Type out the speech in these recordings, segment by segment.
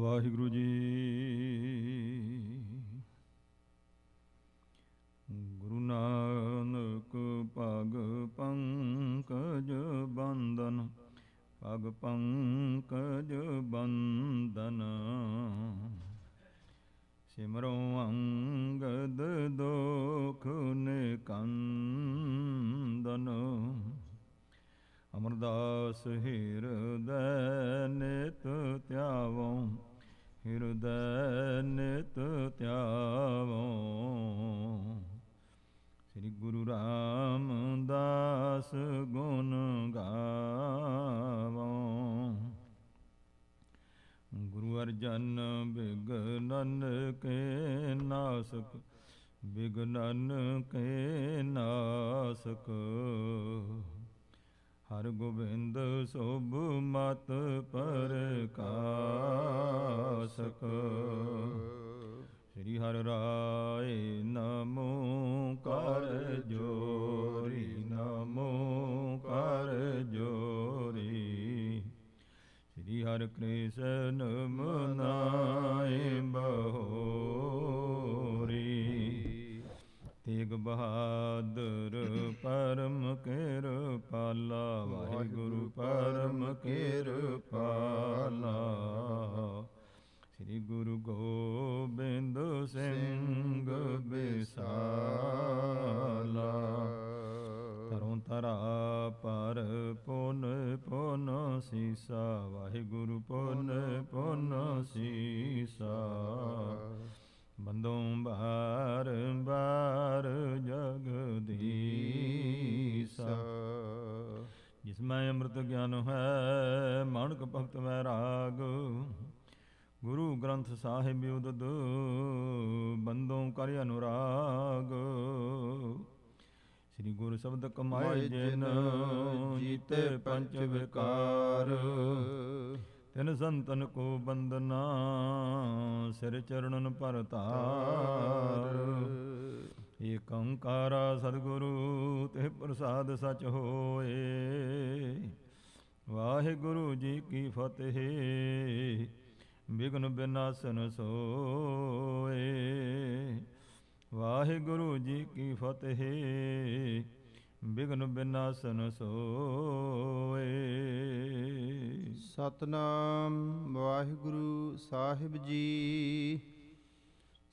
ਵਾਹਿਗੁਰੂ ਜੀ ਗੁਰੂ ਨਾਨਕ ਪਗ ਪੰਕਜ ਬੰਦਨ ਪਗ ਪੰਕਜ ਬੰਦਨ ਸਿਮਰੋ ਅੰਗਦ ਦੋਖ ਨੇ ਕੰਦਨ ਅਮਰਦਾਸ ਹਿਰਦੈ ਨਿਤ ਧਿਆਵੋ ਹਿਰਦੈ ਨਿਤ ਧਿਆਵੋ ਸ੍ਰੀ ਗੁਰੂ ਰਾਮਦਾਸ ਗੁਣ ਗਾਵੋ ਗੁਰੂ ਅਰਜਨ ਬਿਗਨਨ ਕੇ ਨਾਸਕ ਬਿਗਨਨ ਕੇ ਨਾਸਕ ਹਰ ਗੋਬਿੰਦ ਸੋਭ ਮਤ ਕਾਸਕ ਸ੍ਰੀ ਹਰਿ ਰਾਏ ਨਮੋ ਕਰ ਜੋਰੀ ਨਮੋ ਕਰ ਜੋਰੀ ਸ੍ਰੀ ਹਰਿ ਕ੍ਰਿਸ਼ਨ ਮਨਾਏ ਬਹੋ ਤੇਗ ਬਹਾਦਰ ਪਰਮ ਕਿਰਪਾਲਾ ਵਾਹਿਗੁਰੂ ਪਰਮ ਕਿਰਪਾਲਾ ਸ੍ਰੀ ਗੁਰੂ ਗੋਬਿੰਦ ਸਿੰਘ ਬਿਸਾਲਾ ਤਰੋਂ ਤਰਾ ਪਰ ਪੁਨ ਪੁਨ ਸੀਸਾ ਵਾਹਿਗੁਰੂ ਪੁਨ ਪੁਨ ਸੀਸਾ ਬੰਦੋਂ ਬਾਰ ਬਾਰ ਜਗਦੀਸਾ ਜਿਸ ਮੈਂ ਅੰਮ੍ਰਿਤ ਗਿਆਨ ਹੈ ਮਾਨਕ ਭਗਤ ਰਾਗ ਗੁਰੂ ਗ੍ਰੰਥ ਸਾਹਿਬ ਉਦਦ ਬੰਦੋਂ ਕਰ ਅਨੁਰਾਗ ਸ੍ਰੀ ਗੁਰੂ ਸ਼ਬਦ ਕਮਾਏ ਜਿਨ ਜੀਤੇ ਪੰਜ ਵਿਕਾਰ ਤਿਨ ਸੰਤਨ ਕੋ ਬੰਦਨਾ ਸਿਰ ਚਰਨਨ ਪਰਤਾਰ ਏਕ ਓੰਕਾਰ ਸਤਿਗੁਰੂ ਤੇ ਪ੍ਰਸਾਦ ਸਚ ਹੋਏ ਵਾਹਿਗੁਰੂ ਜੀ ਕੀ ਫਤਿਹ ਬਿਗਨ ਬਿਨਾਸਨ ਸੋਏ ਵਾਹਿਗੁਰੂ ਜੀ ਕੀ ਫਤਿਹ ਬਿਗਨ ਬਿਨਾਸਨ ਸੋਏ ਸਤਨਾਮ ਵਾਹਿਗੁਰੂ ਸਾਹਿਬ ਜੀ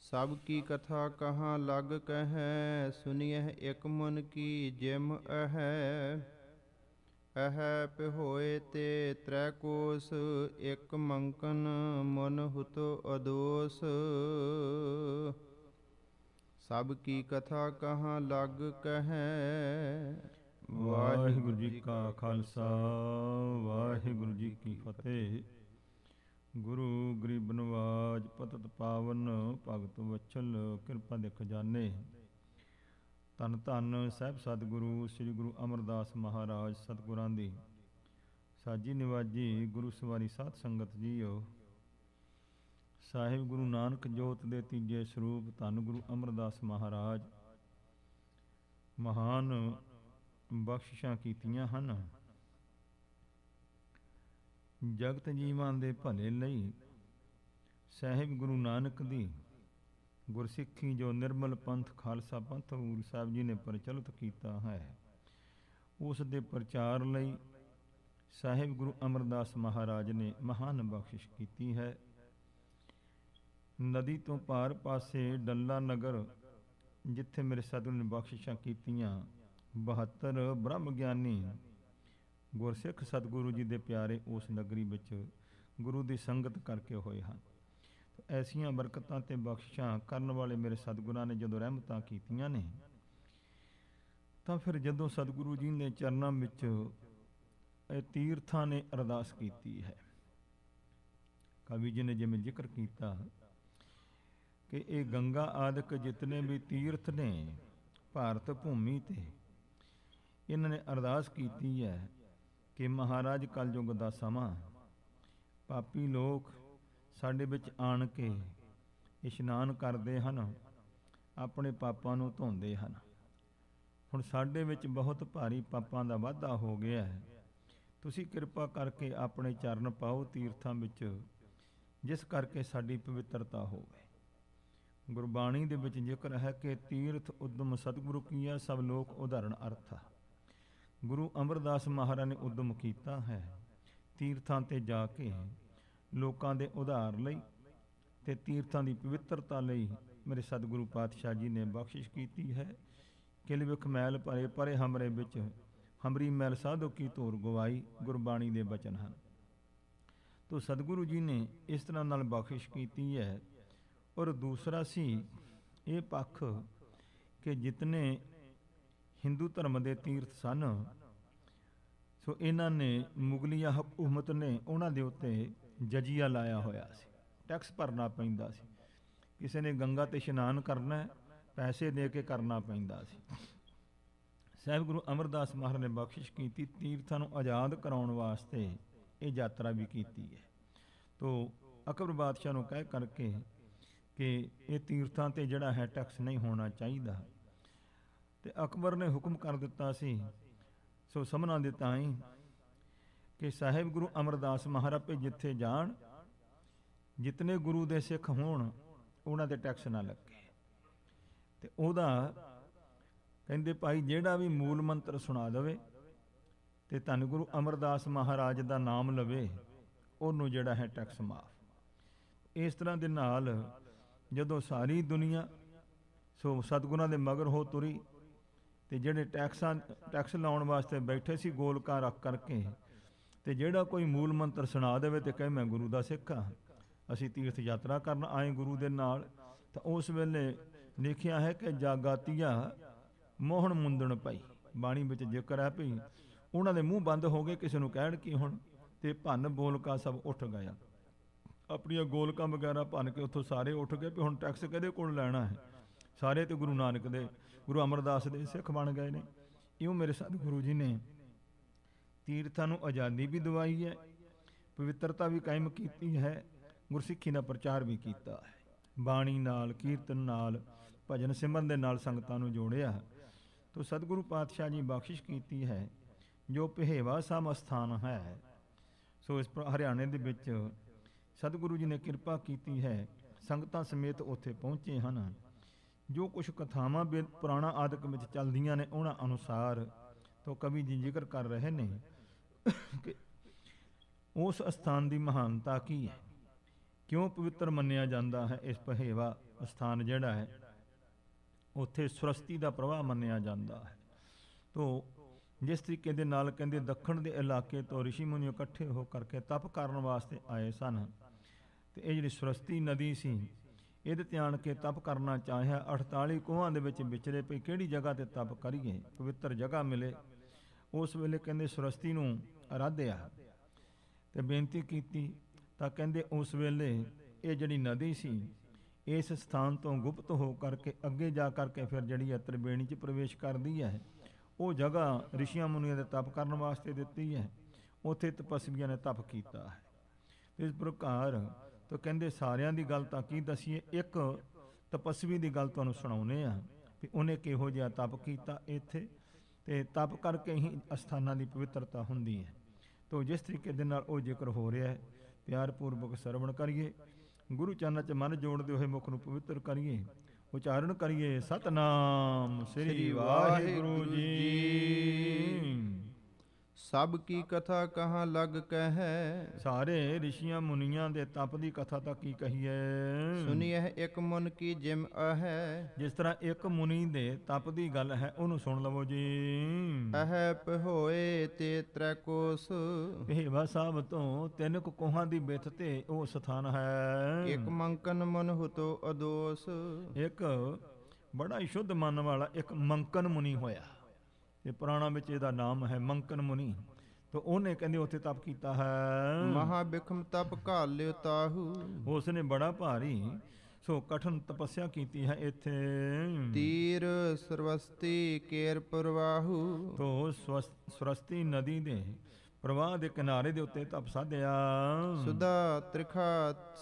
ਸਭ ਕੀ ਕਥਾ ਕਹਾਂ ਲਗ ਕਹੈ ਸੁਨਿਐ ਇਕ ਮਨ ਕੀ ਜਿਮ ਅਹੈ ਅਹੈ ਪਹੋਏ ਤੇ ਤ੍ਰੈ ਕੋਸ ਇਕ ਮੰਕਨ ਮਨ ਹੁਤ ਅਦੋਸ ਸਭ ਕੀ ਕਥਾ ਕਹਾਂ ਲੱਗ ਕਹੈ ਵਾਹਿਗੁਰੂ ਜੀ ਕਾ ਖਾਲਸਾ ਵਾਹਿਗੁਰੂ ਜੀ ਕੀ ਫਤਿਹ ਗੁਰੂ ਗਰੀਬ ਨਵਾਜ ਪਤਤ ਪਾਵਨ ਭਗਤ ਵਚਨ ਕਿਰਪਾ ਦੇ ਖਜ਼ਾਨੇ ਤਨ ਤਨ ਸਹਿਬ ਸਤਿਗੁਰੂ ਸ੍ਰੀ ਗੁਰੂ ਅਮਰਦਾਸ ਮਹਾਰਾਜ ਸਤਿਗੁਰਾਂ ਦੀ ਸਾਜੀ ਨਿਵਾਜੀ ਗੁਰੂ ਸਵਾਰੀ ਸਾਧ ਸੰਗਤ ਜੀਓ ਸਾਹਿਬ ਗੁਰੂ ਨਾਨਕ ਜੋਤ ਦੇ ਤੀਜੇ ਸਰੂਪ ਧੰਨ ਗੁਰੂ ਅਮਰਦਾਸ ਮਹਾਰਾਜ ਮਹਾਨ ਬਖਸ਼ਿਸ਼ਾਂ ਕੀਤੀਆਂ ਹਨ ਜਗਤ ਜੀਵਾਂ ਦੇ ਭਲੇ ਲਈ ਸਾਹਿਬ ਗੁਰੂ ਨਾਨਕ ਦੀ ਗੁਰਸਿੱਖੀ ਜੋ ਨਿਰਮਲ ਪੰਥ ਖਾਲਸਾ ਪੰਥ ਹੂਰ ਸਾਹਿਬ ਜੀ ਨੇ ਪ੍ਰਚਲਿਤ ਕੀਤਾ ਹੈ ਉਸ ਦੇ ਪ੍ਰਚਾਰ ਲਈ ਸਾਹਿਬ ਗੁਰੂ ਅਮਰਦਾਸ ਮਹਾਰਾਜ ਨੇ ਮਹਾਨ ਬਖਸ਼ਿਸ਼ ਕੀਤੀ ਹੈ ਨਦੀ ਤੋਂ ਪਾਰ ਪਾਸੇ ਡੱਲਾ ਨਗਰ ਜਿੱਥੇ ਮੇਰੇ ਸਾਧੂ ਨੇ ਬਖਸ਼ਿਸ਼ਾਂ ਕੀਤੀਆਂ 72 ਬ੍ਰਹਮ ਗਿਆਨੀ ਗੁਰਸਿੱਖ ਸਤਿਗੁਰੂ ਜੀ ਦੇ ਪਿਆਰੇ ਉਸ ਨਗਰੀ ਵਿੱਚ ਗੁਰੂ ਦੀ ਸੰਗਤ ਕਰਕੇ ਹੋਏ ਹਨ ਐਸੀਆਂ ਬਰਕਤਾਂ ਤੇ ਬਖਸ਼ਿਸ਼ਾਂ ਕਰਨ ਵਾਲੇ ਮੇਰੇ ਸਤਿਗੁਰਾਂ ਨੇ ਜਦੋਂ ਰਹਿਮਤਾਂ ਕੀਤੀਆਂ ਨੇ ਤਾਂ ਫਿਰ ਜਦੋਂ ਸਤਿਗੁਰੂ ਜੀ ਨੇ ਚਰਨਾਂ ਵਿੱਚ ਇਹ ਤੀਰਥਾਂ ਨੇ ਅਰਦਾਸ ਕੀਤੀ ਹੈ ਕਵੀ ਜੀ ਨੇ ਜਿਵੇਂ ਜ਼ਿਕਰ ਕੀਤਾ ਕਿ ਇਹ ਗੰਗਾ ਆਦਿਕ ਜਿਤਨੇ ਵੀ ਤੀਰਥ ਨੇ ਭਾਰਤ ਭੂਮੀ ਤੇ ਇਹਨਾਂ ਨੇ ਅਰਦਾਸ ਕੀਤੀ ਹੈ ਕਿ ਮਹਾਰਾਜ ਕਲਯੁਗ ਦਾ ਸਮਾਂ ਪਾਪੀ ਲੋਕ ਸਾਡੇ ਵਿੱਚ ਆਣ ਕੇ ਇਸ਼ਨਾਨ ਕਰਦੇ ਹਨ ਆਪਣੇ ਪਾਪਾਂ ਨੂੰ ਧੋਂਦੇ ਹਨ ਹੁਣ ਸਾਡੇ ਵਿੱਚ ਬਹੁਤ ਭਾਰੀ ਪਾਪਾਂ ਦਾ ਵਾਧਾ ਹੋ ਗਿਆ ਹੈ ਤੁਸੀਂ ਕਿਰਪਾ ਕਰਕੇ ਆਪਣੇ ਚਰਨ ਪਾਓ ਤੀਰਥਾਂ ਵਿੱਚ ਜਿਸ ਕਰਕੇ ਸਾਡੀ ਪਵਿੱਤਰਤਾ ਹੋਵੇ ਗੁਰਬਾਣੀ ਦੇ ਵਿੱਚ ਜ਼ਿਕਰ ਹੈ ਕਿ ਤੀਰਥ ਉਦਮ ਸਤਿਗੁਰੂ ਕੀਆ ਸਭ ਲੋਕ ਉਦਾਹਰਣ ਅਰਥਾ ਗੁਰੂ ਅਮਰਦਾਸ ਮਹਾਰਾਜ ਨੇ ਉਦਮ ਕੀਤਾ ਹੈ ਤੀਰਥਾਂ ਤੇ ਜਾ ਕੇ ਲੋਕਾਂ ਦੇ ਉਧਾਰ ਲਈ ਤੇ ਤੀਰਥਾਂ ਦੀ ਪਵਿੱਤਰਤਾ ਲਈ ਮੇਰੇ ਸਤਿਗੁਰੂ ਪਾਤਸ਼ਾਹ ਜੀ ਨੇ ਬਖਸ਼ਿਸ਼ ਕੀਤੀ ਹੈ ਕਿਲ ਵਿਖ ਮੈਲ ਭਰੇ ਪਰੇ ਹਮਰੇ ਵਿੱਚ ਹਮਰੀ ਮੈਲ ਸਾਧੋ ਕੀ ਤੋਰ ਗਵਾਈ ਗੁਰਬਾਣੀ ਦੇ ਬਚਨ ਹਨ ਤੋਂ ਸਤਿਗੁਰੂ ਜੀ ਨੇ ਇਸ ਤਰ੍ਹਾਂ ਨਾਲ ਬਖਸ਼ਿਸ਼ ਕੀਤੀ ਹੈ ਔਰ ਦੂਸਰਾ ਸੀ ਇਹ ਪੱਖ ਕਿ ਜਿਤਨੇ ਹਿੰਦੂ ਧਰਮ ਦੇ ਤੀਰਥ ਸਨ ਸੋ ਇਹਨਾਂ ਨੇ ਮੁਗਲੀਆ ਹਕੂਮਤ ਨੇ ਉਹਨਾਂ ਦੇ ਉੱਤੇ ਜਜੀਆ ਲਾਇਆ ਹੋਇਆ ਸੀ ਟੈਕਸ ਭਰਨਾ ਪੈਂਦਾ ਸੀ ਕਿਸੇ ਨੇ ਗੰਗਾ ਤੇ ਇਸ਼ਨਾਨ ਕਰਨਾ ਪੈਸੇ ਦੇ ਕੇ ਕਰਨਾ ਪੈਂਦਾ ਸੀ ਸਹਿਬ ਗੁਰੂ ਅਮਰਦਾਸ ਮਹਾਰਾਜ ਨੇ ਬਖਸ਼ਿਸ਼ ਕੀਤੀ ਤੀਰਥਾਂ ਨੂੰ ਆਜ਼ਾਦ ਕਰਾਉਣ ਵਾਸਤੇ ਇਹ ਯਾਤਰਾ ਵੀ ਕੀਤੀ ਹੈ ਤੋਂ ਅਕਬਰ ਬਾਦਸ਼ਾਹ ਨੂੰ ਕਹਿ ਕਰਕੇ ਕਿ ਇਹ ਤੀਰਥਾਂ ਤੇ ਜਿਹੜਾ ਹੈ ਟੈਕਸ ਨਹੀਂ ਹੋਣਾ ਚਾਹੀਦਾ ਤੇ ਅਕਬਰ ਨੇ ਹੁਕਮ ਕਰ ਦਿੱਤਾ ਸੀ ਸੋ ਸਮਨਾ ਦੇ ਤਾਈ ਕਿ ਸਾਹਿਬ ਗੁਰੂ ਅਮਰਦਾਸ ਮਹਾਰਾਜ ਜਿੱਥੇ ਜਾਣ ਜਿਤਨੇ ਗੁਰੂ ਦੇ ਸਿੱਖ ਹੋਣ ਉਹਨਾਂ ਤੇ ਟੈਕਸ ਨਾ ਲੱਗੇ ਤੇ ਉਹਦਾ ਕਹਿੰਦੇ ਭਾਈ ਜਿਹੜਾ ਵੀ ਮੂਲ ਮੰਤਰ ਸੁਣਾ ਦਵੇ ਤੇ ਧੰਨ ਗੁਰੂ ਅਮਰਦਾਸ ਮਹਾਰਾਜ ਦਾ ਨਾਮ ਲਵੇ ਉਹਨੂੰ ਜਿਹੜਾ ਹੈ ਟੈਕਸ ਮਾਫ ਇਸ ਤਰ੍ਹਾਂ ਦੇ ਨਾਲ ਜਦੋਂ ਸਾਰੀ ਦੁਨੀਆ ਸੋ ਸਤਗੁਰਾਂ ਦੇ ਮਗਰ ਹੋ ਤੁਰੀ ਤੇ ਜਿਹੜੇ ਟੈਕਸਾਂ ਟੈਕਸ ਲਾਉਣ ਵਾਸਤੇ ਬੈਠੇ ਸੀ ਗੋਲਕਾਂ ਰੱਖ ਕਰਕੇ ਤੇ ਜਿਹੜਾ ਕੋਈ ਮੂਲ ਮੰਤਰ ਸੁਣਾ ਦੇਵੇ ਤੇ ਕਹੇ ਮੈਂ ਗੁਰੂ ਦਾ ਸਿੱਖ ਆ ਅਸੀਂ ਤੀਰਥ ਯਾਤਰਾ ਕਰਨ ਆਏ ਗੁਰੂ ਦੇ ਨਾਲ ਤਾਂ ਉਸ ਵੇਲੇ ਲਿਖਿਆ ਹੈ ਕਿ ਜਾਗਾਤੀਆਂ ਮੋਹਣ ਮੁੰਦਣ ਪਈ ਬਾਣੀ ਵਿੱਚ ਜ਼ਿਕਰ ਹੈ ਭਈ ਉਹਨਾਂ ਦੇ ਮੂੰਹ ਬੰਦ ਹੋ ਗਏ ਕਿਸੇ ਨੂੰ ਕਹਿਣ ਕੀ ਹੁਣ ਤੇ ਭੰਨ ਬੋਲ ਕਾ ਸਭ ਉੱਠ ਗਿਆ ਆਪਣੀਆਂ ਗੋਲਕਾਂ ਵਗੈਰਾ ਭੰਨ ਕੇ ਉੱਥੋਂ ਸਾਰੇ ਉੱਠ ਗਏ ਵੀ ਹੁਣ ਟੈਕਸ ਕਿਹਦੇ ਕੋਲ ਲੈਣਾ ਹੈ ਸਾਰੇ ਤੇ ਗੁਰੂ ਨਾਨਕ ਦੇ ਗੁਰੂ ਅਮਰਦਾਸ ਦੇ ਸਿੱਖ ਬਣ ਗਏ ਨੇ ਇਉਂ ਮੇਰੇ ਸਤਿਗੁਰੂ ਜੀ ਨੇ ਤੀਰਥਾਂ ਨੂੰ ਆਜ਼ਾਦੀ ਵੀ ਦਵਾਈ ਹੈ ਪਵਿੱਤਰਤਾ ਵੀ ਕਾਇਮ ਕੀਤੀ ਹੈ ਗੁਰਸਿੱਖੀ ਦਾ ਪ੍ਰਚਾਰ ਵੀ ਕੀਤਾ ਹੈ ਬਾਣੀ ਨਾਲ ਕੀਰਤਨ ਨਾਲ ਭਜਨ ਸਿਮਰਨ ਦੇ ਨਾਲ ਸੰਗਤਾਂ ਨੂੰ ਜੋੜਿਆ ਤੋ ਸਤਿਗੁਰੂ ਪਾਤਸ਼ਾਹ ਜੀ ਬਖਸ਼ਿਸ਼ ਕੀਤੀ ਹੈ ਜੋ ਪਹਿਵਾ ਸਮ ਸਥਾਨ ਹੈ ਸੋ ਇਸ ਹਰਿਆਣੇ ਦੇ ਵਿੱਚ ਸਤਿਗੁਰੂ ਜੀ ਨੇ ਕਿਰਪਾ ਕੀਤੀ ਹੈ ਸੰਗਤਾਂ ਸਮੇਤ ਉੱਥੇ ਪਹੁੰਚੇ ਹਨ ਜੋ ਕੁਝ ਕਥਾਵਾਂ ਪੁਰਾਣਾ ਆਦਿਕ ਵਿੱਚ ਚੱਲਦੀਆਂ ਨੇ ਉਹਨਾਂ ਅਨੁਸਾਰ ਤੋਂ ਕਵੀ ਜੀ ਜ਼ਿਕਰ ਕਰ ਰਹੇ ਨੇ ਕਿ ਉਸ ਸਥਾਨ ਦੀ ਮਹਾਨਤਾ ਕੀ ਹੈ ਕਿਉਂ ਪਵਿੱਤਰ ਮੰਨਿਆ ਜਾਂਦਾ ਹੈ ਇਸ ਪਹਿਵਾ ਸਥਾਨ ਜਿਹੜਾ ਹੈ ਉੱਥੇ ਸੁਰਸਤੀ ਦਾ ਪ੍ਰਵਾਹ ਮੰਨਿਆ ਜਾਂਦਾ ਹੈ ਤੋਂ ਜਿਸ ਤਰੀਕੇ ਦੇ ਨਾਲ ਕਹਿੰਦੇ ਦੱਖਣ ਦੇ ਇਲਾਕੇ ਤੋਂ ਰਿਸ਼ੀ ਮੁਨੀ ਇਕੱਠੇ ਹੋ ਕਰਕੇ ਤਪ ਕਰਨ ਵਾਸਤੇ ਆਏ ਸਨ ਤੇ ਇਹ ਜਿਹੜੀ ਸਰਸਤੀ ਨਦੀ ਸੀ ਇਹਦੇ ਤੇ ਕੇ ਤਪ ਕਰਨਾ ਚਾਹਿਆ 48 ਕੋਹਾਂ ਦੇ ਵਿੱਚ ਵਿਚਰੇ ਪਈ ਕਿਹੜੀ ਜਗ੍ਹਾ ਤੇ ਤਪ ਕਰੀਏ ਪਵਿੱਤਰ ਜਗ੍ਹਾ ਮਿਲੇ ਉਸ ਵੇਲੇ ਕਹਿੰਦੇ ਸਰਸਤੀ ਨੂੰ ਅਰਾਧਿਆ ਤੇ ਬੇਨਤੀ ਕੀਤੀ ਤਾਂ ਕਹਿੰਦੇ ਉਸ ਵੇਲੇ ਇਹ ਜਿਹੜੀ ਨਦੀ ਸੀ ਇਸ ਸਥਾਨ ਤੋਂ ਗੁਪਤ ਹੋ ਕਰਕੇ ਅੱਗੇ ਜਾ ਕਰਕੇ ਫਿਰ ਜਿਹੜੀ ਅਤਰਬੇਣੀ 'ਚ ਪ੍ਰਵੇਸ਼ ਕਰਦੀ ਹੈ ਉਹ ਜਗ੍ਹਾ ਰਿਸ਼ੀਆਂ ਮੁਨੀਆਂ ਦੇ ਤਪ ਕਰਨ ਵਾਸਤੇ ਦਿੱਤੀ ਹੈ ਉੱਥੇ ਤਪਸਵੀਆਂ ਨੇ ਤਪ ਕੀਤਾ ਹੈ ਇਸ ਪ੍ਰਕਾਰ ਤਾਂ ਕਹਿੰਦੇ ਸਾਰਿਆਂ ਦੀ ਗੱਲ ਤਾਂ ਕੀ ਦਸੀਏ ਇੱਕ ਤਪਸਵੀ ਦੀ ਗੱਲ ਤੁਹਾਨੂੰ ਸੁਣਾਉਨੇ ਆ ਕਿ ਉਹਨੇ ਕਿਹੋ ਜਿਹਾ ਤਪ ਕੀਤਾ ਇੱਥੇ ਤੇ ਤਪ ਕਰਕੇ ਹੀ ਅਸਥਾਨਾਂ ਦੀ ਪਵਿੱਤਰਤਾ ਹੁੰਦੀ ਹੈ ਤੋ ਜਿਸ ਤਰੀਕੇ ਦੇ ਨਾਲ ਉਹ ਜ਼ਿਕਰ ਹੋ ਰਿਹਾ ਹੈ ਪਿਆਰ ਪੂਰਵਕ ਸਰਵਣ ਕਰੀਏ ਗੁਰੂ ਚਰਨਾਂ 'ਚ ਮਨ ਜੋੜਦੇ ਹੋਏ ਮੁਖ ਨੂੰ ਪਵਿੱਤਰ ਕਰੀਏ ਉਚਾਰਨ ਕਰੀਏ ਸਤਨਾਮ ਸ੍ਰੀ ਵਾਹਿਗੁਰੂ ਜੀ ਸਭ ਕੀ ਕਥਾ ਕਹਾਂ ਲੱਗ ਕਹਿ ਸਾਰੇ ਰਿਸ਼ੀਆਂ ਮੁਨੀਆਂ ਦੇ ਤਪ ਦੀ ਕਥਾ ਤਾਂ ਕੀ ਕਹੀਏ ਸੁਣੀਐ ਇੱਕ ਮਨ ਕੀ ਜਿਮ ਅਹੈ ਜਿਸ ਤਰ੍ਹਾਂ ਇੱਕ ਮੁਨੀ ਦੇ ਤਪ ਦੀ ਗੱਲ ਹੈ ਉਹਨੂੰ ਸੁਣ ਲਵੋ ਜੀ ਅਹੈ ਪਹੋਏ ਤੇ ਕੋਸ ਭੇਵਾ ਸਾਹਿਬ ਤੋਂ ਤਿੰਨ ਕੋਹਾਂ ਦੀ ਬਿੱਥ ਤੇ ਉਹ ਸਥਾਨ ਹੈ ਇੱਕ ਮੰਕਨ ਮਨ ਹੁਤੋ ਅਦੋਸ ਇੱਕ ਬੜਾ ਹੀ ਸ਼ੁੱਧ ਮਨ ਵਾਲਾ ਇੱਕ ਮੰਕਨ ਮੁਨੀ ਹੋਇਆ ਤੇ ਪੁਰਾਣਾ ਵਿੱਚ ਇਹਦਾ ਨਾਮ ਹੈ ਮੰਕਨ ਮੁਨੀ ਤੋ ਉਹਨੇ ਕਹਿੰਦੇ ਉੱਥੇ ਤਪ ਕੀਤਾ ਹੈ ਮਹਾ ਬਿਖਮ ਤਪ ਘਾਲਿਓ ਤਾਹੂ ਉਸਨੇ ਬੜਾ ਭਾਰੀ ਸੋ ਕਠਨ ਤਪੱਸਿਆ ਕੀਤੀ ਹੈ ਇੱਥੇ ਤੀਰ ਸਰਵਸਤੀ ਕੇਰ ਪ੍ਰਵਾਹੂ ਤੋ ਸਰਸਤੀ ਨਦੀ ਦੇ ਪ੍ਰਵਾਹ ਦੇ ਕਿਨਾਰੇ ਦੇ ਉੱਤੇ ਤਪ ਸਾਧਿਆ ਸੁਦਾ ਤ੍ਰਿਖਾ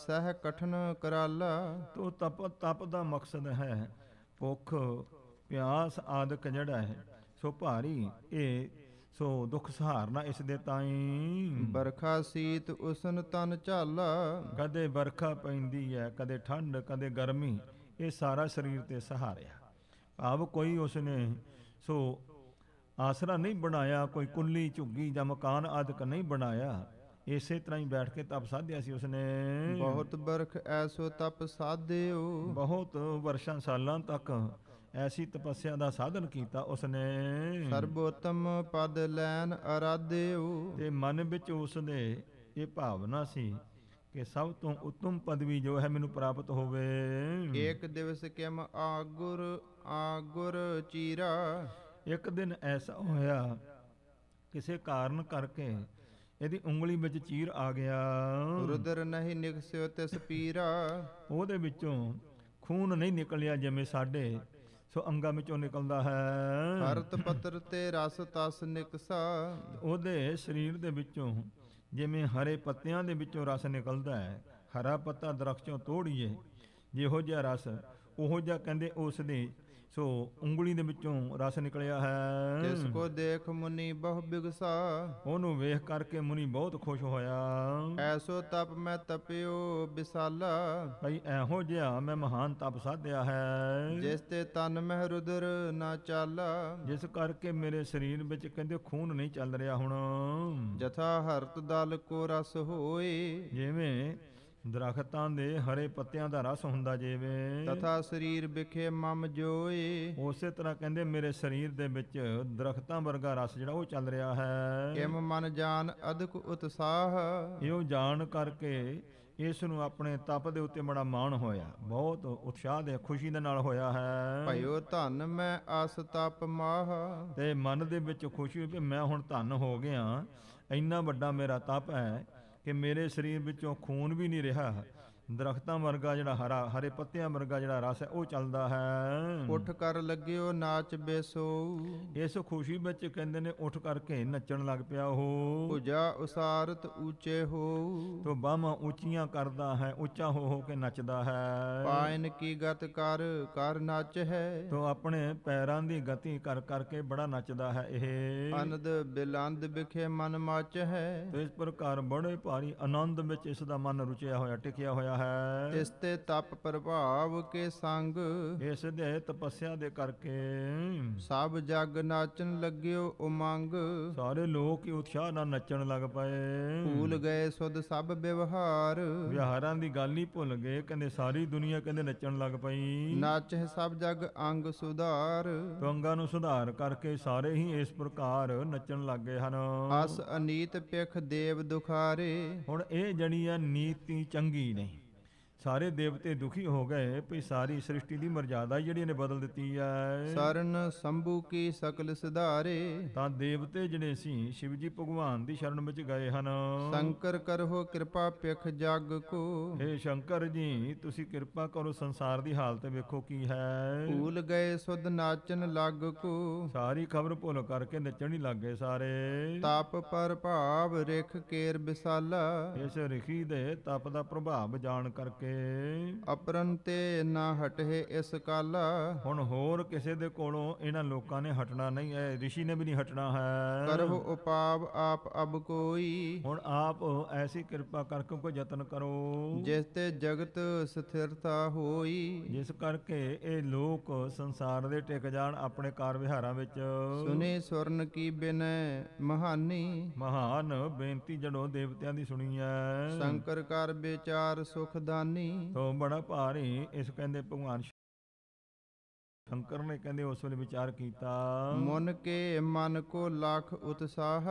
ਸਹਿ ਕਠਨ ਕਰਾਲਾ ਤੋ ਤਪ ਤਪ ਦਾ ਮਕਸਦ ਹੈ ਭੁੱਖ ਪਿਆਸ ਆਦਿਕ ਜੜਾ ਹੈ ਸੋ ਭਾਰੀ ਇਹ ਸੋ ਦੁਖ ਸਹਾਰਨਾ ਇਸ ਦੇ ਤਾਈਂ ਬਰਖਾ ਸੀਤ ਉਸਨ ਤਨ ਝਾਲਾ ਕਦੇ ਬਰਖਾ ਪੈਂਦੀ ਹੈ ਕਦੇ ਠੰਡ ਕਦੇ ਗਰਮੀ ਇਹ ਸਾਰਾ ਸਰੀਰ ਤੇ ਸਹਾਰਿਆ ਆਵ ਕੋਈ ਉਸਨੇ ਸੋ ਆਸਰਾ ਨਹੀਂ ਬਣਾਇਆ ਕੋਈ ਕੁੱਲੀ ਝੁੱਗੀ ਜਾਂ ਮਕਾਨ ਆਦਿਕ ਨਹੀਂ ਬਣਾਇਆ ਇਸੇ ਤਰ੍ਹਾਂ ਹੀ ਬੈਠ ਕੇ ਤਪ ਸਾਧਿਆ ਸੀ ਉਸਨੇ ਬਹੁਤ ਬਰਖ ਐਸੋ ਤਪ ਸਾਧਿਓ ਬਹੁਤ ਵਰਸ਼ਾਂ ਸਾਲਾਂ ਤੱਕ ਐਸੀ ਤਪੱਸਿਆ ਦਾ ਸਾਧਨ ਕੀਤਾ ਉਸਨੇ ਸਰਬੋਤਮ ਪਦ ਲੈਨ ਅਰਾਧਿਉ ਤੇ ਮਨ ਵਿੱਚ ਉਸਨੇ ਇਹ ਭਾਵਨਾ ਸੀ ਕਿ ਸਭ ਤੋਂ ਉੱਤਮ ਪਦਵੀ ਜੋ ਹੈ ਮੈਨੂੰ ਪ੍ਰਾਪਤ ਹੋਵੇ ਇੱਕ ਦਿਵਸ ਕਿਮ ਆਗੁਰ ਆਗੁਰ ਚੀਰਾ ਇੱਕ ਦਿਨ ਐਸਾ ਹੋਇਆ ਕਿਸੇ ਕਾਰਨ ਕਰਕੇ ਇਹਦੀ ਉਂਗਲੀ ਵਿੱਚ ਚੀਰ ਆ ਗਿਆ ਰੁਦਰ ਨਹੀਂ ਨਿਕਸਿਓ ਤਿਸ ਪੀਰਾ ਉਹਦੇ ਵਿੱਚੋਂ ਖੂਨ ਨਹੀਂ ਨਿਕਲਿਆ ਜਿਵੇਂ ਸਾਡੇ ਸੋ ਅੰਗਾਂ ਵਿੱਚੋਂ ਨਿਕਲਦਾ ਹੈ ਹਰਤ ਪਤਰ ਤੇ ਰਸ ਤਸ ਨਿਕਸਾ ਉਹਦੇ ਸਰੀਰ ਦੇ ਵਿੱਚੋਂ ਜਿਵੇਂ ਹਰੇ ਪੱਤਿਆਂ ਦੇ ਵਿੱਚੋਂ ਰਸ ਨਿਕਲਦਾ ਹੈ ਹਰਾ ਪੱਤਾ ਦਰਖਤੋਂ ਤੋੜੀਏ ਜਿਹੋ ਜਿਹਾ ਰਸ ਉਹੋ ਜਿਹਾ ਕਹਿੰਦੇ ਉਸ ਦੇ ਸੋ ਉਂਗਲੀ ਦੇ ਵਿੱਚੋਂ ਰਸ ਨਿਕਲਿਆ ਹੈ ਜਿਸ ਕੋ ਦੇਖ ਮੁਨੀ ਬਹੁ ਬਿਗਸਾ ਉਹਨੂੰ ਵੇਖ ਕਰਕੇ ਮੁਨੀ ਬਹੁਤ ਖੁਸ਼ ਹੋਇਆ ਐਸੋ ਤਪ ਮੈਂ ਤਪਿਓ ਵਿਸਾਲਾ ਭਈ ਐਹੋ ਜਿਹਾ ਮੈਂ ਮਹਾਨ ਤਪ ਸਾਧਿਆ ਹੈ ਜਿਸ ਤੇ ਤਨ ਮਹਿ ਰੁਦਰ ਨਾ ਚੱਲ ਜਿਸ ਕਰਕੇ ਮੇਰੇ ਸਰੀਰ ਵਿੱਚ ਕਹਿੰਦੇ ਖੂਨ ਨਹੀਂ ਚੱਲ ਰਿਹਾ ਹੁਣ ਜਥਾ ਹਰਤ ਦਲ ਕੋ ਰਸ ਹੋਏ ਜਿਵੇਂ ਦਰਖਤਾਂ ਦੇ ਹਰੇ ਪੱਤਿਆਂ ਦਾ ਰਸ ਹੁੰਦਾ ਜੀਵੇ ਤਥਾ ਸਰੀਰ ਵਿਖੇ ਮਮ ਜੋਏ ਉਸੇ ਤਰ੍ਹਾਂ ਕਹਿੰਦੇ ਮੇਰੇ ਸਰੀਰ ਦੇ ਵਿੱਚ ਦਰਖਤਾਂ ਵਰਗਾ ਰਸ ਜਿਹੜਾ ਉਹ ਚੱਲ ਰਿਹਾ ਹੈ ਕਿਮ ਮਨ ਜਾਨ ਅਦਕ ਉਤਸਾਹ ਇਹੋ ਜਾਣ ਕਰਕੇ ਇਸ ਨੂੰ ਆਪਣੇ ਤਪ ਦੇ ਉੱਤੇ ਬੜਾ ਮਾਣ ਹੋਇਆ ਬਹੁਤ ਉਤਸ਼ਾਹ ਦੇ ਖੁਸ਼ੀ ਦੇ ਨਾਲ ਹੋਇਆ ਹੈ ਭਇਓ ਧਨ ਮੈਂ ਅਸ ਤਪ ਮਾਹ ਤੇ ਮਨ ਦੇ ਵਿੱਚ ਖੁਸ਼ੀ ਕਿ ਮੈਂ ਹੁਣ ਧਨ ਹੋ ਗਿਆ ਇੰਨਾ ਵੱਡਾ ਮੇਰਾ ਤਪ ਹੈ ਕਿ ਮੇਰੇ ਸਰੀਰ ਵਿੱਚੋਂ ਖੂਨ ਵੀ ਨਹੀਂ ਰਿਹਾ ਦਰਖਤਾਂ ਵਰਗਾ ਜਿਹੜਾ ਹਰਾ ਹਰੇ ਪੱਤਿਆਂ ਵਰਗਾ ਜਿਹੜਾ ਰਸ ਹੈ ਉਹ ਚੱਲਦਾ ਹੈ ਉੱਠ ਕਰ ਲੱਗਿਓ ਨਾਚ ਬੇਸੋ ਇਸ ਖੁਸ਼ੀ ਵਿੱਚ ਕਹਿੰਦੇ ਨੇ ਉੱਠ ਕਰਕੇ ਨੱਚਣ ਲੱਗ ਪਿਆ ਉਹ ਭੁਜਾ ਉਸਾਰਤ ਉੱਚੇ ਹੋ ਤੋ ਬਾਹਾਂ ਉੱਚੀਆਂ ਕਰਦਾ ਹੈ ਉੱਚਾ ਹੋ ਹੋ ਕੇ ਨੱਚਦਾ ਹੈ ਪਾਇਨ ਕੀ ਗਤ ਕਰ ਕਰ ਨੱਚ ਹੈ ਤੋ ਆਪਣੇ ਪੈਰਾਂ ਦੀ ਗਤੀ ਕਰ ਕਰਕੇ ਬੜਾ ਨੱਚਦਾ ਹੈ ਇਹ ਅਨੰਦ ਬਿਲੰਦ ਵਿਖੇ ਮਨ ਮੱਚ ਹੈ ਤੋ ਇਸ ਪ੍ਰਕਾਰ ਬੜੇ ਭਾਰੀ ਆਨੰਦ ਵਿੱਚ ਇਸ ਦਾ ਮਨ ਰੁਚਿਆ ਹੋਇਆ ਟਿਕਿਆ ਹੋਇਆ ਹੈ ਇਸ ਤੇ ਤਪ ਪ੍ਰਭਾਵ ਕੇ ਸੰਗ ਇਸ ਦੇ ਤਪੱਸਿਆ ਦੇ ਕਰਕੇ ਸਭ ਜਗ ਨਾਚਣ ਲੱਗਿਓ ਉਮੰਗ ਸਾਰੇ ਲੋਕ ਹੀ ਉਤਸ਼ਾਹ ਨਾਲ ਨੱਚਣ ਲੱਗ ਪਏ ਭੁੱਲ ਗਏ ਸੁਧ ਸਭ ਵਿਵਹਾਰ ਵਿਹਾਰਾਂ ਦੀ ਗੱਲ ਹੀ ਭੁੱਲ ਗਏ ਕਹਿੰਦੇ ਸਾਰੀ ਦੁਨੀਆ ਕਹਿੰਦੇ ਨੱਚਣ ਲੱਗ ਪਈ ਹੈ ਸਭ ਜਗ ਅੰਗ ਸੁਧਾਰ ਅੰਗਾਂ ਨੂੰ ਸੁਧਾਰ ਕਰਕੇ ਸਾਰੇ ਹੀ ਇਸ ਪ੍ਰਕਾਰ ਨੱਚਣ ਲੱਗ ਗਏ ਹਨ ਅਸ ਅਨੀਤ ਪਿਖ ਦੇਵ ਦੁਖਾਰੇ ਹੁਣ ਇਹ ਜਣੀ ਆ ਨੀਤੀ ਚੰਗੀ ਨਹੀਂ ਸਾਰੇ ਦੇਵਤੇ ਦੁਖੀ ਹੋ ਗਏ ਭਈ ਸਾਰੀ ਸ੍ਰਿਸ਼ਟੀ ਦੀ ਮਰਜ਼ਾਦਾ ਜਿਹੜੀ ਇਹਨੇ ਬਦਲ ਦਿੱਤੀ ਹੈ ਸਰਨ ਸੰਭੂ ਕੀ ਸਕਲ ਸੁਧਾਰੇ ਤਾਂ ਦੇਵਤੇ ਜਿਹੜੇ ਸੀ ਸ਼ਿਵ ਜੀ ਭਗਵਾਨ ਦੀ ਸ਼ਰਨ ਵਿੱਚ ਗਏ ਹਨ ਸ਼ੰਕਰ ਕਰੋ ਕਿਰਪਾ ਪਿਖ ਜਗ ਕੋ हे ਸ਼ੰਕਰ ਜੀ ਤੁਸੀਂ ਕਿਰਪਾ ਕਰੋ ਸੰਸਾਰ ਦੀ ਹਾਲਤ ਵੇਖੋ ਕੀ ਹੈ ਭੂਲ ਗਏ ਸੁਧ ਨਾਚਨ ਲੱਗ ਕੋ ਸਾਰੀ ਖਬਰ ਭੁੱਲ ਕਰਕੇ ਨੱਚਣ ਹੀ ਲੱਗੇ ਸਾਰੇ ਤਪ ਪਰ ਭਾਵ ਰਿਖ ਕੇਰ ਵਿਸਾਲਾ ਇਸ ਰਖੀ ਦੇ ਤਪ ਦਾ ਪ੍ਰਭਾਵ ਜਾਣ ਕਰਕੇ ਅਪਰੰਤੇ ਨਾ ਹਟੇ ਇਸ ਕਲ ਹੁਣ ਹੋਰ ਕਿਸੇ ਦੇ ਕੋਲੋਂ ਇਹਨਾਂ ਲੋਕਾਂ ਨੇ ਹਟਣਾ ਨਹੀਂ ਹੈ ਰਿਸ਼ੀ ਨੇ ਵੀ ਨਹੀਂ ਹਟਣਾ ਹੈ ਕਰਹੁ ਉਪਾਵ ਆਪ ਅਬ ਕੋਈ ਹੁਣ ਆਪ ਐਸੀ ਕਿਰਪਾ ਕਰ ਕਿਉਂ ਕੋ ਯਤਨ ਕਰੋ ਜਿਸ ਤੇ ਜਗਤ ਸਥਿਰਤਾ ਹੋਈ ਜਿਸ ਕਰਕੇ ਇਹ ਲੋਕ ਸੰਸਾਰ ਦੇ ਟਿਕ ਜਾਣ ਆਪਣੇ ਕਾਰ ਵਿਹਾਰਾਂ ਵਿੱਚ ਸੁਨੇ ਸੁਰਨ ਕੀ ਬਿਨੈ ਮਹਾਨੀ ਮਹਾਨ ਬੇਨਤੀ ਜਣੋ ਦੇਵਤਿਆਂ ਦੀ ਸੁਣੀ ਐ ਸ਼ੰਕਰ ਕਰ ਵਿਚਾਰ ਸੁਖਦਾਨੀ ਨਹੀਂ ਤੋ ਬੜਾ ਭਾਰੀ ਇਸ ਕਹਿੰਦੇ ਭਗਵਾਨ ਸ਼ੰਕਰ ਨੇ ਕਹਿੰਦੇ ਉਸ ਵੇਲੇ ਵਿਚਾਰ ਕੀਤਾ ਮਨ ਕੇ ਮਨ ਕੋ ਲੱਖ ਉਤਸਾਹ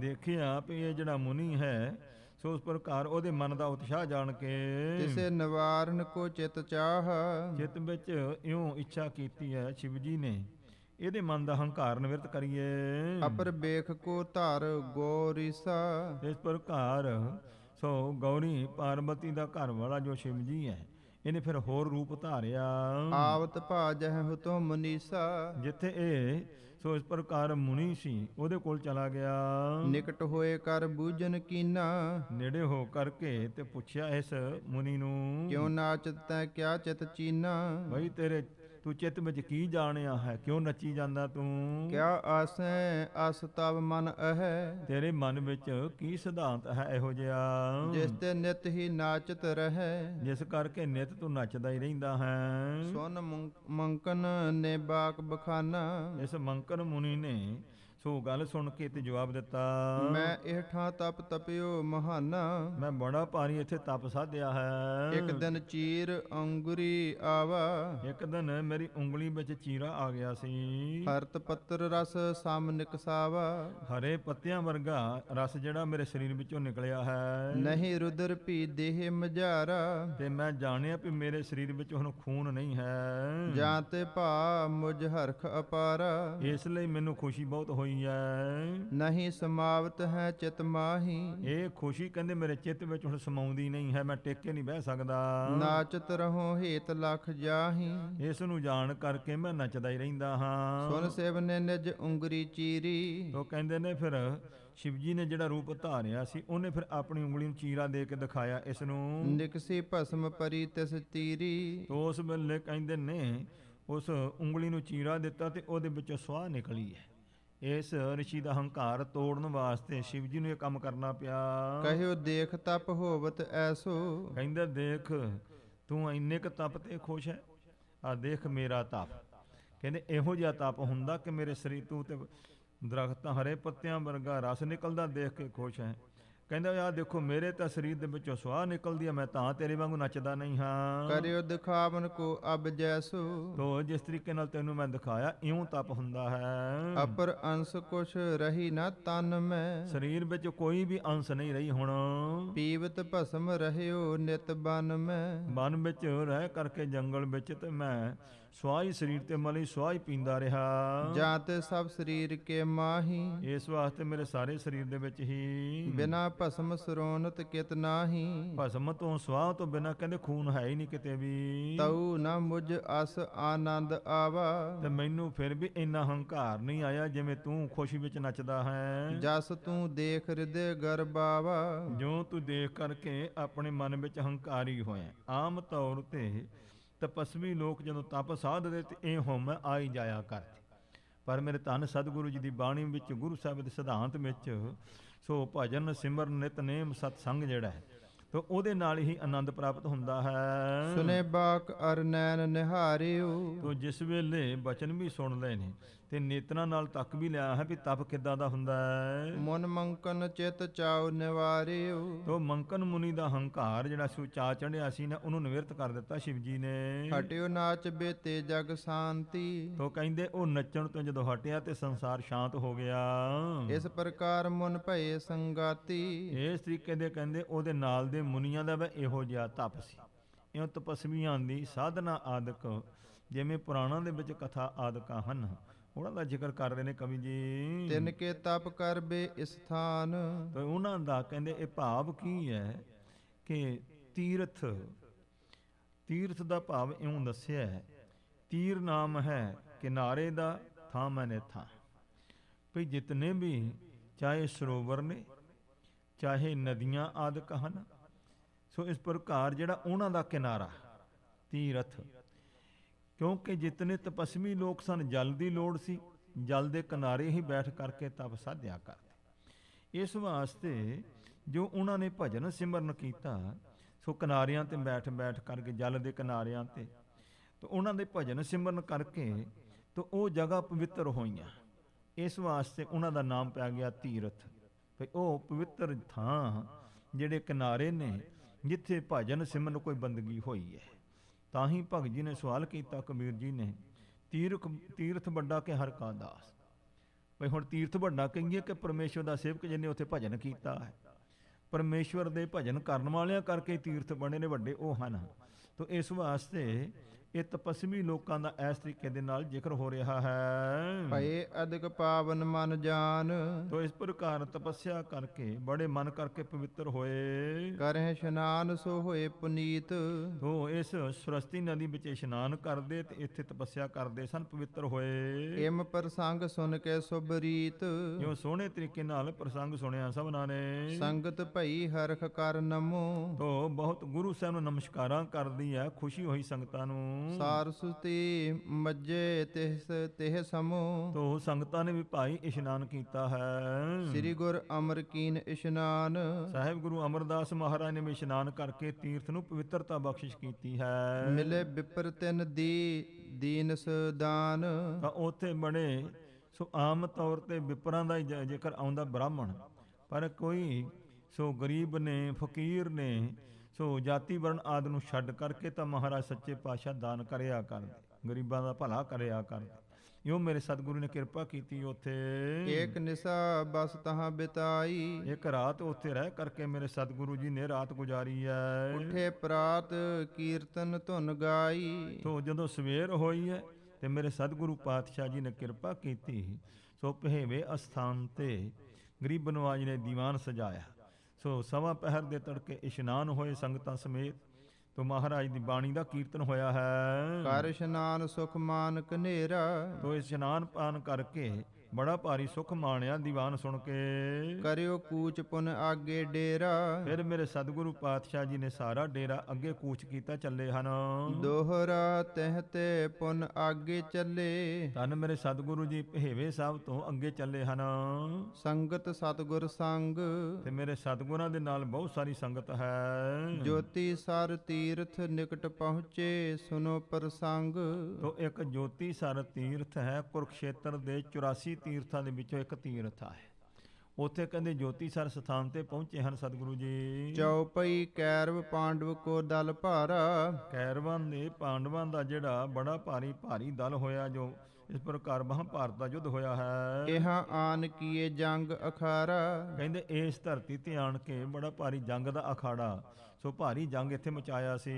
ਦੇਖਿਆ ਵੀ ਇਹ ਜਿਹੜਾ ਮੁਨੀ ਹੈ ਸੋ ਉਸ ਪ੍ਰਕਾਰ ਉਹਦੇ ਮਨ ਦਾ ਉਤਸ਼ਾਹ ਜਾਣ ਕੇ ਕਿਸੇ ਨਿਵਾਰਨ ਕੋ ਚਿਤ ਚਾਹ ਚਿਤ ਵਿੱਚ ਇਉਂ ਇੱਛਾ ਕੀਤੀ ਹੈ ਸ਼ਿਵ ਜੀ ਨੇ ਇਹਦੇ ਮਨ ਦਾ ਹੰਕਾਰ ਨਿਵਰਤ ਕਰੀਏ ਅਪਰ ਵੇਖ ਕੋ ਧਰ ਗੋਰੀਸਾ ਇਸ ਪ੍ਰਕਾਰ ਸੋ ਗੌਰੀ ਪਾਰਵਤੀ ਦਾ ਘਰ ਵਾਲਾ ਜੋ ਸ਼ਿਵ ਜੀ ਹੈ ਇਹਨੇ ਫਿਰ ਹੋਰ ਰੂਪ ਧਾਰਿਆ ਆਵਤ ਭਾਜਹਿ ਹੁਤੋ ਮਨੀਸਾ ਜਿੱਥੇ ਇਹ ਸੋ ਇਸ ਪ੍ਰਕਾਰ ਮੁਨੀ ਸੀ ਉਹਦੇ ਕੋਲ ਚਲਾ ਗਿਆ ਨਿਕਟ ਹੋਏ ਕਰ ਬੂਜਨ ਕੀਨਾ ਨੇੜੇ ਹੋ ਕਰਕੇ ਤੇ ਪੁੱਛਿਆ ਇਸ ਮੁਨੀ ਨੂੰ ਕਿਉਂ ਨਾਚਤ ਤੈ ਕਿਆ ਚਿਤ ਚੀਨਾ ਭਈ ਤੇਰੇ ਤੂੰ ਚਿਤ ਵਿੱਚ ਕੀ ਜਾਣਿਆ ਹੈ ਕਿਉਂ ਨੱਚੀ ਜਾਂਦਾ ਤੂੰ ਕਿਆ ਆਸੈ ਅਸ ਤਵ ਮਨ ਅਹੈ ਤੇਰੇ ਮਨ ਵਿੱਚ ਕੀ ਸਿਧਾਂਤ ਹੈ ਇਹੋ ਜਿਹਾ ਜਿਸ ਤੇ ਨਿਤ ਹੀ ਨਾਚਤ ਰਹੇ ਜਿਸ ਕਰਕੇ ਨਿਤ ਤੂੰ ਨੱਚਦਾ ਹੀ ਰਹਿੰਦਾ ਹੈ ਸੁਨ ਮੰਕਨ ਨੇ ਬਾਕ ਬਖਾਨਾ ਇਸ ਮੰਕਨ ਮੁਨੀ ਨੇ ਸੋ ਗੱਲ ਸੁਣ ਕੇ ਤੇ ਜਵਾਬ ਦਿੱਤਾ ਮੈਂ ਇਹ ਠਾਂ ਤਪ ਤਪਿਓ ਮਹਾਨਾ ਮੈਂ ਬੜਾ ਭਾਰੀ ਇੱਥੇ ਤਪ ਸਾਧਿਆ ਹੈ ਇੱਕ ਦਿਨ ਚੀਰ ਅੰਗੁਰੀ ਆਵਾ ਇੱਕ ਦਿਨ ਮੇਰੀ ਉਂਗਲੀ ਵਿੱਚ ਚੀਰਾ ਆ ਗਿਆ ਸੀ ਹਰਤ ਪੱਤਰ ਰਸ ਸਾਮ ਨਿਕਸਾਵਾ ਹਰੇ ਪੱਤਿਆਂ ਵਰਗਾ ਰਸ ਜਿਹੜਾ ਮੇਰੇ ਸਰੀਰ ਵਿੱਚੋਂ ਨਿਕਲਿਆ ਹੈ ਨਹੀਂ ਰੁਦਰ ਪੀ ਦੇਹ ਮਝਾਰਾ ਤੇ ਮੈਂ ਜਾਣਿਆ ਕਿ ਮੇਰੇ ਸਰੀਰ ਵਿੱਚ ਹੁਣ ਖੂਨ ਨਹੀਂ ਹੈ ਜਾਂ ਤੇ ਭਾ ਮੁਝ ਹਰਖ ਅਪਾਰਾ ਇਸ ਲਈ ਮੈਨੂੰ ਖੁਸ਼ੀ ਬਹੁਤ ਹੋਈ ਹੋਈਐ ਨਹੀਂ ਸਮਾਵਤ ਹੈ ਚਿਤ ਮਾਹੀ ਇਹ ਖੁਸ਼ੀ ਕਹਿੰਦੇ ਮੇਰੇ ਚਿੱਤ ਵਿੱਚ ਹੁਣ ਸਮਾਉਂਦੀ ਨਹੀਂ ਹੈ ਮੈਂ ਟਿਕ ਕੇ ਨਹੀਂ ਬਹਿ ਸਕਦਾ ਨਾਚਤ ਰਹੋ ਹੇਤ ਲਖ ਜਾਹੀ ਇਸ ਨੂੰ ਜਾਣ ਕਰਕੇ ਮੈਂ ਨੱਚਦਾ ਹੀ ਰਹਿੰਦਾ ਹਾਂ ਸੁਨ ਸੇਵ ਨੇ ਨਿਜ ਉਂਗਰੀ ਚੀਰੀ ਉਹ ਕਹਿੰਦੇ ਨੇ ਫਿਰ ਸ਼ਿਵ ਜੀ ਨੇ ਜਿਹੜਾ ਰੂਪ ਧਾਰਿਆ ਸੀ ਉਹਨੇ ਫਿਰ ਆਪਣੀ ਉਂਗਲੀ ਨੂੰ ਚੀਰਾ ਦੇ ਕੇ ਦਿਖਾਇਆ ਇਸ ਨੂੰ ਨਿਕਸੀ ਭਸਮ ਪਰੀ ਤਿਸ ਤੀਰੀ ਉਸ ਵੇਲੇ ਕਹਿੰਦੇ ਨੇ ਉਸ ਉਂਗਲੀ ਨੂੰ ਚੀਰਾ ਦਿੱਤਾ ਤੇ ਉਹਦੇ ਵਿੱਚੋਂ ਸਵਾਹ ਨਿਕਲੀ ਹੈ ਇਸ ਰਿਸ਼ੀ ਦਾ ਹੰਕਾਰ ਤੋੜਨ ਵਾਸਤੇ ਸ਼ਿਵ ਜੀ ਨੂੰ ਇਹ ਕੰਮ ਕਰਨਾ ਪਿਆ ਕਹਿਓ ਦੇਖ ਤਪ ਹੋਵਤ ਐਸੋ ਕਹਿੰਦਾ ਦੇਖ ਤੂੰ ਇੰਨੇ ਕ ਤਪ ਤੇ ਖੁਸ਼ ਹੈ ਆ ਦੇਖ ਮੇਰਾ ਤਪ ਕਹਿੰਦੇ ਇਹੋ ਜਿਹਾ ਤਪ ਹੁੰਦਾ ਕਿ ਮੇਰੇ ਸਰੀਰ ਤੋਂ ਤੇ ਦਰਖਤਾਂ ਹਰੇ ਪੱਤਿਆਂ ਵਰਗਾ ਰਸ ਨਿਕਲਦਾ ਦੇਖ ਕੇ ਖੁਸ਼ ਹੈ ਕਹਿੰਦਾ ਯਾਰ ਦੇਖੋ ਮੇਰੇ ਤਾਂ ਸਰੀਰ ਦੇ ਵਿੱਚੋਂ ਸਵਾਹ ਨਿਕਲਦੀ ਆ ਮੈਂ ਤਾਂ ਤੇਰੇ ਵਾਂਗੂ ਨੱਚਦਾ ਨਹੀਂ ਹਾਂ ਕਰਿਓ ਦਿਖਾਵਨ ਕੋ ਅਬ ਜੈਸੋ ਤੋ ਜਿਸ ਤਰੀਕੇ ਨਾਲ ਤੈਨੂੰ ਮੈਂ ਦਿਖਾਇਆ ਇਉਂ ਤਪ ਹੁੰਦਾ ਹੈ ਅਪਰ ਅੰਸ ਕੁਛ ਰਹੀ ਨਾ ਤਨ ਮੈਂ ਸਰੀਰ ਵਿੱਚ ਕੋਈ ਵੀ ਅੰਸ ਨਹੀਂ ਰਹੀ ਹੁਣ ਪੀਵਤ ਭਸਮ ਰਹਿਓ ਨਿਤ ਬਨ ਮੈਂ ਬਨ ਵਿੱਚ ਰਹਿ ਕਰਕੇ ਜੰਗਲ ਵਿੱਚ ਤੇ ਮੈਂ ਸਵਾਈ ਸਰੀਰ ਤੇ ਮਲੀ ਸਵਾਈ ਪੀਂਦਾ ਰਿਹਾ ਤੇ ਸਭ ਸਰੀਰ ਕੇ ਮਾਹੀ ਇਸ ਵਾਸਤੇ ਮੇਰੇ ਸਾਰੇ ਸਰੀਰ ਦੇ ਵਿੱਚ ਹੀ ਬਿਨਾ ਭਸਮ ਸਰੋਨਤ ਕਿਤ ਨਾਹੀ ਭਸਮ ਤੋਂ ਸਵਾਹ ਤੋਂ ਬਿਨਾ ਕਹਿੰਦੇ ਖੂਨ ਹੈ ਹੀ ਨਹੀਂ ਕਿਤੇ ਵੀ ਤਉ ਨਾ ਮੁਝ ਅਸ ਆਨੰਦ ਆਵਾ ਤੇ ਮੈਨੂੰ ਫਿਰ ਵੀ ਇੰਨਾ ਹੰਕਾਰ ਨਹੀਂ ਆਇਆ ਜਿਵੇਂ ਤੂੰ ਖੁਸ਼ੀ ਵਿੱਚ ਨੱਚਦਾ ਹੈ ਜਸ ਤੂੰ ਦੇਖ ਰਿਦੇ ਗਰਬਾਵਾ ਜੋ ਤੂੰ ਦੇਖ ਕਰਕੇ ਆਪਣੇ ਮਨ ਵਿੱਚ ਹੰਕਾਰੀ ਹੋਇਆ ਆਮ ਤੌਰ ਤੇ ਤਪਸਵੀ ਲੋਕ ਜਦੋਂ ਤਪ ਸਾਧਦੇ ਤੇ ਇਹ ਹਉਮੈ ਆਈ ਜਾਇਆ ਕਰਦੀ ਪਰ ਮੇਰੇ ਧੰਨ ਸਤਿਗੁਰੂ ਜੀ ਦੀ ਬਾਣੀ ਵਿੱਚ ਗੁਰੂ ਸਾਹਿਬ ਦੇ ਸਿਧਾਂਤ ਵਿੱਚ ਸੋ ਭਜਨ ਸਿਮਰਨ ਨਿਤਨੇਮ ਸਤ ਸੰਗ ਜਿਹੜਾ ਹੈ ਤੋ ਉਹਦੇ ਨਾਲ ਹੀ ਆਨੰਦ ਪ੍ਰਾਪਤ ਹੁੰਦਾ ਹੈ ਸੁਨੇ ਬਾਕ ਅਰਨੈਨ ਨਿਹਾਰਿਓ ਤੋ ਜਿਸ ਵੇਲੇ ਬਚਨ ਵੀ ਸੁਣ ਲੈਨੇ ਤੇ ਨੇਤਰਾਂ ਨਾਲ ਤੱਕ ਵੀ ਲਿਆ ਹੈ ਵੀ ਤਪ ਕਿੱਦਾਂ ਦਾ ਹੁੰਦਾ ਹੈ ਮਨ ਮੰਕਨ ਚਿਤ ਚਾਉ ਨਿਵਾਰਿਓ ਤੋ ਮੰਕਨ ਮੁਨੀ ਦਾ ਹੰਕਾਰ ਜਿਹੜਾ ਸੀ ਚਾ ਚੜਿਆ ਸੀ ਨਾ ਉਹਨੂੰ ਨਿਵਰਤ ਕਰ ਦਿੱਤਾ ਸ਼ਿਵ ਜੀ ਨੇ ਹਟਿਓ ਨਾਚ ਬੇਤੇ ਜਗ ਸ਼ਾਂਤੀ ਤੋ ਕਹਿੰਦੇ ਉਹ ਨੱਚਣ ਤੋਂ ਜਦੋਂ ਹਟਿਆ ਤੇ ਸੰਸਾਰ ਸ਼ਾਂਤ ਹੋ ਗਿਆ ਇਸ ਪ੍ਰਕਾਰ ਮਨ ਭਏ ਸੰਗਾਤੀ ਇਸ ਤਰੀਕੇ ਦੇ ਕਹਿੰਦੇ ਉਹਦੇ ਨਾਲ ਦੇ ਮੁਨੀਆਂ ਦਾ ਵੀ ਇਹੋ ਜਿਹਾ ਤਪ ਸੀ ਇਉਂ ਤਪਸਵੀਆਂ ਦੀ ਸਾਧਨਾ ਆਦਿਕ ਜਿਵੇਂ ਪੁਰਾਣਾਂ ਦੇ ਵਿੱਚ ਕਥਾ ਆਦਿਕਾਂ ਹਨ ਉਹਨਾਂ ਦਾ ਜ਼ਿਕਰ ਕਰ ਰਹੇ ਨੇ ਕਵੀ ਜੀ ਤਿੰਨ ਕੇ ਤਪ ਕਰ ਬੇ ਇਸਥਾਨ ਤੇ ਉਹਨਾਂ ਦਾ ਕਹਿੰਦੇ ਇਹ ਭਾਵ ਕੀ ਹੈ ਕਿ ਤੀਰਥ ਤੀਰਥ ਦਾ ਭਾਵ ਇਉਂ ਦੱਸਿਆ ਹੈ ਤੀਰ ਨਾਮ ਹੈ ਕਿਨਾਰੇ ਦਾ ਥਾਂ ਮੈਨੇ ਥਾਂ ਭਈ ਜਿਤਨੇ ਵੀ ਚਾਹੇ ਸਰੋਵਰ ਨੇ ਚਾਹੇ ਨਦੀਆਂ ਆਦਿ ਕਹਨ ਸੋ ਇਸ ਪ੍ਰਕਾਰ ਜਿਹੜਾ ਉਹਨਾਂ ਦਾ ਕਿਨਾਰਾ ਤੀਰਥ ਕਿਉਂਕਿ ਜਿਤਨੇ ਤਪਸਵੀ ਲੋਕ ਸਨ ਜਲ ਦੀ ਲੋੜ ਸੀ ਜਲ ਦੇ ਕਿਨਾਰੇ ਹੀ ਬੈਠ ਕਰਕੇ ਤਪ ਸਾਧਿਆ ਕਰਦੇ ਇਸ ਵਾਸਤੇ ਜੋ ਉਹਨਾਂ ਨੇ ਭਜਨ ਸਿਮਰਨ ਕੀਤਾ ਸੋ ਕਿਨਾਰਿਆਂ ਤੇ ਬੈਠ ਬੈਠ ਕਰਕੇ ਜਲ ਦੇ ਕਿਨਾਰਿਆਂ ਤੇ ਤੇ ਉਹਨਾਂ ਦੇ ਭਜਨ ਸਿਮਰਨ ਕਰਕੇ ਤੇ ਉਹ ਜਗ੍ਹਾ ਪਵਿੱਤਰ ਹੋਈਆਂ ਇਸ ਵਾਸਤੇ ਉਹਨਾਂ ਦਾ ਨਾਮ ਪਿਆ ਗਿਆ ਤੀਰਥ ਭਈ ਉਹ ਪਵਿੱਤਰ ਥਾਂ ਜਿਹੜੇ ਕਿਨਾਰੇ ਨੇ ਜਿੱਥੇ ਭਜਨ ਸਿਮਰਨ ਕੋਈ ਬੰਦਗੀ ਹੋਈ ਹੈ ਤਾਂ ਹੀ ਭਗਤ ਜੀ ਨੇ ਸਵਾਲ ਕੀਤਾ ਕਬੀਰ ਜੀ ਨੇ ਤੀਰਥ ਤੀਰਥ ਵੱਡਾ ਕਿ ਹਰ ਕਾ ਦਾਸ ਭਈ ਹੁਣ ਤੀਰਥ ਵੱਡਾ ਕਹੀਏ ਕਿ ਪਰਮੇਸ਼ਵਰ ਦਾ ਸੇਵਕ ਜਿਹਨੇ ਉੱਥੇ ਭਜਨ ਕੀਤਾ ਹੈ ਪਰਮੇਸ਼ਵਰ ਦੇ ਭਜਨ ਕਰਨ ਵਾਲਿਆਂ ਕਰਕੇ ਤੀਰਥ ਬਣੇ ਨੇ ਵੱਡੇ ਉਹ ਹਨ ਤੋਂ ਇਸ ਵਾਸਤੇ ਇਹ ਤਪਸਮੀ ਲੋਕਾਂ ਦਾ ਇਸ ਤਰੀਕੇ ਦੇ ਨਾਲ ਜ਼ਿਕਰ ਹੋ ਰਿਹਾ ਹੈ ਭਏ ਅਦਿਕ ਪਾਵਨ ਮਨ ਜਾਨ ਤੋ ਇਸ ਪ੍ਰਕਾਰ ਤਪੱਸਿਆ ਕਰਕੇ ਬੜੇ ਮਨ ਕਰਕੇ ਪਵਿੱਤਰ ਹੋਏ ਕਰਹਿ ਇਸ਼ਨਾਨ ਸੋ ਹੋਏ ਪੁਨੀਤ ਤੋ ਇਸ ਸ੍ਰਸਤੀ ਨਦੀ ਵਿੱਚ ਇਸ਼ਨਾਨ ਕਰਦੇ ਤੇ ਇੱਥੇ ਤਪੱਸਿਆ ਕਰਦੇ ਸਨ ਪਵਿੱਤਰ ਹੋਏ ਇਮ ਪ੍ਰਸੰਗ ਸੁਣ ਕੇ ਰੀਤ ਜੋ ਸੋਹਣੇ ਤਰੀਕੇ ਨਾਲ ਪ੍ਰਸੰਗ ਸੁਣਿਆ ਸਭਨਾਂ ਨੇ ਸੰਗਤ ਭਈ ਹਰਖ ਕਰ ਨਮੋ ਤੋ ਬਹੁਤ ਗੁਰੂ ਸਾਹਿਬ ਨੂੰ ਨਮਸਕਾਰਾਂ ਕਰਦੀ ਹੈ ਖੁਸ਼ੀ ਹੋਈ ਸੰਗਤਾਂ ਨੂੰ ਸਾਰਸਤੀ ਮੱਜੇ ਤਿਸ ਤਿਹ ਸਮੋ ਤੋ ਸੰਗਤਾਂ ਨੇ ਵੀ ਭਾਈ ਇਸ਼ਨਾਨ ਕੀਤਾ ਹੈ ਸ੍ਰੀ ਗੁਰ ਅਮਰਕੀਨ ਇਸ਼ਨਾਨ ਸਾਹਿਬ ਗੁਰੂ ਅਮਰਦਾਸ ਮਹਾਰਾਜ ਨੇ ਵੀ ਇਸ਼ਨਾਨ ਕਰਕੇ ਤੀਰਥ ਨੂੰ ਪਵਿੱਤਰਤਾ ਬਖਸ਼ਿਸ਼ ਕੀਤੀ ਹੈ ਮਿਲੇ ਬਿਪਰ ਤਿੰਨ ਦੀ ਦੀਨਸ ਦਾਨ ਤਾਂ ਉਥੇ ਬਣੇ ਸੋ ਆਮ ਤੌਰ ਤੇ ਵਿਪਰਾਂ ਦਾ ਜੇਕਰ ਆਉਂਦਾ ਬ੍ਰਾਹਮਣ ਪਰ ਕੋਈ ਸੋ ਗਰੀਬ ਨੇ ਫਕੀਰ ਨੇ ਸੋ ਜਾਤੀ ਵਰਣ ਆਦ ਨੂੰ ਛੱਡ ਕਰਕੇ ਤਾਂ ਮਹਾਰਾਜ ਸੱਚੇ ਪਾਤਸ਼ਾਹ ਦਾਨ ਕਰਿਆ ਕਰਦੇ ਗਰੀਬਾਂ ਦਾ ਭਲਾ ਕਰਿਆ ਕਰਦੇ ਯੋ ਮੇਰੇ ਸਤਿਗੁਰੂ ਨੇ ਕਿਰਪਾ ਕੀਤੀ ਉਥੇ ਇੱਕ ਨਿਸਾ ਬਸ ਤਹਾਂ ਬਿਤਾਈ ਇੱਕ ਰਾਤ ਉਥੇ ਰਹਿ ਕਰਕੇ ਮੇਰੇ ਸਤਿਗੁਰੂ ਜੀ ਨੇ ਰਾਤ ਗੁਜ਼ਾਰੀ ਹੈ ਉਠੇ ਪ੍ਰਾਤ ਕੀਰਤਨ ਧੁਨ ਗਾਈ ਸੋ ਜਦੋਂ ਸਵੇਰ ਹੋਈ ਹੈ ਤੇ ਮੇਰੇ ਸਤਿਗੁਰੂ ਪਾਤਸ਼ਾਹ ਜੀ ਨੇ ਕਿਰਪਾ ਕੀਤੀ ਸੋ ਪਹਿਵੇਂ ਅਸਥਾਨ ਤੇ ਗਰੀਬ ਨਵਾਜ ਨੇ ਦੀਵਾਨ ਸਜਾਇਆ ਸੋ ਸਵਾ ਪਹਿਰ ਦੇ ਤੜਕੇ ਇਸ਼ਨਾਨ ਹੋਏ ਸੰਗਤਾਂ ਸਮੇਤ ਤੋ ਮਹਾਰਾਜ ਦੀ ਬਾਣੀ ਦਾ ਕੀਰਤਨ ਹੋਇਆ ਹੈ ਕਰ ਇਸ਼ਨਾਨ ਸੁਖ ਮਾਨਕ ਨੇਰਾ ਤੋ ਇਸ਼ਨਾਨ ਪਾਨ ਕਰਕੇ ਬੜਾ ਭਾਰੀ ਸੁਖ ਮਾਣਿਆ ਦੀਵਾਨ ਸੁਣ ਕੇ ਕਰਿਓ ਕੂਚ ਪੁਨ ਆਗੇ ਡੇਰਾ ਫਿਰ ਮੇਰੇ ਸਤਿਗੁਰੂ ਪਾਤਸ਼ਾਹ ਜੀ ਨੇ ਸਾਰਾ ਡੇਰਾ ਅੱਗੇ ਕੂਚ ਕੀਤਾ ਚੱਲੇ ਹਨ ਦੋਹਰਾ ਤਹ ਤੇ ਪੁਨ ਆਗੇ ਚੱਲੇ ਤਨ ਮੇਰੇ ਸਤਿਗੁਰੂ ਜੀ ਭੇਵੇਂ ਸਾਹਿਬ ਤੋਂ ਅੱਗੇ ਚੱਲੇ ਹਨ ਸੰਗਤ ਸਤਿਗੁਰ ਸੰਗ ਤੇ ਮੇਰੇ ਸਤਿਗੁਰਾਂ ਦੇ ਨਾਲ ਬਹੁਤ ਸਾਰੀ ਸੰਗਤ ਹੈ ਜੋਤੀ ਸਰ ਤੀਰਥ ਨਿਕਟ ਪਹੁੰਚੇ ਸੁਨੋ ਪ੍ਰਸੰਗ ਤੋਂ ਇੱਕ ਜੋਤੀ ਸਰ ਤੀਰਥ ਹੈ ਕੁਰਕਸ਼ੇਤਰ ਦੇ 84 ਤੀਰਥਾਂ ਦੇ ਵਿੱਚੋਂ ਇੱਕ ਤੀਰਥ ਆ ਹੈ ਉਥੇ ਕਹਿੰਦੇ ਜੋਤੀ ਸਰ ਸਥਾਨ ਤੇ ਪਹੁੰਚੇ ਹਨ ਸਤਿਗੁਰੂ ਜੀ ਚੌਪਈ ਕੈਰਵ ਪਾਂਡਵ ਕੋ ਦਲ ਭਾਰਾ ਕੈਰਵਾਂ ਦੇ ਪਾਂਡਵਾਂ ਦਾ ਜਿਹੜਾ ਬੜਾ ਭਾਰੀ ਭਾਰੀ ਦਲ ਹੋਇਆ ਜੋ ਇਸ ਪ੍ਰਕਾਰ ਮਹਾਭਾਰਤ ਦਾ ਯੁੱਧ ਹੋਇਆ ਹੈ ਇਹਾਂ ਆਨ ਕੀਏ ਜੰਗ ਅਖਾਰਾ ਕਹਿੰਦੇ ਇਸ ਧਰਤੀ ਤੇ ਆਣ ਕੇ ਬੜਾ ਭਾਰੀ ਜੰਗ ਦਾ ਅਖਾੜਾ ਸੋ ਭਾਰੀ ਜੰਗ ਇੱਥੇ ਮਚਾਇਆ ਸੀ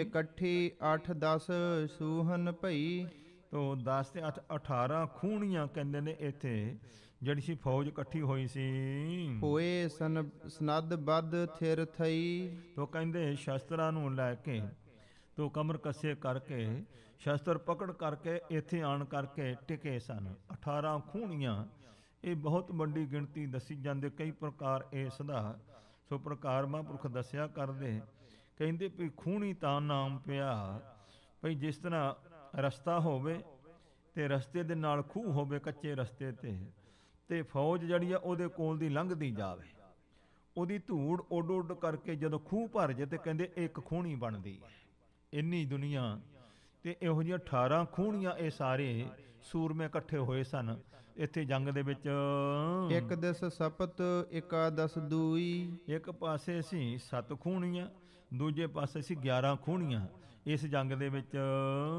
ਇਕੱਠੀ 8 10 ਸੂਹਨ ਭਈ ਤੋਂ 10 ਤੇ 8 18 ਖੂਣੀਆਂ ਕਹਿੰਦੇ ਨੇ ਇੱਥੇ ਜਿਹੜੀ ਸੀ ਫੌਜ ਇਕੱਠੀ ਹੋਈ ਸੀ ਹੋਏ ਸਨਦ ਬਦ ਥਿਰ ਥਈ ਤੋਂ ਕਹਿੰਦੇ ਸ਼ਸਤਰਾਂ ਨੂੰ ਲੈ ਕੇ ਤੋਂ ਕਮਰ ਕੱਸੇ ਕਰਕੇ ਸ਼ਸਤਰ ਪਕੜ ਕਰਕੇ ਇੱਥੇ ਆਣ ਕਰਕੇ ਟਿਕੇ ਸਨ 18 ਖੂਣੀਆਂ ਇਹ ਬਹੁਤ ਵੱਡੀ ਗਿਣਤੀ ਦੱਸੀ ਜਾਂਦੇ ਕਈ ਪ੍ਰਕਾਰ ਇਸ ਦਾ ਸੋ ਪ੍ਰਕਾਰ ਮਹਾਂਪੁਰਖ ਦੱਸਿਆ ਕਰਦੇ ਕਹਿੰਦੇ ਵੀ ਖੂਣੀ ਤਾਂ ਨਾਮ ਪਿਆ ਭਈ ਜਿਸ ਤਰ੍ਹਾਂ ਰਸਤਾ ਹੋਵੇ ਤੇ ਰਸਤੇ ਦੇ ਨਾਲ ਖੂਹ ਹੋਵੇ ਕੱਚੇ ਰਸਤੇ ਤੇ ਤੇ ਫੌਜ ਜਿਹੜੀ ਆ ਉਹਦੇ ਕੋਲ ਦੀ ਲੰਘਦੀ ਜਾਵੇ ਉਹਦੀ ਧੂੜ ਓਡੋਡ ਕਰਕੇ ਜਦੋਂ ਖੂਹ ਭਰ ਜੇ ਤੇ ਕਹਿੰਦੇ ਇੱਕ ਖੂਣੀ ਬਣਦੀ ਹੈ ਇੰਨੀ ਦੁਨੀਆ ਤੇ ਇਹੋ ਜਿਹੇ 18 ਖੂਣੀਆਂ ਇਹ ਸਾਰੇ ਸੂਰਮੇ ਇਕੱਠੇ ਹੋਏ ਸਨ ਇੱਥੇ ਜੰਗ ਦੇ ਵਿੱਚ ਇੱਕ ਦਿਸ ਸਪਤ ਇਕਾਦਸ ਦੂਈ ਇੱਕ ਪਾਸੇ ਸੀ 7 ਖੂਣੀਆਂ ਦੂਜੇ ਪਾਸੇ ਸੀ 11 ਖੂਣੀਆਂ ਇਸ ਜੰਗ ਦੇ ਵਿੱਚ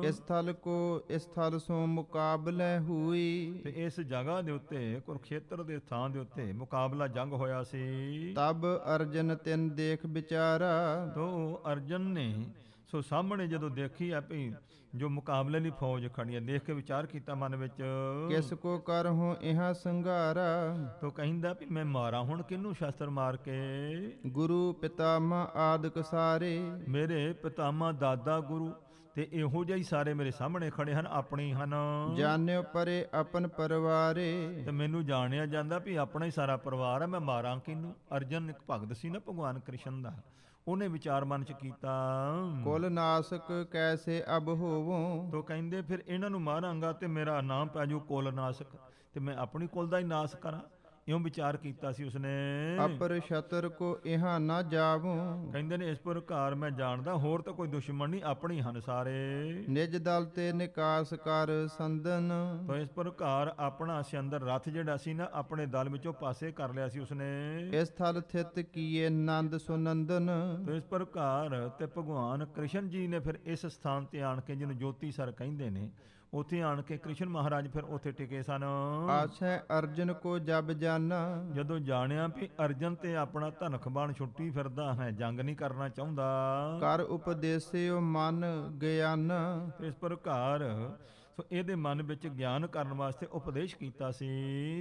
ਇਸ ਥਲ ਕੋ ਇਸ ਥਲ ਸੋ ਮੁਕਾਬਲੇ ਹੋਈ ਤੇ ਇਸ ਜਗ੍ਹਾ ਦੇ ਉੱਤੇ ਕੁਰਖੇਤਰ ਦੇ ਥਾਂ ਦੇ ਉੱਤੇ ਮੁਕਾਬਲਾ ਜੰਗ ਹੋਇਆ ਸੀ ਤਬ ਅਰਜਨ ਤਿੰਨ ਦੇਖ ਵਿਚਾਰਾ ਤੋ ਅਰਜਨ ਨੇ ਸੋ ਸਾਹਮਣੇ ਜਦੋਂ ਦੇਖੀ ਆ ਭਈ ਜੋ ਮੁਕਾਬਲੇ ਲਈ ਫੌਜ ਖੜੀ ਆ ਦੇਖ ਕੇ ਵਿਚਾਰ ਕੀਤਾ ਮਨ ਵਿੱਚ ਕਿਸ ਕੋ ਕਰ ਇਹਾ ਇਹਾਂ ਸੰਘਾਰਾ ਤੋ ਕਹਿੰਦਾ ਵੀ ਮੈਂ ਮਾਰਾਂ ਹੁਣ ਕਿਨੂੰ ਸ਼ਸਤਰ ਮਾਰ ਕੇ ਗੁਰੂ ਪਿਤਾ ਮਾ ਆਦਿਕ ਸਾਰੇ ਮੇਰੇ ਪਿਤਾ ਮਾ ਦਾਦਾ ਗੁਰੂ ਤੇ ਇਹੋ ਜਿਹੇ ਸਾਰੇ ਮੇਰੇ ਸਾਹਮਣੇ ਖੜੇ ਹਨ ਆਪਣੇ ਹਨ ਜਾਣਿਓ ਪਰੇ ਆਪਨ ਪਰਿਵਾਰੇ ਤੇ ਮੈਨੂੰ ਜਾਣਿਆ ਜਾਂਦਾ ਵੀ ਆਪਣਾ ਹੀ ਸਾਰਾ ਪਰਿਵਾਰ ਹੈ ਮੈਂ ਮਾਰਾਂ ਕਿਨੂੰ ਅਰਜਨ ਇੱਕ ਭਗਤ ਸੀ ਨਾ ਭਗਵਾਨ ਕ੍ਰਿਸ਼ਨ ਦਾ ਉਹਨੇ ਵਿਚਾਰ ਮਨ ਚ ਕੀਤਾ ਕੁਲ ਨਾਸਕ ਕੈਸੇ ਅਬ ਹੋਵੋ ਤੋ ਕਹਿੰਦੇ ਫਿਰ ਇਹਨਾਂ ਨੂੰ ਮਾਰਾਂਗਾ ਤੇ ਮੇਰਾ ਨਾਮ ਪੈ ਜਾਊ ਕੁਲ ਨਾਸਕ ਤੇ ਮੈਂ ਆਪਣੀ ਕੁਲ ਦਾ ਹੀ ਨਾਸ ਕਰਾਂ ਇਉਂ ਵਿਚਾਰ ਕੀਤਾ ਸੀ ਉਸਨੇ ਅਪਰ ਛਤਰ ਕੋ ਇਹਾ ਨਾ ਜਾਵੂ ਕਹਿੰਦੇ ਨੇ ਇਸ ਪ੍ਰਕਾਰ ਮੈਂ ਜਾਣਦਾ ਹੋਰ ਤਾਂ ਕੋਈ ਦੁਸ਼ਮਣ ਨਹੀਂ ਆਪਣੀ ਹਨ ਸਾਰੇ ਨਿਜ ਦਲ ਤੇ ਨਿਕਾਸ ਕਰ ਸੰਦਨ ਤਾਂ ਇਸ ਪ੍ਰਕਾਰ ਆਪਣਾ ਅੰਦਰ ਰਥ ਜਿਹੜਾ ਸੀ ਨਾ ਆਪਣੇ ਦਲ ਵਿੱਚੋਂ ਪਾਸੇ ਕਰ ਲਿਆ ਸੀ ਉਸਨੇ ਇਸ ਥਲ ਥਿਤ ਕੀਏ ਨੰਦ ਸੁਨੰਦਨ ਤਾਂ ਇਸ ਪ੍ਰਕਾਰ ਤੇ ਭਗਵਾਨ ਕ੍ਰਿਸ਼ਨ ਜੀ ਨੇ ਫਿਰ ਇਸ ਸਥਾਨ ਤੇ ਆਣ ਕੇ ਜਿਹਨੂੰ ਜੋਤੀ ਸਰ ਕਹਿੰਦੇ ਨੇ ਉਥੇ ਆਣ ਕੇ ਕ੍ਰਿਸ਼ਨ ਮਹਾਰਾਜ ਫਿਰ ਉਥੇ ਟਿਕੇ ਸਨ ਆਛੈ ਅਰਜਨ ਕੋ ਜਬ ਜਨ ਜਦੋਂ ਜਾਣਿਆ ਵੀ ਅਰਜਨ ਤੇ ਆਪਣਾ ਧਨਖ ਬਾਣ ਛੁੱਟੀ ਫਿਰਦਾ ਹੈ ਜੰਗ ਨਹੀਂ ਕਰਨਾ ਚਾਹੁੰਦਾ ਕਰ ਉਪਦੇਸਿਓ ਮਨ ਗਿਆਨ ਇਸ ਪ੍ਰਕਾਰ ਸੋ ਇਹਦੇ ਮਨ ਵਿੱਚ ਗਿਆਨ ਕਰਨ ਵਾਸਤੇ ਉਪਦੇਸ਼ ਕੀਤਾ ਸੀ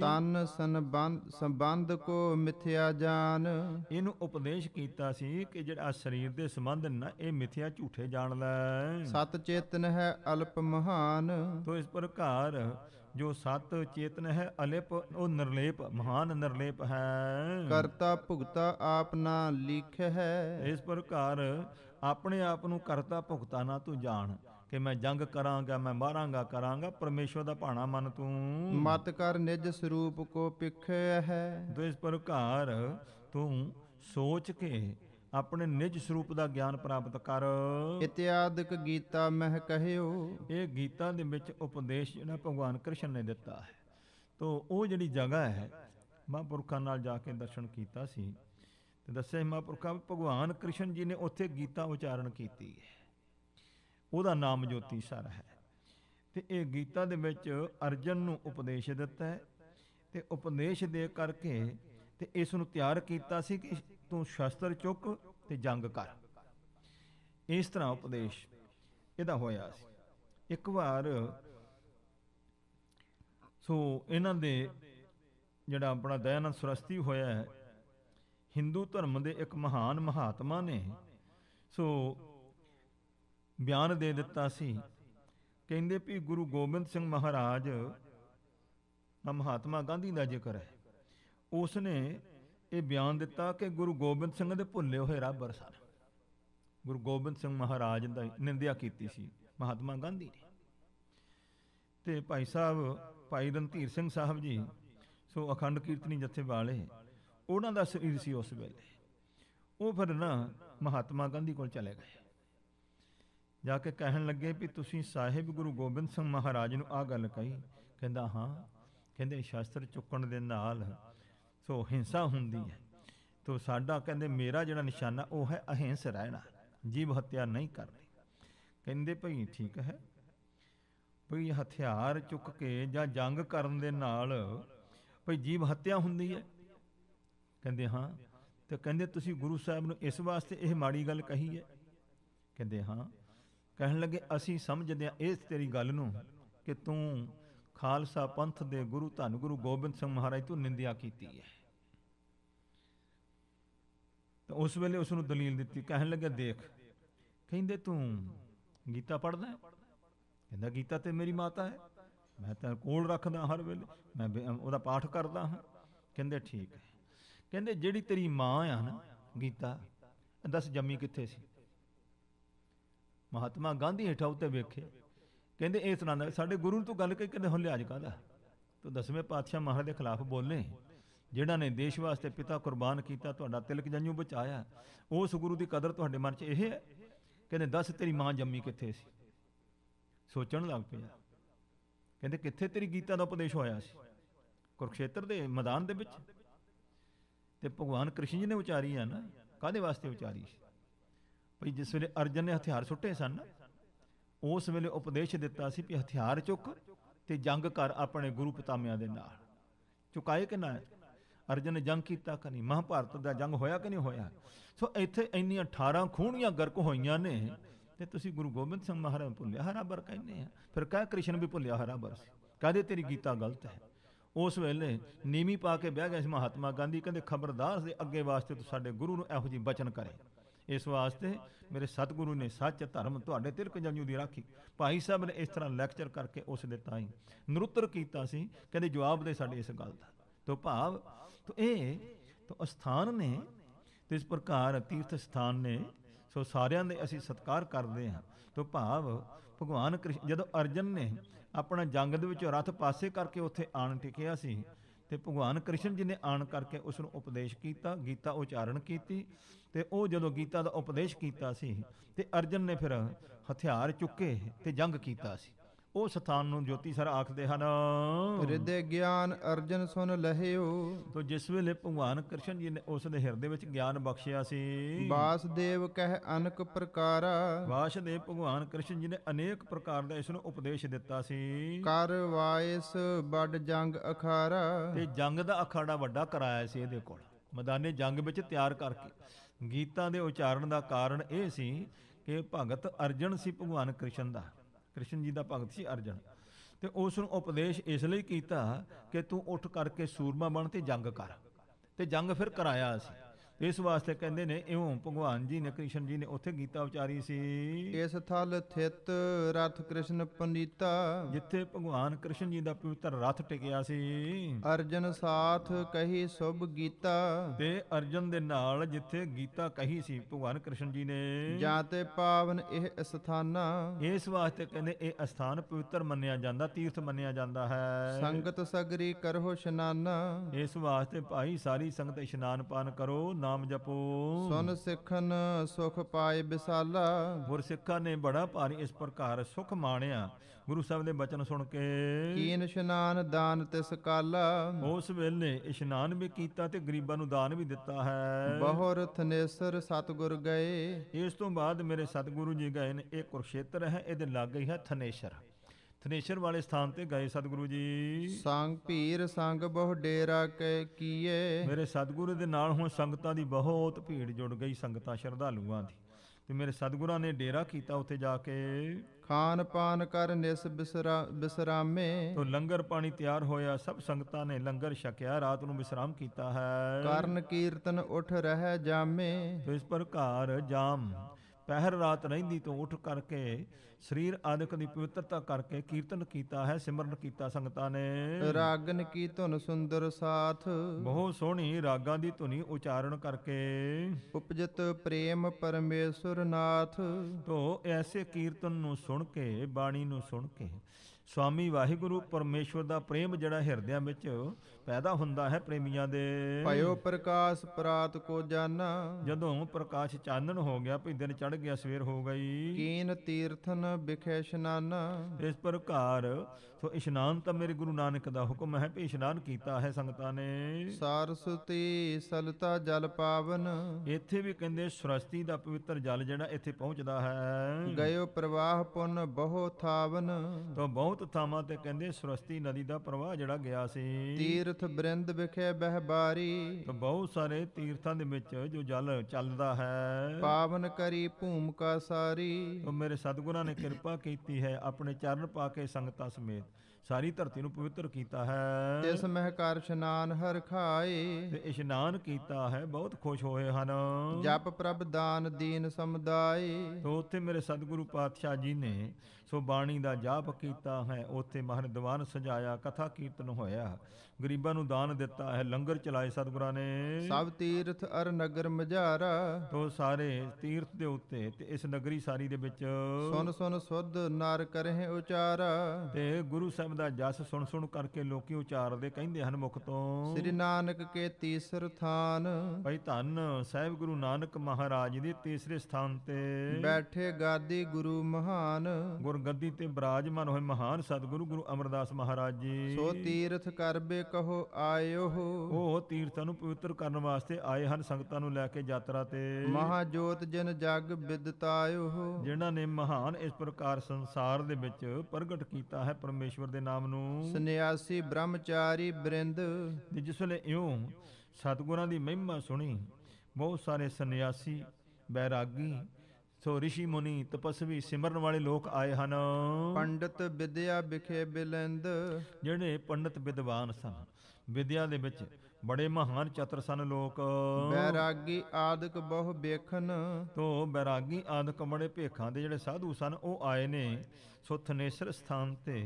ਤਨ ਸੰਬੰਧ ਸੰਬੰਧ ਕੋ ਮਿਥਿਆ ਜਾਣ ਇਹਨੂੰ ਉਪਦੇਸ਼ ਕੀਤਾ ਸੀ ਕਿ ਜਿਹੜਾ ਸਰੀਰ ਦੇ ਸੰਬੰਧ ਨਾ ਇਹ ਮਿਥਿਆ ਝੂਠੇ ਜਾਣ ਲੈ ਸਤ ਚੇਤਨ ਹੈ ਅਲਪ ਮਹਾਨ ਤੋ ਇਸ ਪ੍ਰਕਾਰ ਜੋ ਸਤ ਚੇਤਨ ਹੈ ਅਲਪ ਉਹ ਨਿਰਲੇਪ ਮਹਾਨ ਨਿਰਲੇਪ ਹੈ ਕਰਤਾ ਭੁਗਤਾ ਆਪ ਨਾ ਲਿਖ ਹੈ ਇਸ ਪ੍ਰਕਾਰ ਆਪਣੇ ਆਪ ਨੂੰ ਕਰਤਾ ਭੁਗਤਾ ਨਾ ਤੂੰ ਜਾਣ ਕਿ ਮੈਂ ਜੰਗ ਕਰਾਂਗਾ ਮੈਂ ਮਾਰਾਂਗਾ ਕਰਾਂਗਾ ਪਰਮੇਸ਼ਵਰ ਦਾ ਭਾਣਾ ਮੰਨ ਤੂੰ ਮਤ ਕਰ ਨਿਜ ਸਰੂਪ ਕੋ ਪਿਖੇ ਹੈ ਇਸ ਪ੍ਰਕਾਰ ਤੂੰ ਸੋਚ ਕੇ ਆਪਣੇ ਨਿਜ ਸਰੂਪ ਦਾ ਗਿਆਨ ਪ੍ਰਾਪਤ ਕਰ ਇਤਿਆਦਿਕ ਗੀਤਾ ਮਹਿ ਕਹਿਓ ਇਹ ਗੀਤਾ ਦੇ ਵਿੱਚ ਉਪਦੇਸ਼ ਜਿਹੜਾ ਭਗਵਾਨ ਕ੍ਰਿਸ਼ਨ ਨੇ ਦਿੱਤਾ ਹੈ ਤੋਂ ਉਹ ਜਿਹੜੀ ਜਗ੍ਹਾ ਹੈ ਮਹਾਂਪੁਰਖਾਂ ਨਾਲ ਜਾ ਕੇ ਦਰਸ਼ਨ ਕੀਤਾ ਸੀ ਤੇ ਦੱਸਿਆ ਮਹਾਂਪੁਰਖਾਂ ਭਗਵਾਨ ਕ੍ਰਿਸ਼ਨ ਜੀ ਨੇ ਉੱਥੇ ਗੀਤਾ ਉਚਾਰਨ ਕੀਤੀ ਹੈ ਉਹਦਾ ਨਾਮ ਜੋਤੀ ਸਰ ਹੈ ਤੇ ਇਹ ਗੀਤਾ ਦੇ ਵਿੱਚ ਅਰਜਨ ਨੂੰ ਉਪਦੇਸ਼ ਦਿੱਤਾ ਹੈ ਤੇ ਉਪਦੇਸ਼ ਦੇ ਕਰਕੇ ਤੇ ਇਸ ਨੂੰ ਤਿਆਰ ਕੀਤਾ ਸੀ ਕਿ ਤੂੰ ਸ਼ਸਤਰ ਚੁੱਕ ਤੇ ਜੰਗ ਕਰ ਇਸ ਤਰ੍ਹਾਂ ਉਪਦੇਸ਼ ਇਹਦਾ ਹੋਇਆ ਸੀ ਇੱਕ ਵਾਰ ਸੋ ਇਹਨਾਂ ਦੇ ਜਿਹੜਾ ਆਪਣਾ ਦਇਆਨੰਦ ਸਰਸਤੀ ਹੋਇਆ ਹੈ ਹਿੰਦੂ ਧਰਮ ਦੇ ਇੱਕ ਮਹਾਨ ਮਹਾਤਮਾ ਨੇ ਸੋ ਬਿਆਨ ਦੇ ਦਿੱਤਾ ਸੀ ਕਹਿੰਦੇ ਵੀ ਗੁਰੂ ਗੋਬਿੰਦ ਸਿੰਘ ਮਹਾਰਾਜ ਮਹਾਤਮਾ ਗਾਂਧੀ ਦਾ ਜ਼ਿਕਰ ਹੈ ਉਸ ਨੇ ਇਹ ਬਿਆਨ ਦਿੱਤਾ ਕਿ ਗੁਰੂ ਗੋਬਿੰਦ ਸਿੰਘ ਦੇ ਭੁੱਲੇ ਹੋਏ ਰੱਬ ਬਰਸਰ ਗੁਰੂ ਗੋਬਿੰਦ ਸਿੰਘ ਮਹਾਰਾਜ ਦਾ ਨਿੰਦਿਆ ਕੀਤੀ ਸੀ ਮਹਾਤਮਾ ਗਾਂਧੀ ਨੇ ਤੇ ਭਾਈ ਸਾਹਿਬ ਭਾਈ ਰਣਧੀਰ ਸਿੰਘ ਸਾਹਿਬ ਜੀ ਸੋ ਅਖੰਡ ਕੀਰਤਨੀ ਜਥੇ ਵਾਲੇ ਉਹਨਾਂ ਦਾ ਸਰੀਰ ਸੀ ਉਸ ਵੇਲੇ ਉਹ ਫਿਰ ਨਾ ਮਹਾਤਮਾ ਗਾਂਧੀ ਕੋਲ ਚਲੇ ਗਏ ਜਾ ਕੇ ਕਹਿਣ ਲੱਗੇ ਵੀ ਤੁਸੀਂ ਸਾਹਿਬ ਗੁਰੂ ਗੋਬਿੰਦ ਸਿੰਘ ਮਹਾਰਾਜ ਨੂੰ ਆ ਗੱਲ ਕਹੀ ਕਹਿੰਦਾ ਹਾਂ ਕਹਿੰਦੇ ਸ਼ਾਸਤਰ ਚੁੱਕਣ ਦੇ ਨਾਲ ਸੋ ਹਿੰਸਾ ਹੁੰਦੀ ਹੈ ਤੋ ਸਾਡਾ ਕਹਿੰਦੇ ਮੇਰਾ ਜਿਹੜਾ ਨਿਸ਼ਾਨਾ ਉਹ ਹੈ ਅਹਿੰਸ ਰਹਿਣਾ ਜੀਵ ਹੱਤਿਆ ਨਹੀਂ ਕਰਨੀ ਕਹਿੰਦੇ ਭਈ ਠੀਕ ਹੈ ਭਈ ਹਥਿਆਰ ਚੁੱਕ ਕੇ ਜਾਂ ਜੰਗ ਕਰਨ ਦੇ ਨਾਲ ਭਈ ਜੀਵ ਹੱਤਿਆ ਹੁੰਦੀ ਹੈ ਕਹਿੰਦੇ ਹਾਂ ਤੇ ਕਹਿੰਦੇ ਤੁਸੀਂ ਗੁਰੂ ਸਾਹਿਬ ਨੂੰ ਇਸ ਵਾਸਤੇ ਇਹ ਮਾੜੀ ਗੱਲ ਕਹੀ ਹੈ ਕਹਿੰਦੇ ਹਾਂ ਕਹਿਣ ਲੱਗੇ ਅਸੀਂ ਸਮਝਦੇ ਆ ਇਸ ਤੇਰੀ ਗੱਲ ਨੂੰ ਕਿ ਤੂੰ ਖਾਲਸਾ ਪੰਥ ਦੇ ਗੁਰੂ ਧੰਨ ਗੁਰੂ ਗੋਬਿੰਦ ਸਿੰਘ ਮਹਾਰਾਜ ਤੋਂ ਨਿੰਦਿਆ ਕੀਤੀ ਹੈ ਤਾਂ ਉਸ ਵੇਲੇ ਉਸ ਨੂੰ ਦਲੀਲ ਦਿੱਤੀ ਕਹਿਣ ਲੱਗੇ ਦੇਖ ਕਹਿੰਦੇ ਤੂੰ ਗੀਤਾ ਪੜਦਾ ਕਹਿੰਦਾ ਗੀਤਾ ਤੇ ਮੇਰੀ ਮਾਤਾ ਹੈ ਮੈਂ ਤਾਂ ਕੋਲ ਰੱਖਦਾ ਹਰ ਵੇਲੇ ਮੈਂ ਉਹਦਾ ਪਾਠ ਕਰਦਾ ਹਾਂ ਕਹਿੰਦੇ ਠੀਕ ਹੈ ਕਹਿੰਦੇ ਜਿਹੜੀ ਤੇਰੀ ਮਾਂ ਆ ਨਾ ਗੀਤਾ ਦੱਸ ਜੰਮੀ ਕਿੱਥੇ ਸੀ ਮਹਾਤਮਾ ਗਾਂਧੀ ਹੇਠਾਂ ਉੱਤੇ ਵੇਖੇ ਕਹਿੰਦੇ ਇਹ ਸੁਣਾਉਂਦਾ ਸਾਡੇ ਗੁਰੂ ਨੂੰ ਤੂੰ ਗੱਲ ਕਹੀ ਕਹਿੰਦੇ ਹੁਣ ਲਿਆਜ ਕਾਦਾ ਤੂੰ ਦਸਵੇਂ ਪਾਤਸ਼ਾਹ ਮਹਾਰਾਜ ਦੇ ਖਿਲਾਫ ਬੋਲੇ ਜਿਹੜਾ ਨੇ ਦੇਸ਼ ਵਾਸਤੇ ਪਿਤਾ ਕੁਰਬਾਨ ਕੀਤਾ ਤੁਹਾਡਾ ਤਿਲਕ ਜੰਨੂ ਬਚਾਇਆ ਉਸ ਗੁਰੂ ਦੀ ਕਦਰ ਤੁਹਾਡੇ ਮਨ 'ਚ ਇਹ ਹੈ ਕਹਿੰਦੇ ਦੱਸ ਤੇਰੀ ਮਾਂ ਜੰਮੀ ਕਿੱਥੇ ਸੀ ਸੋਚਣ ਲੱਗ ਪਿਆ ਕਹਿੰਦੇ ਕਿੱਥੇ ਤੇਰੀ ਗੀਤਾ ਦਾ ਉਪਦੇਸ਼ ਹੋਇਆ ਸੀ ਕੁਰਖੇਤਰ ਦੇ ਮੈਦਾਨ ਦੇ ਵਿੱਚ ਤੇ ਭਗਵਾਨ ਕ੍ਰਿਸ਼ਨ ਜੀ ਨੇ ਉਚਾਰੀ ਆ ਨਾ ਕਾਦੇ ਵਾਸਤੇ ਉਚਾਰੀ ਸੀ ਭਈ ਜਿਸ ਵੇਲੇ ਅਰਜਨ ਨੇ ਹਥਿਆਰ ਸੁੱਟੇ ਸਨ ਉਸ ਵੇਲੇ ਉਪਦੇਸ਼ ਦਿੱਤਾ ਸੀ ਕਿ ਹਥਿਆਰ ਚੁੱਕ ਤੇ ਜੰਗ ਕਰ ਆਪਣੇ ਗੁਰੂ ਪਿਤਾਮਿਆਂ ਦੇ ਨਾਲ ਚੁਕਾਏ ਕਿ ਨਾ ਅਰਜਨ ਨੇ ਜੰਗ ਕੀਤਾ ਕਿ ਨਹੀਂ ਮਹਾਭਾਰਤ ਦਾ ਜੰਗ ਹੋਇਆ ਕਿ ਨਹੀਂ ਹੋਇਆ ਸੋ ਇੱਥੇ ਇੰਨੀਆਂ 18 ਖੂਨੀਆਂ ਗਰਕ ਹੋਈਆਂ ਨੇ ਤੇ ਤੁਸੀਂ ਗੁਰੂ ਗੋਬਿੰਦ ਸਿੰਘ ਮਹਾਰਾਜ ਭੁੱਲਿਆ ਹਰਾਬਰ ਕਹਿੰਦੇ ਆ ਫਿਰ ਕਹ ਕ੍ਰਿਸ਼ਨ ਵੀ ਭੁੱਲਿਆ ਹਰਾਬਰ ਸੀ ਕਹਦੇ ਤੇਰੀ ਗੀਤਾ ਗਲਤ ਹੈ ਉਸ ਵੇਲੇ ਨੀਮੀ ਪਾ ਕੇ ਬਹਿ ਗਿਆ ਸੀ ਮਹਾਤਮਾ ਗਾਂਧੀ ਕਹਿੰਦੇ ਖਬਰਦਾਰ ਦੇ ਅੱਗੇ ਵਾਸਤੇ ਤੂੰ ਸਾਡੇ ਗੁਰੂ ਨੂੰ ਇਹੋ ਜਿਹੀ ਬਚਨ ਕਰੇ ਇਸ ਵਾਸਤੇ ਮੇਰੇ ਸਤਿਗੁਰੂ ਨੇ ਸੱਚ ਧਰਮ ਤੁਹਾਡੇ ਤਿਰਕ ਜੰਜੂ ਦੀ ਰਾਖੀ ਭਾਈ ਸਾਹਿਬ ਨੇ ਇਸ ਤਰ੍ਹਾਂ ਲੈਕਚਰ ਕਰਕੇ ਉਸ ਦੇ ਤਾਈ ਨਿਰੁੱਤਰ ਕੀਤਾ ਸੀ ਕਹਿੰਦੇ ਜਵਾਬ ਦੇ ਸਾਡੇ ਇਸ ਗੱਲ ਦਾ ਤੋ ਭਾਵ ਤੋ ਇਹ ਤੋ ਅਸਥਾਨ ਨੇ ਤੇ ਇਸ ਪ੍ਰਕਾਰ ਤੀਰਥ ਸਥਾਨ ਨੇ ਸੋ ਸਾਰਿਆਂ ਦੇ ਅਸੀਂ ਸਤਕਾਰ ਕਰਦੇ ਹਾਂ ਤੋ ਭਾਵ ਭਗਵਾਨ ਕ੍ਰਿਸ਼ਨ ਜਦੋਂ ਅਰਜਨ ਨੇ ਆਪਣਾ ਜੰਗ ਦੇ ਵਿੱਚ ਰਥ ਪਾਸੇ ਕਰਕੇ ਉੱਥੇ ਆਣ ਟਿਕਿਆ ਸੀ ਤੇ ਭਗਵਾਨ ਕ੍ਰਿਸ਼ਨ ਜੀ ਨੇ ਆਣ ਕਰਕੇ ਉਸ ਨੂੰ ਉਪਦੇਸ਼ ਕੀਤਾ ਗੀਤਾ ਉਚਾਰਨ ਕੀਤੀ ਤੇ ਉਹ ਜਦੋਂ ਗੀਤਾ ਦਾ ਉਪਦੇਸ਼ ਕੀਤਾ ਸੀ ਤੇ ਅਰਜਨ ਨੇ ਫਿਰ ਹਥਿਆਰ ਚੁੱਕੇ ਤੇ ਜੰਗ ਕੀਤਾ ਸੀ ਉਹ ਸਥਾਨ ਨੂੰ ਜੋਤੀ ਸਰ ਆਖਦੇ ਹਨ ਹਿਰਦੇ ਗਿਆਨ ਅਰਜਨ ਸੁਨ ਲਹਿਓ ਤੋ ਜਿਸ ਵੇਲੇ ਭਗਵਾਨ ਕ੍ਰਿਸ਼ਨ ਜੀ ਨੇ ਉਸ ਦੇ ਹਿਰਦੇ ਵਿੱਚ ਗਿਆਨ ਬਖਸ਼ਿਆ ਸੀ ਵਾਸਦੇਵ ਕਹਿ ਅਨਕ ਪ੍ਰਕਾਰਾ ਵਾਸਦੇਵ ਭਗਵਾਨ ਕ੍ਰਿਸ਼ਨ ਜੀ ਨੇ ਅਨੇਕ ਪ੍ਰਕਾਰ ਦਾ ਇਸ ਨੂੰ ਉਪਦੇਸ਼ ਦਿੱਤਾ ਸੀ ਕਰ ਵਾਇਸ ਵੱਡ ਜੰਗ ਅਖਾਰਾ ਤੇ ਜੰਗ ਦਾ ਅਖਾੜਾ ਵੱਡਾ ਕਰਾਇਆ ਸੀ ਇਹਦੇ ਕੋਲ ਮੈਦਾਨੇ ਜੰਗ ਵਿੱਚ ਤਿਆਰ ਕਰਕੇ ਗੀਤਾਂ ਦੇ ਉਚਾਰਨ ਦਾ ਕਾਰਨ ਇਹ ਸੀ ਕਿ ਭਗਤ ਅਰਜਨ ਸੀ ਭਗਵਾਨ ਕ੍ਰਿਸ਼ਨ ਦਾ ਕ੍ਰਿਸ਼ਨ ਜੀ ਦਾ ਭਗਤ ਸੀ ਅਰਜਨ ਤੇ ਉਸ ਨੂੰ ਉਪਦੇਸ਼ ਇਸ ਲਈ ਕੀਤਾ ਕਿ ਤੂੰ ਉੱਠ ਕਰਕੇ ਸੂਰਮਾ ਬਣ ਤੇ ਜੰਗ ਕਰ ਤੇ ਜੰਗ ਫਿਰ ਕਰਾਇਆ ਸੀ ਇਸ ਵਾਸਤੇ ਕਹਿੰਦੇ ਨੇ ਇਉਂ ਭਗਵਾਨ ਜੀ ਨੇ ਕ੍ਰਿਸ਼ਨ ਜੀ ਨੇ ਉੱਥੇ ਗੀਤਾ ਉਚਾਰੀ ਸੀ ਇਸ ਥਲ ਥਿਤ ਰਥ ਕ੍ਰਿਸ਼ਨ ਪੰਡਿਤਾ ਜਿੱਥੇ ਭਗਵਾਨ ਕ੍ਰਿਸ਼ਨ ਜੀ ਦਾ ਪਵਿੱਤਰ ਰਥ ਟਿਕਿਆ ਸੀ ਅਰਜਨ ਸਾਥ ਕਹੀ ਸੁਭ ਗੀਤਾ ਤੇ ਅਰਜਨ ਦੇ ਨਾਲ ਜਿੱਥੇ ਗੀਤਾ ਕਹੀ ਸੀ ਭਗਵਾਨ ਕ੍ਰਿਸ਼ਨ ਜੀ ਨੇ ਜਾਂ ਤੇ ਪਾਵਨ ਇਹ ਸਥਾਨਾ ਇਸ ਵਾਸਤੇ ਕਹਿੰਦੇ ਇਹ ਸਥਾਨ ਪਵਿੱਤਰ ਮੰਨਿਆ ਜਾਂਦਾ ਤੀਰਥ ਮੰਨਿਆ ਜਾਂਦਾ ਹੈ ਸੰਗਤ ਸਗਰੀ ਕਰੋ ਇਸ਼ਨਾਨ ਇਸ ਵਾਸਤੇ ਭਾਈ ਸਾਰੀ ਸੰਗਤ ਇਸ਼ਨਾਨ ਪਾਨ ਕਰੋ ਨਾਮ ਜਪੋ ਸੁਨ ਸਿੱਖਨ ਸੁਖ ਪਾਏ ਵਿਸਾਲਾ ਗੁਰ ਸਿੱਖਾਂ ਨੇ ਬੜਾ ਭਾਰੀ ਇਸ ਪ੍ਰਕਾਰ ਸੁਖ ਮਾਣਿਆ ਗੁਰੂ ਸਾਹਿਬ ਦੇ ਬਚਨ ਸੁਣ ਕੇ ਕੀਨ ਇਸ਼ਨਾਨ ਦਾਨ ਤਿਸ ਕਾਲ ਉਸ ਵੇਲੇ ਇਸ਼ਨਾਨ ਵੀ ਕੀਤਾ ਤੇ ਗਰੀਬਾਂ ਨੂੰ ਦਾਨ ਵੀ ਦਿੱਤਾ ਹੈ ਬਹੁਰ ਥਨੇਸਰ ਸਤਗੁਰ ਗਏ ਇਸ ਤੋਂ ਬਾਅਦ ਮੇਰੇ ਸਤਗੁਰੂ ਜੀ ਗਏ ਨੇ ਇਹ ਕੁਰਸ਼ੇਤਰ ਹੈ ਇਹਦੇ ਲੱਗ ਹੀ ਹੈ ਥਨੇਸ਼ਰ ਥਨੇਸ਼ਰ ਵਾਲੇ ਸਥਾਨ ਤੇ ਗਏ ਸਤਿਗੁਰੂ ਜੀ ਸੰਗ ਭੀਰ ਸੰਗ ਬਹੁ ਡੇਰਾ ਕੈ ਕੀਏ ਮੇਰੇ ਸਤਿਗੁਰੂ ਦੇ ਨਾਲ ਹੁਣ ਸੰਗਤਾਂ ਦੀ ਬਹੁਤ ਭੀੜ ਜੁੜ ਗਈ ਸੰਗਤਾਂ ਸ਼ਰਧਾਲੂਆਂ ਦੀ ਤੇ ਮੇਰੇ ਸਤਿਗੁਰਾਂ ਨੇ ਡੇਰਾ ਕੀਤਾ ਉੱਥੇ ਜਾ ਕੇ ਖਾਨ ਪਾਨ ਕਰ ਨਿਸ ਬਿਸਰਾ ਬਿਸਰਾਮੇ ਤੋ ਲੰਗਰ ਪਾਣੀ ਤਿਆਰ ਹੋਇਆ ਸਭ ਸੰਗਤਾਂ ਨੇ ਲੰਗਰ ਛਕਿਆ ਰਾਤ ਨੂੰ ਬਿਸਰਾਮ ਕੀਤਾ ਹੈ ਕਰਨ ਕੀਰਤਨ ਉਠ ਰਹਿ ਜਾਮੇ ਤੋ ਇਸ ਪ੍ਰਕਾਰ ਜਾਮ ਪਹਿਰ ਰਾਤ ਰਹਿੰਦੀ ਤੋਂ ਉੱਠ ਕਰਕੇ ਸਰੀਰ ਆਦਿਕ ਦੀ ਪਵਿੱਤਰਤਾ ਕਰਕੇ ਕੀਰਤਨ ਕੀਤਾ ਹੈ ਸਿਮਰਨ ਕੀਤਾ ਸੰਗਤਾਂ ਨੇ ਰਾਗਨ ਕੀ ਧੁਨ ਸੁੰਦਰ ਸਾਥ ਬਹੁ ਸੋਹਣੀ ਰਾਗਾਂ ਦੀ ਧੁਨੀ ਉਚਾਰਨ ਕਰਕੇ ਉਪਜਤ ਪ੍ਰੇਮ ਪਰਮੇਸ਼ਰ ਨਾਥ ਤੋ ਐਸੇ ਕੀਰਤਨ ਨੂੰ ਸੁਣ ਕੇ ਬਾਣੀ ਨੂੰ ਸੁਣ ਕੇ ਸਵਾਮੀ ਵਾਹਿਗੁਰੂ ਪਰਮੇਸ਼ਵਰ ਦਾ ਪ੍ਰੇਮ ਜਿਹੜਾ ਹਿਰਦਿਆਂ ਵਿੱਚ ਪੈਦਾ ਹੁੰਦਾ ਹੈ ਪ੍ਰੇਮੀਆਂ ਦੇ ਭਇਓ ਪ੍ਰਕਾਸ਼ ਪ੍ਰਾਤ ਕੋ ਜਨ ਜਦੋਂ ਪ੍ਰਕਾਸ਼ ਚਾਨਣ ਹੋ ਗਿਆ ਭਈ ਦਿਨ ਚੜ ਗਿਆ ਸਵੇਰ ਹੋ ਗਈ ਕੀਨ ਤੀਰਥਨ ਵਿਖੇ ਇਸ਼ਨਾਨ ਇਸ ਪ੍ਰਕਾਰ ਸੋ ਇਸ਼ਨਾਨ ਤਾਂ ਮੇਰੇ ਗੁਰੂ ਨਾਨਕ ਦਾ ਹੁਕਮ ਹੈ ਭਈ ਇਸ਼ਨਾਨ ਕੀਤਾ ਹੈ ਸੰਗਤਾਂ ਨੇ ਸਰਸਤੀ ਸਲਤਾ ਜਲ ਪਾਵਨ ਇੱਥੇ ਵੀ ਕਹਿੰਦੇ ਸਰਸਤੀ ਦਾ ਪਵਿੱਤਰ ਜਲ ਜਿਹੜਾ ਇੱਥੇ ਪਹੁੰਚਦਾ ਹੈ ਗਇਓ ਪ੍ਰਵਾਹ ਪੁੰਨ ਬਹੁ ਥਾਵਨ ਤੋਂ ਬਹੁਤ ਥਾਵਾਂ ਤੇ ਕਹਿੰਦੇ ਸਰਸਤੀ ਨਦੀ ਦਾ ਪ੍ਰਵਾਹ ਜਿਹੜਾ ਗਿਆ ਸੀ ਤੀਰਥ ਬ੍ਰਿੰਦ ਵਿਖੇ ਬਹਿਬਾਰੀ ਬਹੁਤ ਸਾਰੇ ਤੀਰਥਾਂ ਦੇ ਵਿੱਚ ਜੋ ਜਲ ਚੱਲਦਾ ਹੈ ਪਾਵਨ ਕਰੀ ਭੂਮਿਕਾ ਸਾਰੀ ਉਹ ਮੇਰੇ ਸਤਿਗੁਰਾਂ ਨੇ ਕਿਰਪਾ ਕੀਤੀ ਹੈ ਆਪਣੇ ਚਰਨ ਪਾ ਕੇ ਸੰਗਤਾਂ ਸਮੇਤ ਸਾਰੀ ਧਰਤੀ ਨੂੰ ਪਵਿੱਤਰ ਕੀਤਾ ਹੈ ਇਸ ਮਹਿ ਕਰ ਇਸ਼ਨਾਨ ਹਰ ਖਾਏ ਤੇ ਇਸ਼ਨਾਨ ਕੀਤਾ ਹੈ ਬਹੁਤ ਖੁਸ਼ ਹੋਏ ਹਨ ਜਪ ਪ੍ਰਭ ਦਾਨ ਦੀਨ ਸਮਦਾਏ ਤੋਂ ਉੱਥੇ ਮੇਰੇ ਸਤਿਗੁਰੂ ਪਾਤਸ਼ਾਹ ਜੀ ਨੇ ਸੋ ਬਾਣੀ ਦਾ ਜਾਪ ਕੀਤਾ ਹੈ ਉਥੇ ਮਹਨ ਦੀਵਾਨ ਸਜਾਇਆ ਕਥਾ ਕੀਰਤਨ ਹੋਇਆ ਗਰੀਬਾਂ ਨੂੰ ਦਾਨ ਦਿੱਤਾ ਹੈ ਲੰਗਰ ਚਲਾਏ ਸਤਿਗੁਰਾਂ ਨੇ ਸਭ ਤੀਰਥ ਅਰ ਨਗਰ ਮਝਾਰਾ ਤੋ ਸਾਰੇ ਤੀਰਥ ਦੇ ਉੱਤੇ ਤੇ ਇਸ ਨਗਰੀ ਸਾਰੀ ਦੇ ਵਿੱਚ ਸੁਣ ਸੁਣ ਸੁਧ ਨਾਰ ਕਰਹਿ ਉਚਾਰਾ ਤੇ ਗੁਰੂ ਸਾਹਿਬ ਦਾ ਜਸ ਸੁਣ ਸੁਣ ਕਰਕੇ ਲੋਕੀ ਉਚਾਰਦੇ ਕਹਿੰਦੇ ਹਨ ਮੁਖ ਤੋਂ ਸ੍ਰੀ ਨਾਨਕ ਕੇ ਤੀਸਰ ਥਾਨ ਭਈ ਧੰਨ ਸਾਹਿਬ ਗੁਰੂ ਨਾਨਕ ਮਹਾਰਾਜ ਦੇ ਤੀਸਰੇ ਸਥਾਨ ਤੇ ਬੈਠੇ ਗਾਦੀ ਗੁਰੂ ਮਹਾਨ ਗੁਰ ਗੁਰਗੱਦੀ ਤੇ ਬਰਾਜਮਨ ਹੋਏ ਮਹਾਨ ਸਤਿਗੁਰੂ ਗੁਰੂ ਅਮਰਦਾਸ ਮਹਾਰਾਜ ਜੀ ਸੋ ਤੀਰਥ ਕਰਬੇ ਕਹੋ ਆਇਓ ਉਹ ਤੀਰਥਾਂ ਨੂੰ ਪਵਿੱਤਰ ਕਰਨ ਵਾਸਤੇ ਆਏ ਹਨ ਸੰਗਤਾਂ ਨੂੰ ਲੈ ਕੇ ਯਾਤਰਾ ਤੇ ਮਹਾ ਜੋਤ ਜਨ ਜਗ ਵਿਦਤਾਇਓ ਜਿਨ੍ਹਾਂ ਨੇ ਮਹਾਨ ਇਸ ਪ੍ਰਕਾਰ ਸੰਸਾਰ ਦੇ ਵਿੱਚ ਪ੍ਰਗਟ ਕੀਤਾ ਹੈ ਪਰਮੇਸ਼ਵਰ ਦੇ ਨਾਮ ਨੂੰ ਸੰਨਿਆਸੀ ਬ੍ਰਹਮਚਾਰੀ ਬ੍ਰਿੰਦ ਜਿਸ ਵੇਲੇ ਇਉਂ ਸਤਿਗੁਰਾਂ ਦੀ ਮਹਿਮਾ ਸੁਣੀ ਬਹੁਤ ਸਾਰੇ ਸੰਨਿਆਸੀ ਬੈਰਾਗੀ ਸੋ ઋષਿ ਮੁਨੀ ਤਪਸਵੀ ਸਿਮਰਨ ਵਾਲੇ ਲੋਕ ਆਏ ਹਨ ਪੰਡਤ ਵਿਦਿਆ ਵਿਖੇ ਬਿਲੰਦ ਜਿਹੜੇ ਪੰਡਤ ਵਿਦਵਾਨ ਸਨ ਵਿਦਿਆ ਦੇ ਵਿੱਚ ਬੜੇ ਮਹਾਨ ਚਤਰ ਸਨ ਲੋਕ ਬੈਰਾਗੀ ਆਦਿਕ ਬਹੁ ਵੇਖਨ ਤੋ ਬੈਰਾਗੀ ਆਦਿਕ ਬੜੇ ਭੇਖਾਂ ਦੇ ਜਿਹੜੇ ਸਾਧੂ ਸਨ ਉਹ ਆਏ ਨੇ ਸੋ ਥਨੇਸਰ ਸਥਾਨ ਤੇ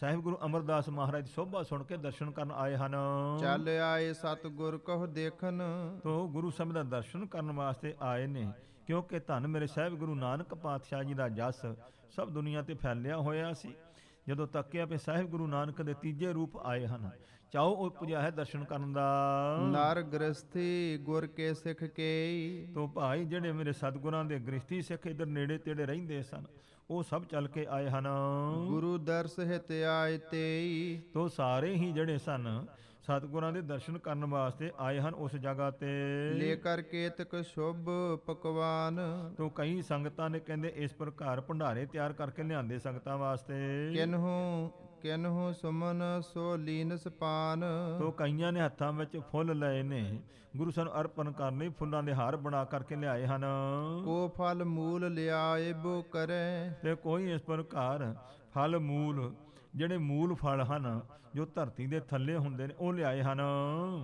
ਸਾਹਿਬ ਗੁਰੂ ਅਮਰਦਾਸ ਮਹਾਰਾਜ ਦੀ ਸੋਭਾ ਸੁਣ ਕੇ ਦਰਸ਼ਨ ਕਰਨ ਆਏ ਹਨ ਚੱਲ ਆਏ ਸਤਗੁਰ ਕਹ ਦੇਖਨ ਤੋ ਗੁਰੂ ਸਾਹਿਬ ਦਾ ਦਰਸ਼ਨ ਕਰਨ ਵਾਸਤੇ ਆਏ ਨੇ ਕਿਉਂਕਿ ਧੰਨ ਮੇਰੇ ਸਾਹਿਬ ਗੁਰੂ ਨਾਨਕ ਪਾਤਸ਼ਾਹ ਜੀ ਦਾ ਜਸ ਸਭ ਦੁਨੀਆ ਤੇ ਫੈਲਿਆ ਹੋਇਆ ਸੀ ਜਦੋਂ ਤੱਕਿਆ ਪੇ ਸਾਹਿਬ ਗੁਰੂ ਨਾਨਕ ਦੇ ਤੀਜੇ ਰੂਪ ਆਏ ਹਨ ਚਾਹੋ ਉਹ ਪੁਜਾ ਹੈ ਦਰਸ਼ਨ ਕਰਨ ਦਾ ਨਰ ਗ੍ਰਸਥੀ ਗੁਰ ਕੇ ਸਿੱਖ ਕੇ ਤੋ ਭਾਈ ਜਿਹੜੇ ਮੇਰੇ ਸਤਗੁਰਾਂ ਦੇ ਗ੍ਰਸਥੀ ਸਿੱਖ ਇਧਰ ਨੇੜੇ ਤੇੜੇ ਰਹਿੰਦੇ ਸਨ ਉਹ ਸਭ ਚੱਲ ਕੇ ਆਏ ਹਨ ਗੁਰੂ ਦਰਸ ਹਿਤ ਆਏ ਤੇ ਤੋ ਸਾਰੇ ਹੀ ਜਿਹੜੇ ਸਨ ਸਤਿਗੁਰਾਂ ਦੇ ਦਰਸ਼ਨ ਕਰਨ ਵਾਸਤੇ ਆਏ ਹਨ ਉਸ ਜਗ੍ਹਾ ਤੇ ਲੈ ਕਰ ਕੇਤਕ ਸ਼ੁਭ ਪਕਵਾਨ ਤੋਂ ਕਈ ਸੰਗਤਾਂ ਨੇ ਕਹਿੰਦੇ ਇਸ ਪ੍ਰਕਾਰ ਭੰਡਾਰੇ ਤਿਆਰ ਕਰਕੇ ਲਿਆਂਦੇ ਸੰਗਤਾਂ ਵਾਸਤੇ ਕਿਨਹੂ ਕਿਨਹੂ ਸੁਮਨ ਸੋ ਲੀਨ ਸਪਾਨ ਤੋਂ ਕਈਆਂ ਨੇ ਹੱਥਾਂ ਵਿੱਚ ਫੁੱਲ ਲਏ ਨੇ ਗੁਰੂ ਸਾਨੂੰ ਅਰਪਣ ਕਰਨ ਲਈ ਫੁੱਲਾਂ ਦੇ ਹਾਰ ਬਣਾ ਕਰਕੇ ਲਿਆਏ ਹਨ ਕੋ ਫਲ ਮੂਲ ਲਿਆਏ ਬੋ ਕਰੇ ਤੇ ਕੋਈ ਇਸ ਪ੍ਰਕਾਰ ਫਲ ਮੂਲ ਜਿਹੜੇ ਮੂਲ ਫਲ ਹਨ ਜੋ ਧਰਤੀ ਦੇ ਥੱਲੇ ਹੁੰਦੇ ਨੇ ਉਹ ਲਿਆਏ ਹਨ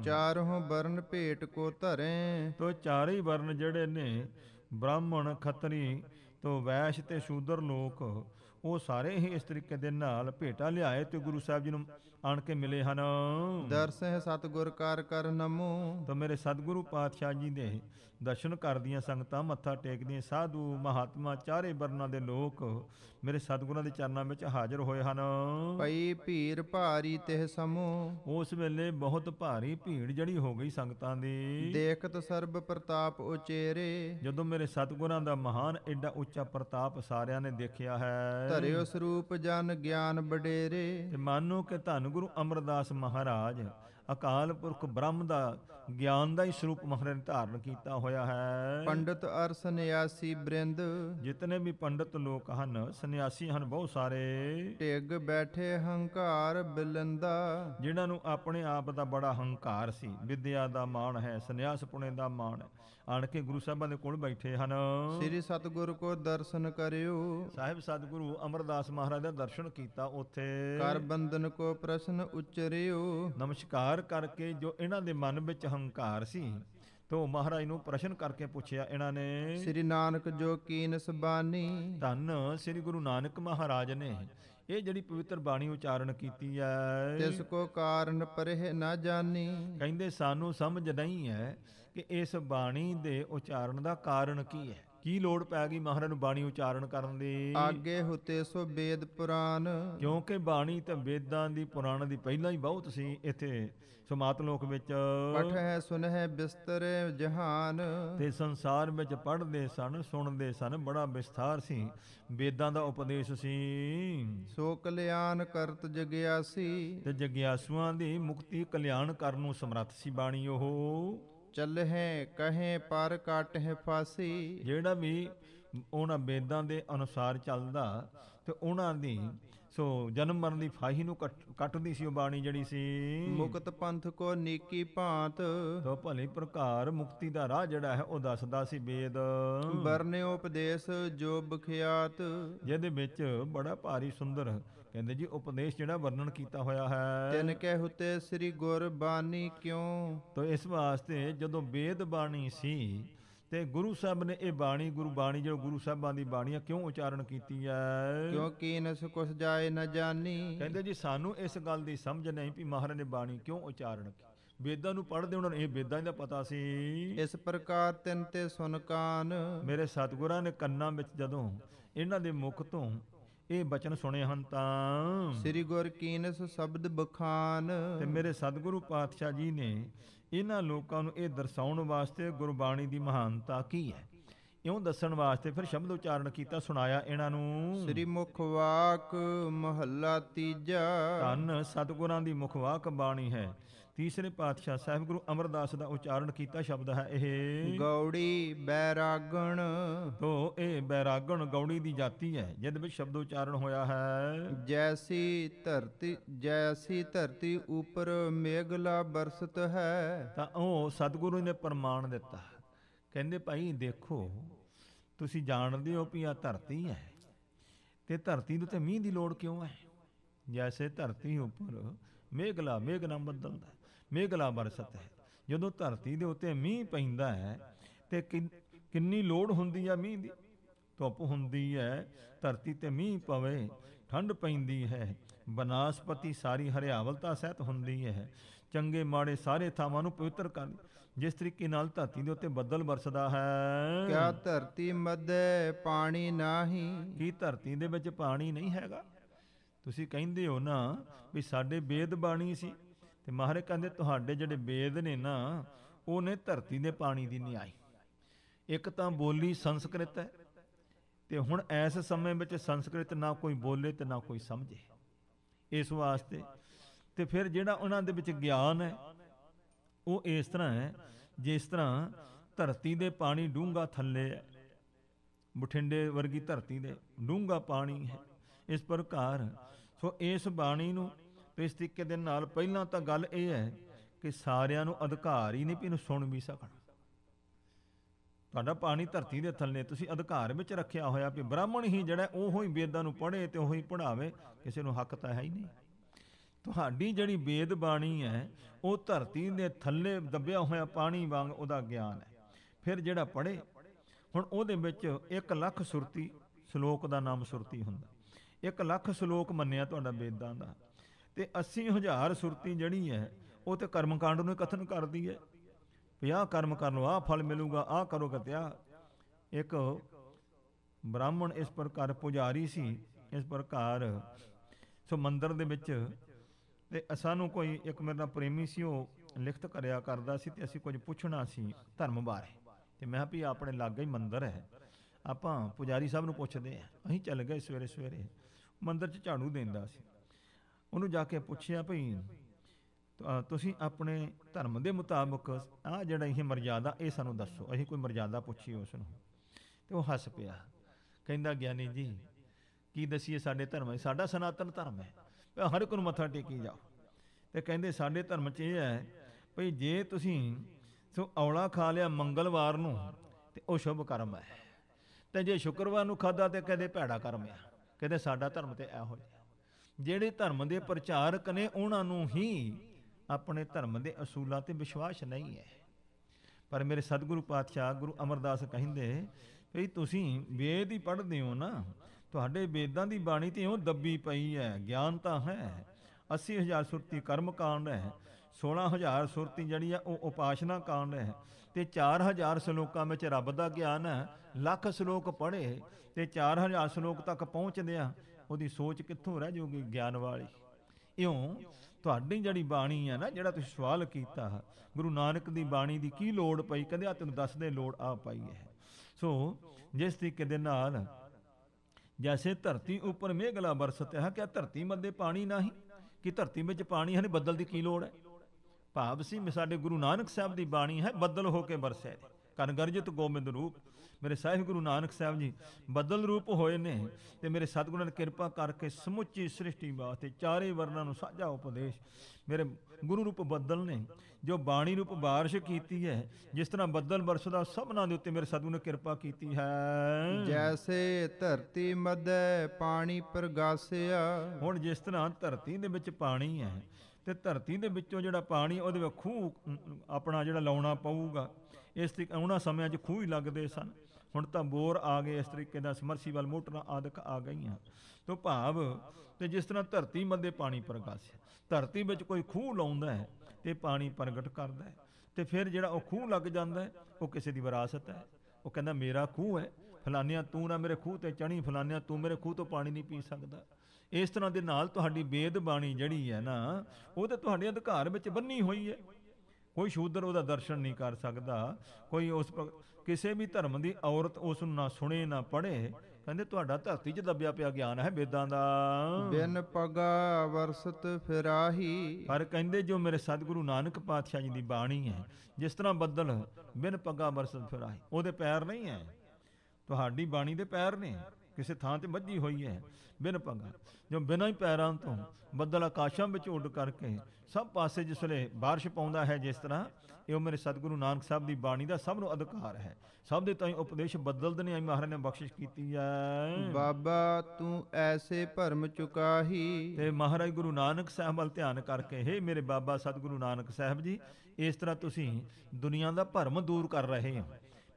ਚਾਰੋਂ ਵਰਨ ਭੇਟ ਕੋ ਧਰੇ ਤੋ ਚਾਰੇ ਹੀ ਵਰਨ ਜਿਹੜੇ ਨੇ ਬ੍ਰਾਹਮਣ ਖੱਤਰੀ ਤੋ ਵੈਸ਼ ਤੇ ਸ਼ੂਦਰ ਲੋਕ ਉਹ ਸਾਰੇ ਹੀ ਇਸ ਤਰੀਕੇ ਦੇ ਨਾਲ ਭੇਟਾ ਲਿਆਏ ਤੇ ਗੁਰੂ ਸਾਹਿਬ ਜੀ ਨੂੰ ਆਣ ਕੇ ਮਿਲੇ ਹਨ ਦਰਸਹਿ ਸਤਗੁਰ ਕਰ ਕਰ ਨਮੋ ਤਾਂ ਮੇਰੇ ਸਤਗੁਰੂ ਪਾਤਸ਼ਾਹ ਜੀ ਦੇ ਦਰਸ਼ਨ ਕਰਦੀਆਂ ਸੰਗਤਾਂ ਮੱਥਾ ਟੇਕਦੀਆਂ ਸਾਧੂ ਮਹਾਤਮਾ ਚਾਰੇ ਵਰਨਾਂ ਦੇ ਲੋਕ ਮੇਰੇ ਸਤਗੁਰਾਂ ਦੇ ਚਰਨਾਂ ਵਿੱਚ ਹਾਜ਼ਰ ਹੋਏ ਹਨ ਪਈ ਭੀਰ ਭਾਰੀ ਤਿਹ ਸਮੋ ਉਸ ਵੇਲੇ ਬਹੁਤ ਭਾਰੀ ਭੀੜ ਜੜੀ ਹੋ ਗਈ ਸੰਗਤਾਂ ਦੀ ਦੇਖਤ ਸਰਬ ਪ੍ਰਤਾਪ ਉਚੇਰੇ ਜਦੋਂ ਮੇਰੇ ਸਤਗੁਰਾਂ ਦਾ ਮਹਾਨ ਐਡਾ ਉੱਚਾ ਪ੍ਰਤਾਪ ਸਾਰਿਆਂ ਨੇ ਦੇਖਿਆ ਹੈ ਧਰਿਓ ਸਰੂਪ ਜਨ ਗਿਆਨ ਬਡੇਰੇ ਤੇ ਮਾਨੋ ਕਿ ਧੰਨ ਗੁਰੂ ਅਮਰਦਾਸ ਮਹਾਰਾਜ ਅਕਾਲ ਪੁਰਖ ਬ੍ਰਹਮ ਦਾ ਗਿਆਨ ਦਾ ਹੀ ਸਰੂਪ ਮਹਾਰਾਜ ਨੇ ਧਾਰਨ ਕੀਤਾ ਹੋਇਆ ਹੈ ਪੰਡਤ ਅਰ ਸੰਨਿਆਸੀ ਬ੍ਰਿੰਦ ਜਿਤਨੇ ਵੀ ਪੰਡਤ ਲੋਕ ਹਨ ਸੰਿਆਸੀ ਹਨ ਬਹੁਤ ਸਾਰੇ ਟਿਗ ਬੈਠੇ ਹੰਕਾਰ ਬਿਲੰਦਾ ਜਿਨ੍ਹਾਂ ਨੂੰ ਆਪਣੇ ਆਪ ਦਾ ਬੜਾ ਹੰਕਾਰ ਸੀ ਵਿਦਿਆ ਦਾ ਮਾਣ ਹੈ ਸੰਿਆਸ ਪੁਣੇ ਦਾ ਮਾਣ ਹੈ ਆਣ ਕੇ ਗੁਰੂ ਸਾਹਿਬਾਂ ਦੇ ਕੋਲ ਬੈਠੇ ਹਨ ਸ੍ਰੀ ਸਤਗੁਰ ਕੋ ਦਰਸ਼ਨ ਕਰਿਓ ਸਾਹਿਬ ਸਤਗੁਰੂ ਅਮਰਦਾਸ ਮਹਾਰਾਜ ਦਾ ਦਰਸ਼ਨ ਕੀਤਾ ਉੱਥੇ ਕਰ ਬੰਦਨ ਕੋ ਪ੍ਰਸ਼ਨ ਉਚਰਿਓ ਨਮਸਕਾਰ ਕਰਕੇ ਜੋ ਇਹਨਾਂ ਦੇ ਮਨ ਵਿੱਚ ਹੰਕਾਰ ਸੀ ਤੋ ਮਹਾਰਾਜ ਨੂੰ ਪ੍ਰਸ਼ਨ ਕਰਕੇ ਪੁੱਛਿਆ ਇਹਨਾਂ ਨੇ ਸ੍ਰੀ ਨਾਨਕ ਜੋ ਕੀਨਸ ਬਾਣੀ ਧੰਨ ਸ੍ਰੀ ਗੁਰੂ ਨਾਨਕ ਮਹਾਰਾਜ ਨੇ ਇਹ ਜਿਹੜੀ ਪਵਿੱਤਰ ਬਾਣੀ ਉਚਾਰਨ ਕੀਤੀ ਹੈ ਤਿਸ ਕੋ ਕਾਰਨ ਪਰਹਿ ਨਾ ਜਾਣੀ ਕਹਿੰਦੇ ਸਾਨੂੰ ਸਮਝ ਨਹੀਂ ਹੈ ਕਿ ਇਸ ਬਾਣੀ ਦੇ ਉਚਾਰਨ ਦਾ ਕਾਰਨ ਕੀ ਹੈ ਕੀ ਲੋੜ ਪੈ ਗਈ ਮਹਾਰਾਜ ਨੂੰ ਬਾਣੀ ਉਚਾਰਨ ਕਰਨ ਦੀ ਆਗੇ ਹੁਤੇ ਸੋ ਵੇਦ ਪੁਰਾਨ ਕਿਉਂਕਿ ਬਾਣੀ ਤਾਂ ਵੇਦਾਂ ਦੀ ਪੁਰਾਣ ਦੀ ਪਹਿਲਾਂ ਹੀ ਬਹੁਤ ਸੀ ਇੱਥੇ ਸਮਾਤ ਲੋਕ ਵਿੱਚ ਪਠ ਹੈ ਸੁਨ ਹੈ ਬਿਸਤਰ ਜਹਾਨ ਤੇ ਸੰਸਾਰ ਵਿੱਚ ਪੜਦੇ ਸਨ ਸੁਣਦੇ ਸਨ ਬੜਾ ਵਿਸਥਾਰ ਸੀ ਵੇਦਾਂ ਦਾ ਉਪਦੇਸ਼ ਸੀ ਸੋ ਕਲਿਆਣ ਕਰਤ ਜਗਿਆਸੀ ਤੇ ਜਗਿਆਸੂਆਂ ਦੀ ਮੁਕਤੀ ਕਲਿਆਣ ਕਰਨ ਨੂੰ ਸਮਰੱਥ ਸੀ ਬਾਣੀ ਉਹ ਚੱਲਹਿ ਕਹੇ ਪਰ ਕਟਹਿ ਫਾਸੀ ਜਿਹੜਾ ਵੀ ਉਹਨਾਂ ਬੇਦਾਂ ਦੇ ਅਨੁਸਾਰ ਚੱਲਦਾ ਤੇ ਉਹਨਾਂ ਦੀ ਸੋ ਜਨਮ ਮਰਨ ਦੀ ਫਾਹੀ ਨੂੰ ਕੱਟਦੀ ਸੀ ਉਹ ਬਾਣੀ ਜਿਹੜੀ ਸੀ ਮੁਕਤ ਪੰਥ ਕੋ ਨੀਕੀ ਭਾਂਤ ਤੋ ਭਲੇ ਪ੍ਰਕਾਰ ਮੁਕਤੀ ਦਾ ਰਾਹ ਜਿਹੜਾ ਹੈ ਉਹ ਦੱਸਦਾ ਸੀ ਵੇਦ ਬਰਨੇ ਉਪਦੇਸ਼ ਜੋ ਬਖਿਆਤ ਜਿਹਦੇ ਵਿੱਚ ਬੜਾ ਭਾਰੀ ਸੁੰਦਰ ਕਹਿੰਦੇ ਜੀ ਉਪਦੇਸ਼ ਜਿਹੜਾ ਵਰਣਨ ਕੀਤਾ ਹੋਇਆ ਹੈ ਤਿੰਨ ਕਹਿ ਹੁਤੇ ਸ੍ਰੀ ਗੁਰ ਬਾਣੀ ਕਿਉ ਤਾਂ ਇਸ ਵਾਸਤੇ ਜਦੋਂ ਵੇਦ ਬਾਣੀ ਸੀ ਤੇ ਗੁਰੂ ਸਾਹਿਬ ਨੇ ਇਹ ਬਾਣੀ ਗੁਰੂ ਬਾਣੀ ਜਿਹੜਾ ਗੁਰੂ ਸਾਹਿਬਾਂ ਦੀ ਬਾਣੀ ਆ ਕਿਉਂ ਉਚਾਰਨ ਕੀਤੀ ਹੈ ਕਿਉਂਕਿ ਨਸ ਕੁਛ ਜਾਏ ਨਾ ਜਾਣੀ ਕਹਿੰਦੇ ਜੀ ਸਾਨੂੰ ਇਸ ਗੱਲ ਦੀ ਸਮਝ ਨਹੀਂ ਵੀ ਮਹਾਰਾਜ ਨੇ ਬਾਣੀ ਕਿਉਂ ਉਚਾਰਨ ਕੀਤੀ ਵੇਦਾਂ ਨੂੰ ਪੜ੍ਹਦੇ ਉਹਨਾਂ ਨੂੰ ਇਹ ਵੇਦਾਂ ਦਾ ਪਤਾ ਸੀ ਇਸ ਪ੍ਰਕਾਰ ਤਿੰਨ ਤੇ ਸੁਨ ਕਾਨ ਮੇਰੇ ਸਤਿਗੁਰਾਂ ਨੇ ਕੰਨਾਂ ਵਿੱਚ ਜਦੋਂ ਇਹਨਾਂ ਦੇ ਮੁਖ ਤੋਂ ਇਹ ਬਚਨ ਸੁਣੇ ਹਨ ਤਾਂ ਸ੍ਰੀ ਗੁਰ ਕੀਨਸ ਸ਼ਬਦ ਬਖਾਨ ਤੇ ਮੇਰੇ ਸਤਿਗੁਰੂ ਪਾਤਸ਼ਾਹ ਜੀ ਨੇ ਇਹਨਾਂ ਲੋਕਾਂ ਨੂੰ ਇਹ ਦਰਸਾਉਣ ਵਾਸਤੇ ਗੁਰਬਾਣੀ ਦੀ ਮਹਾਨਤਾ ਕੀ ਹੈ ਇਉਂ ਦੱਸਣ ਵਾਸਤੇ ਫਿਰ ਸ਼ਬਦ ਉਚਾਰਨ ਕੀਤਾ ਸੁਣਾਇਆ ਇਹਨਾਂ ਨੂੰ ਸ੍ਰੀ ਮੁਖ ਵਾਕ ਮਹੱਲਾ ਤੀਜਾ ਧੰਨ ਸਤਗੁਰਾਂ ਦੀ ਮੁਖ ਵਾਕ ਬਾਣੀ ਹੈ ਤੀਸਰੇ ਪਾਤਸ਼ਾਹ ਸਾਹਿਬ ਗੁਰੂ ਅਮਰਦਾਸ ਦਾ ਉਚਾਰਨ ਕੀਤਾ ਸ਼ਬਦ ਹੈ ਇਹ ਗੌੜੀ ਬੈਰਾਗਣ ਤੋ ਇਹ ਬੈਰਾਗਣ ਗੌੜੀ ਦੀ ਜਾਤੀ ਹੈ ਜਦ ਵਿੱਚ ਸ਼ਬਦ ਉਚਾਰਨ ਹੋਇਆ ਹੈ ਜੈਸੀ ਧਰਤੀ ਜੈਸੀ ਧਰਤੀ ਉੱਪਰ ਮੇਗਲਾ ਬਰਸਤ ਹੈ ਤਾਂ ਉਹ ਸਤਿਗੁਰੂ ਨੇ ਪ੍ਰਮਾਣ ਦਿੱਤਾ ਕਹਿੰਦੇ ਭਾਈ ਦੇਖੋ ਤੁਸੀਂ ਜਾਣਦੇ ਹੋ ਵੀ ਆ ਧਰਤੀ ਹੈ ਤੇ ਧਰਤੀ ਨੂੰ ਤੇ ਮੀਂਹ ਦੀ ਲੋੜ ਕਿਉਂ ਹੈ ਜੈਸੇ ਧਰਤੀ ਉੱਪਰ ਮੇਗਲਾ ਮੇਗ ਨਾ ਬਦਲਦਾ ਮੇਘਲਾ ਬਰਸਤ ਹੈ ਜਦੋਂ ਧਰਤੀ ਦੇ ਉੱਤੇ ਮੀਂਹ ਪੈਂਦਾ ਹੈ ਤੇ ਕਿੰਨੀ ਲੋੜ ਹੁੰਦੀ ਆ ਮੀਂਹ ਦੀ ਧੁੱਪ ਹੁੰਦੀ ਹੈ ਧਰਤੀ ਤੇ ਮੀਂਹ ਪਵੇ ਠੰਡ ਪੈਂਦੀ ਹੈ ਬਨਾਸਪਤੀ ਸਾਰੀ ਹਰਿਆਵਲਤਾ ਸਹਿਤ ਹੁੰਦੀ ਹੈ ਚੰਗੇ ਮਾੜੇ ਸਾਰੇ ਥਾਵਾਂ ਨੂੰ ਪਵਿੱਤਰ ਕਰ ਜਿਸ ਤਰੀਕੇ ਨਾਲ ਧਰਤੀ ਦੇ ਉੱਤੇ ਬੱਦਲ ਵਰਸਦਾ ਹੈ ਕਿਆ ਧਰਤੀ ਮੱਧੇ ਪਾਣੀ ਨਹੀਂ ਕੀ ਧਰਤੀ ਦੇ ਵਿੱਚ ਪਾਣੀ ਨਹੀਂ ਹੈਗਾ ਤੁਸੀਂ ਕਹਿੰਦੇ ਹੋ ਨਾ ਵੀ ਸਾਡੇ ਵੇਦ ਬਾਣੀ ਸੀ ਤੇ ਮਹਾਰਾਜ ਕਹਿੰਦੇ ਤੁਹਾਡੇ ਜਿਹੜੇ ਵੇਦ ਨੇ ਨਾ ਉਹ ਨੇ ਧਰਤੀ ਦੇ ਪਾਣੀ ਦੀ ਨਿਆਈ ਇੱਕ ਤਾਂ ਬੋਲੀ ਸੰਸਕ੍ਰਿਤ ਹੈ ਤੇ ਹੁਣ ਇਸ ਸਮੇਂ ਵਿੱਚ ਸੰਸਕ੍ਰਿਤ ਨਾ ਕੋਈ ਬੋਲੇ ਤੇ ਨਾ ਕੋਈ ਸਮਝੇ ਇਸ ਵਾਸਤੇ ਤੇ ਫਿਰ ਜਿਹੜਾ ਉਹਨਾਂ ਦੇ ਵਿੱਚ ਗਿਆਨ ਹੈ ਉਹ ਇਸ ਤਰ੍ਹਾਂ ਹੈ ਜਿਸ ਤਰ੍ਹਾਂ ਧਰਤੀ ਦੇ ਪਾਣੀ ਡੂੰਗਾ ਥੱਲੇ ਹੈ ਬਠਿੰਡੇ ਵਰਗੀ ਧਰਤੀ ਦੇ ਡੂੰਗਾ ਪਾਣੀ ਹੈ ਇਸ ਪ੍ਰਕਾਰ ਸੋ ਇਸ ਬਾਣੀ ਨੂੰ ਇਸ ਤਰੀਕੇ ਦੇ ਨਾਲ ਪਹਿਲਾਂ ਤਾਂ ਗੱਲ ਇਹ ਹੈ ਕਿ ਸਾਰਿਆਂ ਨੂੰ ਅਧਿਕਾਰ ਹੀ ਨਹੀਂ ਵੀ ਇਹਨੂੰ ਸੁਣ ਵੀ ਸਕਣ ਤੁਹਾਡਾ ਪਾਣੀ ਧਰਤੀ ਦੇ ਥੱਲੇ ਤੁਸੀਂ ਅਧਿਕਾਰ ਵਿੱਚ ਰੱਖਿਆ ਹੋਇਆ ਵੀ ਬ੍ਰਾਹਮਣ ਹੀ ਜਿਹੜਾ ਉਹੋ ਹੀ ਵੇਦਾਂ ਨੂੰ ਪੜ੍ਹੇ ਤੇ ਉਹੋ ਹੀ ਪੜਾਵੇ ਕਿਸੇ ਨੂੰ ਹੱਕ ਤਾਂ ਹੈ ਹੀ ਨਹੀਂ ਤੁਹਾਡੀ ਜਿਹੜੀ ਵੇਦ ਬਾਣੀ ਹੈ ਉਹ ਧਰਤੀ ਦੇ ਥੱਲੇ ਦੱਬਿਆ ਹੋਇਆ ਪਾਣੀ ਵਾਂਗ ਉਹਦਾ ਗਿਆਨ ਹੈ ਫਿਰ ਜਿਹੜਾ ਪੜ੍ਹੇ ਹੁਣ ਉਹਦੇ ਵਿੱਚ 1 ਲੱਖ ਸੁਰਤੀ ਸ਼ਲੋਕ ਦਾ ਨਾਮ ਸੁਰਤੀ ਹੁੰਦਾ 1 ਲੱਖ ਸ਼ਲੋਕ ਮੰਨਿਆ ਤੁਹਾਡਾ ਵੇਦਾਂ ਦਾ ਤੇ 80000 ਸੁਰਤੀ ਜਣੀ ਹੈ ਉਹ ਤੇ ਕਰਮਕਾਂਡ ਨੂੰ ਕਥਨ ਕਰਦੀ ਹੈ ਪਿਆ ਕਰਮ ਕਰਨ ਨੂੰ ਫਲ ਮਿਲੂਗਾ ਆ ਕਰੋ ਕਤਿਆ ਇੱਕ ਬ੍ਰਾਹਮਣ ਇਸ ਪ੍ਰਕਾਰ ਪੁਜਾਰੀ ਸੀ ਇਸ ਪ੍ਰਕਾਰ ਸੋ ਮੰਦਰ ਦੇ ਵਿੱਚ ਤੇ ਸਾਨੂੰ ਕੋਈ ਇੱਕ ਮੇਰਾ ਪ੍ਰੇਮੀ ਸੀ ਉਹ ਲਿਖਤ ਕਰਿਆ ਕਰਦਾ ਸੀ ਤੇ ਅਸੀਂ ਕੁਝ ਪੁੱਛਣਾ ਸੀ ਧਰਮ ਬਾਰੇ ਤੇ ਮੈਂ ਵੀ ਆਪਣੇ ਲਾਗੇ ਹੀ ਮੰਦਰ ਹੈ ਆਪਾਂ ਪੁਜਾਰੀ ਸਾਹਿਬ ਨੂੰ ਪੁੱਛਦੇ ਆ ਅਸੀਂ ਚੱਲ ਗਏ ਸਵੇਰੇ ਸਵੇਰੇ ਮੰਦਰ 'ਚ ਝਾੜੂ ਦੇਂਦਾ ਸੀ ਉਹਨੂੰ ਜਾ ਕੇ ਪੁੱਛਿਆ ਭਈ ਤੁਸੀਂ ਆਪਣੇ ਧਰਮ ਦੇ ਮੁਤਾਬਕ ਆ ਜਿਹੜਾ ਇਹ ਮਰਜ਼ਾਦਾ ਇਹ ਸਾਨੂੰ ਦੱਸੋ ਅਸੀਂ ਕੋਈ ਮਰਜ਼ਾਦਾ ਪੁੱਛੀ ਉਸ ਨੂੰ ਤੇ ਉਹ ਹੱਸ ਪਿਆ ਕਹਿੰਦਾ ਗਿਆਨੀ ਜੀ ਕੀ ਦਸੀਏ ਸਾਡੇ ਧਰਮ ਸਾਡਾ ਸਨਾਤਨ ਧਰਮ ਹੈ ਹਰ ਇੱਕ ਨੂੰ ਮੱਥਾ ਟੇਕੀ ਜਾਓ ਤੇ ਕਹਿੰਦੇ ਸਾਡੇ ਧਰਮ 'ਚ ਇਹ ਹੈ ਭਈ ਜੇ ਤੁਸੀਂ ਸੋ ਔਲਾ ਖਾ ਲਿਆ ਮੰਗਲਵਾਰ ਨੂੰ ਤੇ ਉਹ ਸ਼ੁਭ ਕਰਮ ਹੈ ਤੇ ਜੇ ਸ਼ੁੱਕਰਵਾਰ ਨੂੰ ਖਾਦਾ ਤੇ ਕਹਦੇ ਭੈੜਾ ਕਰਮ ਆ ਕਹਿੰਦੇ ਸਾਡਾ ਧਰਮ ਤੇ ਇਹੋ ਹੈ ਜਿਹੜੇ ਧਰਮ ਦੇ ਪ੍ਰਚਾਰਕ ਨੇ ਉਹਨਾਂ ਨੂੰ ਹੀ ਆਪਣੇ ਧਰਮ ਦੇ ਅਸੂਲਾਂ ਤੇ ਵਿਸ਼ਵਾਸ ਨਹੀਂ ਹੈ ਪਰ ਮੇਰੇ ਸਤਿਗੁਰੂ ਪਾਤਸ਼ਾਹ ਗੁਰੂ ਅਮਰਦਾਸ ਕਹਿੰਦੇ ਵੀ ਤੁਸੀਂ ਵੇਦ ਹੀ ਪੜ੍ਹਦੇ ਹੋ ਨਾ ਤੁਹਾਡੇ ਵੇਦਾਂ ਦੀ ਬਾਣੀ ਤੇ ਉਹ ਦੱਬੀ ਪਈ ਹੈ ਗਿਆਨ ਤਾਂ ਹੈ 80000 ਸੁਰਤੀ ਕਰਮ ਕਾਂਡ ਹੈ 16000 ਸੁਰਤੀ ਜਿਹੜੀ ਆ ਉਹ ਉਪਾਸ਼ਨਾ ਕਾਂਡ ਹੈ ਤੇ 4000 ਸ਼ਲੋਕਾਂ ਵਿੱਚ ਰੱਬ ਦਾ ਗਿਆਨ ਹੈ ਲੱਖ ਸ਼ਲੋਕ ਪੜ੍ਹੇ ਤੇ 4000 ਸ਼ਲੋਕ ਤੱਕ ਪਹੁੰਚਦੇ ਆ ਉਹਦੀ ਸੋਚ ਕਿੱਥੋਂ ਰਹਿ ਜਾਊਗੀ ਗਿਆਨ ਵਾਲੀ ਇਉਂ ਤੁਹਾਡੀ ਜਿਹੜੀ ਬਾਣੀ ਆ ਨਾ ਜਿਹੜਾ ਤੁਸੀਂ ਸਵਾਲ ਕੀਤਾ ਹੈ ਗੁਰੂ ਨਾਨਕ ਦੀ ਬਾਣੀ ਦੀ ਕੀ ਲੋੜ ਪਈ ਕਹਿੰਦੇ ਆ ਤੈਨੂੰ ਦੱਸਦੇ ਲੋੜ ਆ ਪਾਈ ਹੈ ਸੋ ਜਿਸ ਤਰੀਕੇ ਦੇ ਨਾਲ ਜੈਸੇ ਧਰਤੀ ਉੱਪਰ ਮੇਘਲਾ ਬਰਸਤ ਹੈ ਕਿ ਧਰਤੀ ਮੱਦੇ ਪਾਣੀ ਨਹੀਂ ਕਿ ਧਰਤੀ ਵਿੱਚ ਪਾਣੀ ਹੈ ਬੱਦਲ ਦੀ ਕੀ ਲੋੜ ਹੈ ਭਾਵ ਸੀ ਸਾਡੇ ਗੁਰੂ ਨਾਨਕ ਸਾਹਿਬ ਦੀ ਬਾਣੀ ਹੈ ਬੱਦਲ ਹੋ ਕੇ ਬਰਸੇ ਕਨਗਰਜਿਤ ਗੋਬਿੰਦ ਰੂਪ ਮੇਰੇ ਸਾਹਿਬ ਗੁਰੂ ਨਾਨਕ ਸਾਹਿਬ ਜੀ ਬਦਲ ਰੂਪ ਹੋਏ ਨੇ ਤੇ ਮੇਰੇ ਸਤਿਗੁਰਾਂ ਨੇ ਕਿਰਪਾ ਕਰਕੇ ਸਮੁੱਚੀ ਸ੍ਰਿਸ਼ਟੀ ਵਾਸਤੇ ਚਾਰੇ ਵਰਨਾਂ ਨੂੰ ਸਾਝਾ ਉਪਦੇਸ਼ ਮੇਰੇ ਗੁਰੂ ਰੂਪ ਬੱਦਲ ਨੇ ਜੋ ਬਾਣੀ ਰੂਪ ਬਾਰਿਸ਼ ਕੀਤੀ ਹੈ ਜਿਸ ਤਰ੍ਹਾਂ ਬੱਦਲ ਵਰਸਦਾ ਸਭਨਾਂ ਦੇ ਉੱਤੇ ਮੇਰੇ ਸਤਿਗੁਰੂ ਨੇ ਕਿਰਪਾ ਕੀਤੀ ਹੈ ਜੈਸੇ ਧਰਤੀ ਮਦੈ ਪਾਣੀ ਪ੍ਰਗਾਸਿਆ ਹੁਣ ਜਿਸ ਤਰ੍ਹਾਂ ਧਰਤੀ ਦੇ ਵਿੱਚ ਪਾਣੀ ਹੈ ਤੇ ਧਰਤੀ ਦੇ ਵਿੱਚੋਂ ਜਿਹੜਾ ਪਾਣੀ ਉਹਦੇ ਵਿੱਚ ਖੂਹ ਆਪਣਾ ਜਿਹੜਾ ਲਾਉਣਾ ਪਊਗਾ ਇਸ ਤੇ ਉਹਨਾਂ ਸਮਿਆਂ 'ਚ ਖੂਹ ਹੀ ਲੱਗਦੇ ਸਨ ਹੁਣ ਤਾਂ ਬੋਰ ਆ ਗਏ ਇਸ ਤਰੀਕੇ ਦਾ ਵਾਲ ਮੋਟਰਾਂ ਆਦਿਕ ਆ ਗਈਆਂ ਤੋਂ ਭਾਵ ਤੇ ਜਿਸ ਤਰ੍ਹਾਂ ਧਰਤੀ ਮੱਦੇ ਪਾਣੀ ਪ੍ਰਗਾਸਿਆ ਧਰਤੀ ਵਿੱਚ ਕੋਈ ਖੂਹ ਲਾਉਂਦਾ ਹੈ ਤੇ ਪਾਣੀ ਪ੍ਰਗਟ ਕਰਦਾ ਹੈ ਤੇ ਫਿਰ ਜਿਹੜਾ ਉਹ ਖੂਹ ਲੱਗ ਜਾਂਦਾ ਹੈ ਉਹ ਕਿਸੇ ਦੀ ਵਿਰਾਸਤ ਹੈ ਉਹ ਕਹਿੰਦਾ ਮੇਰਾ ਖੂਹ ਹੈ ਫਲਾਨਿਆਂ ਤੂੰ ਨਾ ਮੇਰੇ ਖੂਹ ਤੇ ਚਣੀ ਫਲਾਨਿਆਂ ਤੂੰ ਮੇਰੇ ਖੂਹ ਤੋਂ ਪਾਣੀ ਨਹੀਂ ਪੀ ਸਕਦਾ ਇਸ ਤਰ੍ਹਾਂ ਦੇ ਨਾਲ ਤੁਹਾਡੀ ਵੇਦ ਬਾਣੀ ਜਿਹੜੀ ਹੈ ਨਾ ਉਹ ਤੇ ਤੁਹਾਡੇ ਅਧਿਕਾਰ ਵਿੱਚ ਬੰਨੀ ਹੋਈ ਹੈ ਕੋਈ ਸ਼ੂਦਰ ਉਹਦਾ ਦਰਸ਼ਨ ਨਹੀਂ ਕਰ ਸਕਦਾ ਕੋਈ ਉਸ ਕਿਸੇ ਵੀ ਧਰਮ ਦੀ ਔਰਤ ਉਸ ਨੂੰ ਨਾ ਸੁਣੇ ਨਾ ਪੜੇ ਕਹਿੰਦੇ ਤੁਹਾਡਾ ਧਰਤੀ 'ਚ ਦੱਬਿਆ ਪਿਆ ਗਿਆਨ ਹੈ ਵੇਦਾਂ ਦਾ ਬਿਨ ਪਗਾ ਵਰਸਤ ਫਿਰਾਹੀ ਪਰ ਕਹਿੰਦੇ ਜੋ ਮੇਰੇ ਸਤਿਗੁਰੂ ਨਾਨਕ ਪਾਤਸ਼ਾਹ ਜੀ ਦੀ ਬਾਣੀ ਹੈ ਜਿਸ ਤਰ੍ਹਾਂ ਬੱਦਲ ਬਿਨ ਪਗਾ ਵਰਸਤ ਫਿਰਾਹੀ ਉਹਦੇ ਪੈਰ ਨਹੀਂ ਹੈ ਤੁਹਾਡੀ ਬਾਣੀ ਦੇ ਪੈਰ ਨੇ ਕਿਸੇ ਥਾਂ ਤੇ ਮੱਝੀ ਹੋਈ ਹੈ ਬਿਨ ਪੰਗਾ ਜੋ ਬਿਨਾਂ ਹੀ ਪੈਰਾਂ ਤੋਂ ਬੱਦਲ ਆਕਾਸ਼ਾਂ ਵਿੱਚ ਉੱਡ ਕਰਕੇ ਸਭ ਪਾਸੇ ਜਿਸ ਵੇਲੇ بارش ਪਾਉਂਦਾ ਹੈ ਜਿਸ ਤਰ੍ਹਾਂ ਇਹ ਮੇਰੇ ਸਤਿਗੁਰੂ ਨਾਨਕ ਸਾਹਿਬ ਦੀ ਬਾਣੀ ਦਾ ਸਭ ਨੂੰ ਅਧਿਕਾਰ ਹੈ ਸਭ ਦੇ ਤਾਈ ਉਪਦੇਸ਼ ਬਦਲ ਦਨੇ ਆਈ ਮਹਾਰਾਜ ਨੇ ਬਖਸ਼ਿਸ਼ ਕੀਤੀ ਹੈ ਬਾਬਾ ਤੂੰ ਐਸੇ ਭਰਮ ਚੁਕਾਹੀ ਤੇ ਮਹਾਰਾਜ ਗੁਰੂ ਨਾਨਕ ਸਾਹਿਬ ਵੱਲ ਧਿਆਨ ਕਰਕੇ ਹੈ ਮੇਰੇ ਬਾਬਾ ਸਤਿਗੁਰੂ ਨਾਨਕ ਸਾਹਿਬ ਜੀ ਇਸ ਤਰ੍ਹਾਂ ਤੁਸੀਂ ਦੁਨੀਆ ਦਾ ਭਰਮ ਦੂਰ ਕਰ ਰਹੇ ਹੋ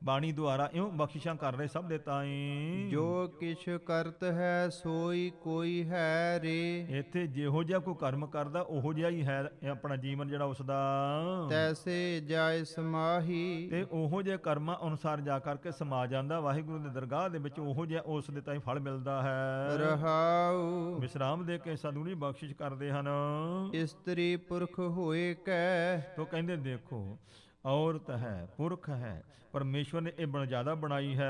ਬਾਣੀ ਦੁਆਰਾ ਇਉਂ ਬਖਸ਼ਿਸ਼ਾਂ ਕਰ ਰਹੇ ਸਭ ਦੇ ਤਾਈ ਜੋ ਕਿਛ ਕਰਤ ਹੈ ਸੋਈ ਕੋਈ ਹੈ ਰੇ ਇੱਥੇ ਜਿਹੋ ਜਿਹਾ ਕੋਈ ਕਰਮ ਕਰਦਾ ਉਹੋ ਜਿਹਾ ਹੀ ਹੈ ਆਪਣਾ ਜੀਵਨ ਜਿਹੜਾ ਉਸ ਦਾ ਤੈਸੇ ਜਾਇ ਸਮਾਹੀ ਤੇ ਉਹੋ ਜਿਹੇ ਕਰਮਾਂ ਅਨੁਸਾਰ ਜਾ ਕਰਕੇ ਸਮਾ ਜਾਂਦਾ ਵਾਹਿਗੁਰੂ ਦੇ ਦਰਗਾਹ ਦੇ ਵਿੱਚ ਉਹੋ ਜਿਹਾ ਉਸ ਦੇ ਤਾਈ ਫਲ ਮਿਲਦਾ ਹੈ ਰਹਾਉ ਵਿਸਰਾਮ ਦੇ ਕੇ ਸਾਨੂੰ ਨਹੀਂ ਬਖਸ਼ਿਸ਼ ਕਰਦੇ ਹਨ ਇਸਤਰੀ ਪੁਰਖ ਹੋਏ ਕੈ ਤੋ ਕਹਿੰਦੇ ਦੇਖੋ ਔਰਤ ਹੈ ਪੁਰਖ ਹੈ ਪਰਮੇਸ਼ਵਰ ਨੇ ਇਹ ਬਣ ਜਿਆਦਾ ਬਣਾਈ ਹੈ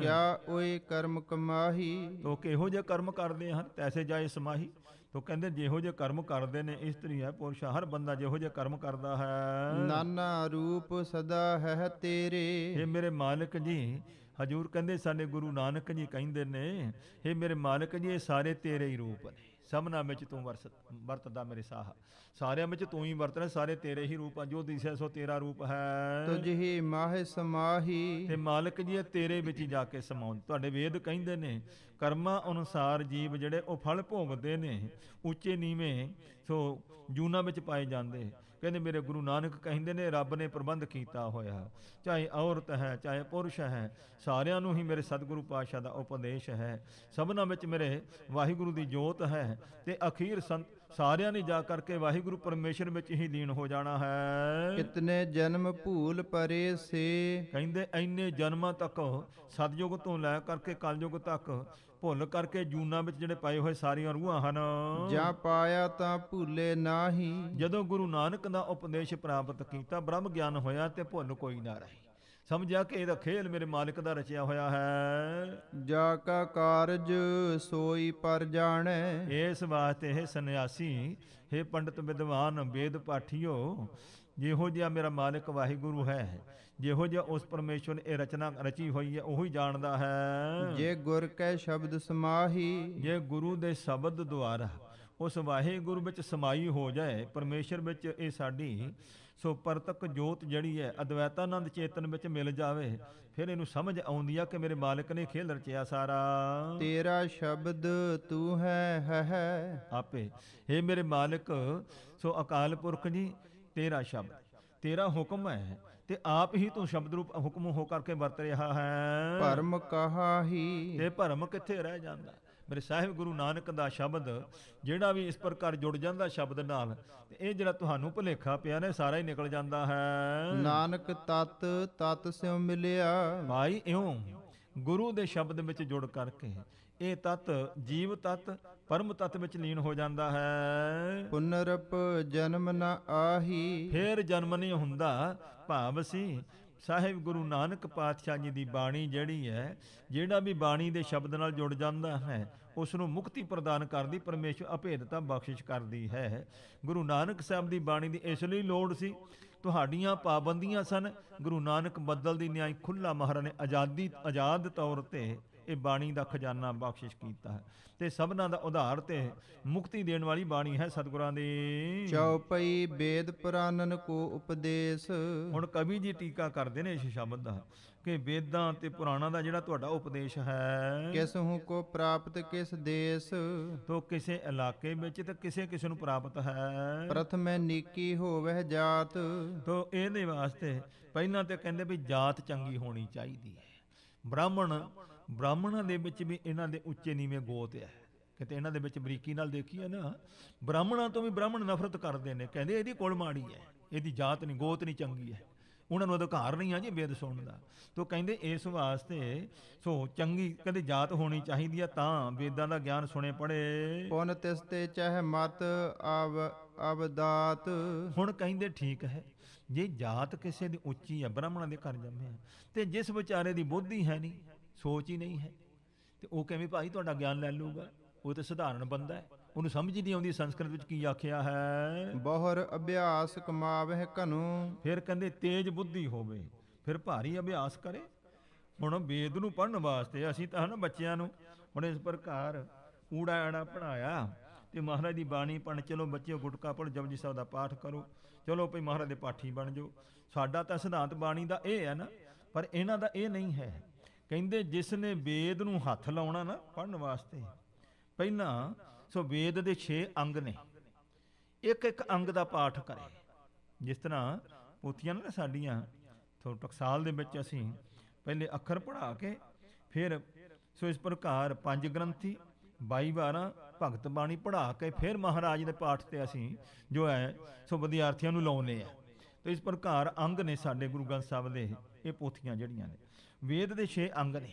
ਕਿਆ ਓਏ ਕਰਮ ਕਮਾਹੀ ਤੋ ਕਿਹੋ ਜੇ ਕਰਮ ਕਰਦੇ ਹਨ ਤੈਸੇ ਜਾਏ ਸਮਾਹੀ ਤੋ ਕਹਿੰਦੇ ਜਿਹੋ ਜੇ ਕਰਮ ਕਰਦੇ ਨੇ ਇਸਤਰੀ ਹੈ ਪੁਰਸ਼ ਹਰ ਬੰਦਾ ਜਿਹੋ ਜੇ ਕਰਮ ਕਰਦਾ ਹੈ ਨਾਨਾ ਰੂਪ ਸਦਾ ਹੈ ਤੇਰੇ ਇਹ ਮੇਰੇ ਮਾਲਕ ਜੀ ਹਜੂਰ ਕਹਿੰਦੇ ਸਾਡੇ ਗੁਰੂ ਨਾਨਕ ਜੀ ਕਹਿੰਦੇ ਨੇ ਇਹ ਮੇਰੇ ਮਾਲਕ ਜੀ ਇਹ ਸਾਰੇ ਤੇਰੇ ਹੀ ਰੂਪ ਨੇ ਸਭਨਾ ਵਿੱਚ ਤੂੰ ਵਰਤਦਾ ਮੇਰੇ ਸਾਹ ਸਾਰਿਆਂ ਵਿੱਚ ਤੂੰ ਹੀ ਵਰਤਣਾ ਸਾਰੇ ਤੇਰੇ ਹੀ ਰੂਪ ਆ ਜੋ ਦਿਸੈ ਸੋ ਤੇਰਾ ਰੂਪ ਹੈ ਹੀ ਮਾਹ ਸਮਾਹੀ ਤੇ ਮਾਲਕ ਜੀ ਤੇਰੇ ਵਿੱਚ ਹੀ ਜਾ ਕੇ ਸਮਾਉਂ ਤੁਹਾਡੇ ਵੇਦ ਕਹਿੰਦੇ ਨੇ ਕਰਮਾਂ ਅਨੁਸਾਰ ਜੀਵ ਜਿਹੜੇ ਉਹ ਫਲ ਭੋਗਦੇ ਨੇ ਉੱਚੇ ਨੀਵੇਂ ਸੋ ਜੂਨਾ ਵਿੱਚ ਪਾਏ ਜਾਂਦੇ ਕਹਿੰਦੇ ਮੇਰੇ ਗੁਰੂ ਨਾਨਕ ਕਹਿੰਦੇ ਨੇ ਰੱਬ ਨੇ ਪ੍ਰਬੰਧ ਕੀਤਾ ਹੋਇਆ ਚਾਹੇ ਔਰਤ ਹੈ ਚਾਹੇ ਪੁਰਸ਼ ਹੈ ਸਾਰਿਆਂ ਨੂੰ ਹੀ ਮੇਰੇ ਸਤਿਗੁਰੂ ਪਾਤਸ਼ਾਹ ਦਾ ਉਪਦੇਸ਼ ਹੈ ਸਭਨਾਂ ਵਿੱਚ ਮੇਰੇ ਵਾਹਿਗੁਰੂ ਦੀ ਜੋਤ ਹੈ ਤੇ ਅਖੀਰ ਸੰਤ ਸਾਰਿਆਂ ਨੇ ਜਾ ਕਰਕੇ ਵਾਹਿਗੁਰੂ ਪਰਮੇਸ਼ਰ ਵਿੱਚ ਹੀ ਲੀਨ ਹੋ ਜਾਣਾ ਹੈ ਕਿਤਨੇ ਜਨਮ ਭੂਲ ਪਰੇ ਸੇ ਕਹਿੰਦੇ ਐਨੇ ਜਨਮਾਂ ਤੱਕ ਸਤਜੁਗ ਤੋਂ ਲੈ ਕਰਕੇ ਕਲਯੁਗ ਤੱਕ ਭੁੱਲ ਕਰਕੇ ਜੂਨਾ ਵਿੱਚ ਜਿਹੜੇ ਪਾਏ ਹੋਏ ਸਾਰੀਆਂ ਰੂਹਾਂ ਹਨ ਜਾਂ ਪਾਇਆ ਤਾਂ ਭੁੱਲੇ ਨਾਹੀ ਜਦੋਂ ਗੁਰੂ ਨਾਨਕ ਦਾ ਉਪਦੇਸ਼ ਪ੍ਰਾਪਤ ਕੀਤਾ ਬ੍ਰਹਮ ਗਿਆਨ ਹੋਇਆ ਤੇ ਭੁੱਲ ਕੋਈ ਨਾ ਰਹੀ ਸਮਝਿਆ ਕਿ ਇਹਦਾ ਖੇਲ ਮੇਰੇ ਮਾਲਕ ਦਾ ਰਚਿਆ ਹੋਇਆ ਹੈ ਜਾ ਕਾ ਕਾਰਜ ਸੋਈ ਪਰ ਜਾਣੈ ਇਸ ਵਾਸਤੇ ਹੈ ਸੰਨਿਆਸੀ ਹੈ ਪੰਡਤ ਵਿਦਵਾਨ ਵੇਦ ਪਾਠੀਓ ਜਿਹੋ ਜਿਹਾ ਮੇਰਾ ਮਾਲਕ ਵਾਹਿਗੁਰੂ ਹੈ ਜਿਹੋ ਜਿਹਾ ਉਸ ਪਰਮੇਸ਼ਰ ਨੇ ਇਹ ਰਚਨਾ ਰਚੀ ਹੋਈ ਹੈ ਉਹੀ ਜਾਣਦਾ ਹੈ ਜੇ ਗੁਰ ਕੈ ਸ਼ਬਦ ਸਮਾਹੀ ਜੇ ਗੁਰੂ ਦੇ ਸ਼ਬਦ ਦੁਆਰਾ ਉਸ ਵਾਹਿਗੁਰੂ ਵਿੱਚ ਸਮਾਈ ਹੋ ਜਾਏ ਪਰਮੇਸ਼ਰ ਵਿੱਚ ਇਹ ਸਾਡੀ ਸੋ ਪਰਤਕ ਜੋਤ ਜਿਹੜੀ ਹੈ ਅਦਵੈਤਾਨੰਦ ਚੇਤਨ ਵਿੱਚ ਮਿਲ ਜਾਵੇ ਫਿਰ ਇਹਨੂੰ ਸਮਝ ਆਉਂਦੀ ਆ ਕਿ ਮੇਰੇ ਮਾਲਕ ਨੇ ਖੇਲ ਰਚਿਆ ਸਾਰਾ ਤੇਰਾ ਸ਼ਬਦ ਤੂੰ ਹੈ ਹੈ ਹੈ ਆਪੇ ਇਹ ਮੇਰੇ ਮਾਲਕ ਸੋ ਅਕਾਲ ਪੁਰਖ ਜੀ ਤੇਰਾ ਸ਼ਬਦ ਤੇਰਾ ਹੁਕਮ ਹੈ ਤੇ ਆਪ ਹੀ ਤੂੰ ਸ਼ਬਦ ਰੂਪ ਹੁਕਮ ਹੋ ਕਰਕੇ ਵਰਤ ਰਿਹਾ ਹੈ ਭਰਮ ਕਹਾ ਹੀ ਤੇ ਭਰਮ ਕਿੱਥੇ ਰਹਿ ਜਾਂਦਾ ਮੇਰੇ ਸਾਹਿਬ ਗੁਰੂ ਨਾਨਕ ਦਾ ਸ਼ਬਦ ਜਿਹੜਾ ਵੀ ਇਸ ਪ੍ਰਕਾਰ ਜੁੜ ਜਾਂਦਾ ਸ਼ਬਦ ਨਾਲ ਤੇ ਇਹ ਜਿਹੜਾ ਤੁਹਾਨੂੰ ਭੁਲੇਖਾ ਪਿਆ ਨੇ ਸਾਰਾ ਹੀ ਨਿਕਲ ਜਾਂਦਾ ਹੈ ਨਾਨਕ ਤਤ ਤਤ ਸਿਉ ਮਿਲਿਆ ਭਾਈ ਇਉਂ ਗੁਰੂ ਦੇ ਸ਼ਬਦ ਵਿੱਚ ਜੁੜ ਕਰਕੇ ਇਹ ਤਤ ਜੀਵ ਤਤ ਪਰਮ ਤਤ ਵਿੱਚ ਲੀਨ ਹੋ ਜਾਂਦਾ ਹੈ ਪੁਨਰਪ ਜਨਮ ਨਾ ਆਹੀ ਫੇਰ ਜਨਮ ਨਹੀਂ ਹੁੰਦਾ ਭਾਵ ਸੀ ਸਾਹਿਬ ਗੁਰੂ ਨਾਨਕ ਪਾਤਸ਼ਾਹ ਜੀ ਦੀ ਬਾਣੀ ਜਿਹੜੀ ਹੈ ਜਿਹੜਾ ਵੀ ਬਾਣੀ ਦੇ ਸ਼ਬਦ ਨਾਲ ਜੁੜ ਜਾਂਦਾ ਹੈ ਉਸ ਨੂੰ ਮੁਕਤੀ ਪ੍ਰਦਾਨ ਕਰਦੀ ਪਰਮੇਸ਼ਰ ਅਭੇਦਤਾ ਬਖਸ਼ਿਸ਼ ਕਰਦੀ ਹੈ ਗੁਰੂ ਨਾਨਕ ਸਾਹਿਬ ਦੀ ਬਾਣੀ ਦੀ ਇਸ ਲਈ ਲੋੜ ਸੀ ਤੁਹਾਡੀਆਂ ਪਾਬੰਦੀਆਂ ਸਨ ਗੁਰੂ ਨਾਨਕ ਬੱਦਲ ਦੀ ਨਿਆਂ ਖੁੱਲਾ ਮਹਾਰਾ ਨੇ ਆਜ਼ਾਦੀ ਆਜ਼ਾਦ ਤੌਰ ਤੇ ਇਹ ਬਾਣੀ ਦਾ ਖਜ਼ਾਨਾ ਬਖਸ਼ਿਸ਼ ਕੀਤਾ ਹੈ ਤੇ ਸਭਨਾਂ ਦਾ ਉਧਾਰ ਤੇ ਮੁਕਤੀ ਦੇਣ ਵਾਲੀ ਬਾਣੀ ਹੈ ਸਤਿਗੁਰਾਂ ਦੀ ਚੌਪਈ ਵੇਦ ਪੁਰਾਨਨ ਕੋ ਉਪਦੇਸ਼ ਹੁਣ ਕਵੀ ਜੀ ਟੀਕਾ ਕਰਦੇ ਨੇ ਇਸ ਸ਼ਬਦ ਦਾ ਕਿ ਵੇਦਾਂ ਤੇ ਪੁਰਾਣਾ ਦਾ ਜਿਹੜਾ ਤੁਹਾਡਾ ਉਪਦੇਸ਼ ਹੈ ਕਿਸ ਹੂ ਕੋ ਪ੍ਰਾਪਤ ਕਿਸ ਦੇਸ਼ ਤੋ ਕਿਸੇ ਇਲਾਕੇ ਵਿੱਚ ਤੇ ਕਿਸੇ ਕਿਸੇ ਨੂੰ ਪ੍ਰਾਪਤ ਹੈ ਪ੍ਰਥਮੈ ਨੀਕੀ ਹੋਵਹਿ ਜਾਤ ਤੋ ਇਹਦੇ ਵਾਸਤੇ ਪਹਿਲਾਂ ਤੇ ਕਹਿੰਦੇ ਵੀ ਜਾਤ ਚੰਗੀ ਹੋਣੀ ਚਾਹੀਦੀ ਹੈ ਬ੍ਰਾਹਮਣ ਬ੍ਰਾਹਮਣਾਂ ਦੇ ਵਿੱਚ ਵੀ ਇਹਨਾਂ ਦੇ ਉੱਚੇ ਨੀਵੇਂ ਗੋਤ ਆ ਕਿਤੇ ਇਹਨਾਂ ਦੇ ਵਿੱਚ ਬਰੀਕੀ ਨਾਲ ਦੇਖੀਏ ਨਾ ਬ੍ਰਾਹਮਣਾਂ ਤੋਂ ਵੀ ਬ੍ਰਾਹਮਣ ਨਫ਼ਰਤ ਕਰਦੇ ਨੇ ਕਹਿੰਦੇ ਇਹਦੀ ਕੋਲ ਮਾੜੀ ਹੈ ਇਹਦੀ ਜਾਤ ਨਹੀਂ ਗੋਤ ਨਹੀਂ ਚੰਗੀ ਹੈ ਉਹਨਾਂ ਨੂੰ ਅਧਿਕਾਰ ਨਹੀਂ ਆ ਜੀ ਵੇਦ ਸੁਣਨ ਦਾ ਤੋਂ ਕਹਿੰਦੇ ਇਸ ਵਾਸਤੇ ਸੋ ਚੰਗੀ ਕਹਿੰਦੇ ਜਾਤ ਹੋਣੀ ਚਾਹੀਦੀ ਆ ਤਾਂ ਵੇਦਾਂ ਦਾ ਗਿਆਨ ਸੁਣੇ ਪੜੇ ਪੁਨ ਤਿਸ ਤੇ ਚਹ ਮਤ ਆਵ ਅਬਦਾਤ ਹੁਣ ਕਹਿੰਦੇ ਠੀਕ ਹੈ ਜੇ ਜਾਤ ਕਿਸੇ ਦੀ ਉੱਚੀ ਆ ਬ੍ਰਾਹਮਣਾਂ ਦੇ ਘਰ ਜੰਮਿਆ ਤੇ ਜਿਸ ਵਿਚਾਰੇ ਦੀ ਬੁੱਧੀ ਹੈ ਨਹੀਂ ਸੋਚ ਹੀ ਨਹੀਂ ਹੈ ਤੇ ਉਹ ਕਹਿੰਦੇ ਭਾਈ ਤੁਹਾਡਾ ਗਿਆਨ ਲੈ ਲੂਗਾ ਉਹ ਤਾਂ ਸਧਾਰਨ ਬੰਦਾ ਹੈ ਉਹਨੂੰ ਸਮਝ ਹੀ ਨਹੀਂ ਆਉਂਦੀ ਸੰਸਕ੍ਰਿਤ ਵਿੱਚ ਕੀ ਆਖਿਆ ਹੈ ਬਹੁਰ ਅਭਿਆਸ ਕਮਾਵਹਿ ਕਨੂ ਫਿਰ ਕਹਿੰਦੇ ਤੇਜ ਬੁੱਧੀ ਹੋਵੇ ਫਿਰ ਭਾਰੀ ਅਭਿਆਸ ਕਰੇ ਹੁਣ ਵੇਦ ਨੂੰ ਪੜਨ ਵਾਸਤੇ ਅਸੀਂ ਤਾਂ ਨਾ ਬੱਚਿਆਂ ਨੂੰ ਹੁਣ ਇਸ ਪ੍ਰਕਾਰ ਊੜਾ ਆੜਾ ਪੜਾਇਆ ਤੇ ਮਹਾਰਾਜ ਦੀ ਬਾਣੀ ਪੜਨ ਚਲੋ ਬੱਚਿਓ ਗੁਟਕਾ ਪੜ ਜਪਜੀ ਸਾਹਿਬ ਦਾ ਪਾਠ ਕਰੋ ਚਲੋ ਭਈ ਮਹਾਰਾਜ ਦੇ ਪਾਠੀ ਬਣ ਜਾਓ ਸਾਡਾ ਤਾਂ ਸਿਧਾਂਤ ਬਾਣੀ ਦਾ ਇਹ ਹੈ ਨਾ ਪਰ ਇਹਨਾਂ ਦਾ ਇਹ ਨਹੀਂ ਹੈ ਕਹਿੰਦੇ ਜਿਸ ਨੇ ਵੇਦ ਨੂੰ ਹੱਥ ਲਾਉਣਾ ਨਾ ਪੜਨ ਵਾਸਤੇ ਪਹਿਲਾਂ ਸੋ ਵੇਦ ਦੇ 6 ਅੰਗ ਨੇ ਇੱਕ ਇੱਕ ਅੰਗ ਦਾ ਪਾਠ ਕਰੇ ਜਿਸ ਤਰ੍ਹਾਂ ਪੋਥੀਆਂ ਨੇ ਸਾਡੀਆਂ ਤੋਂ ਟਕਸਾਲ ਦੇ ਵਿੱਚ ਅਸੀਂ ਪਹਿਲੇ ਅੱਖਰ ਪੜਾ ਕੇ ਫਿਰ ਸੋ ਇਸ ਪ੍ਰਕਾਰ ਪੰਜ ਗ੍ਰੰਥੀ 22 12 ਭਗਤ ਬਾਣੀ ਪੜਾ ਕੇ ਫਿਰ ਮਹਾਰਾਜ ਦੇ ਪਾਠ ਤੇ ਅਸੀਂ ਜੋ ਹੈ ਸੋ ਵਿਦਿਆਰਥੀਆਂ ਨੂੰ ਲਾਉਨੇ ਆ ਤੇ ਇਸ ਪ੍ਰਕਾਰ ਅੰਗ ਨੇ ਸਾਡੇ ਗੁਰੂ ਗ੍ਰੰਥ ਸਾਹਿਬ ਦੇ ਇਹ ਪੋਥੀਆਂ ਜਿਹੜੀਆਂ ਨੇ ਵੇਦ ਦੇ 6 ਅੰਗ ਨੇ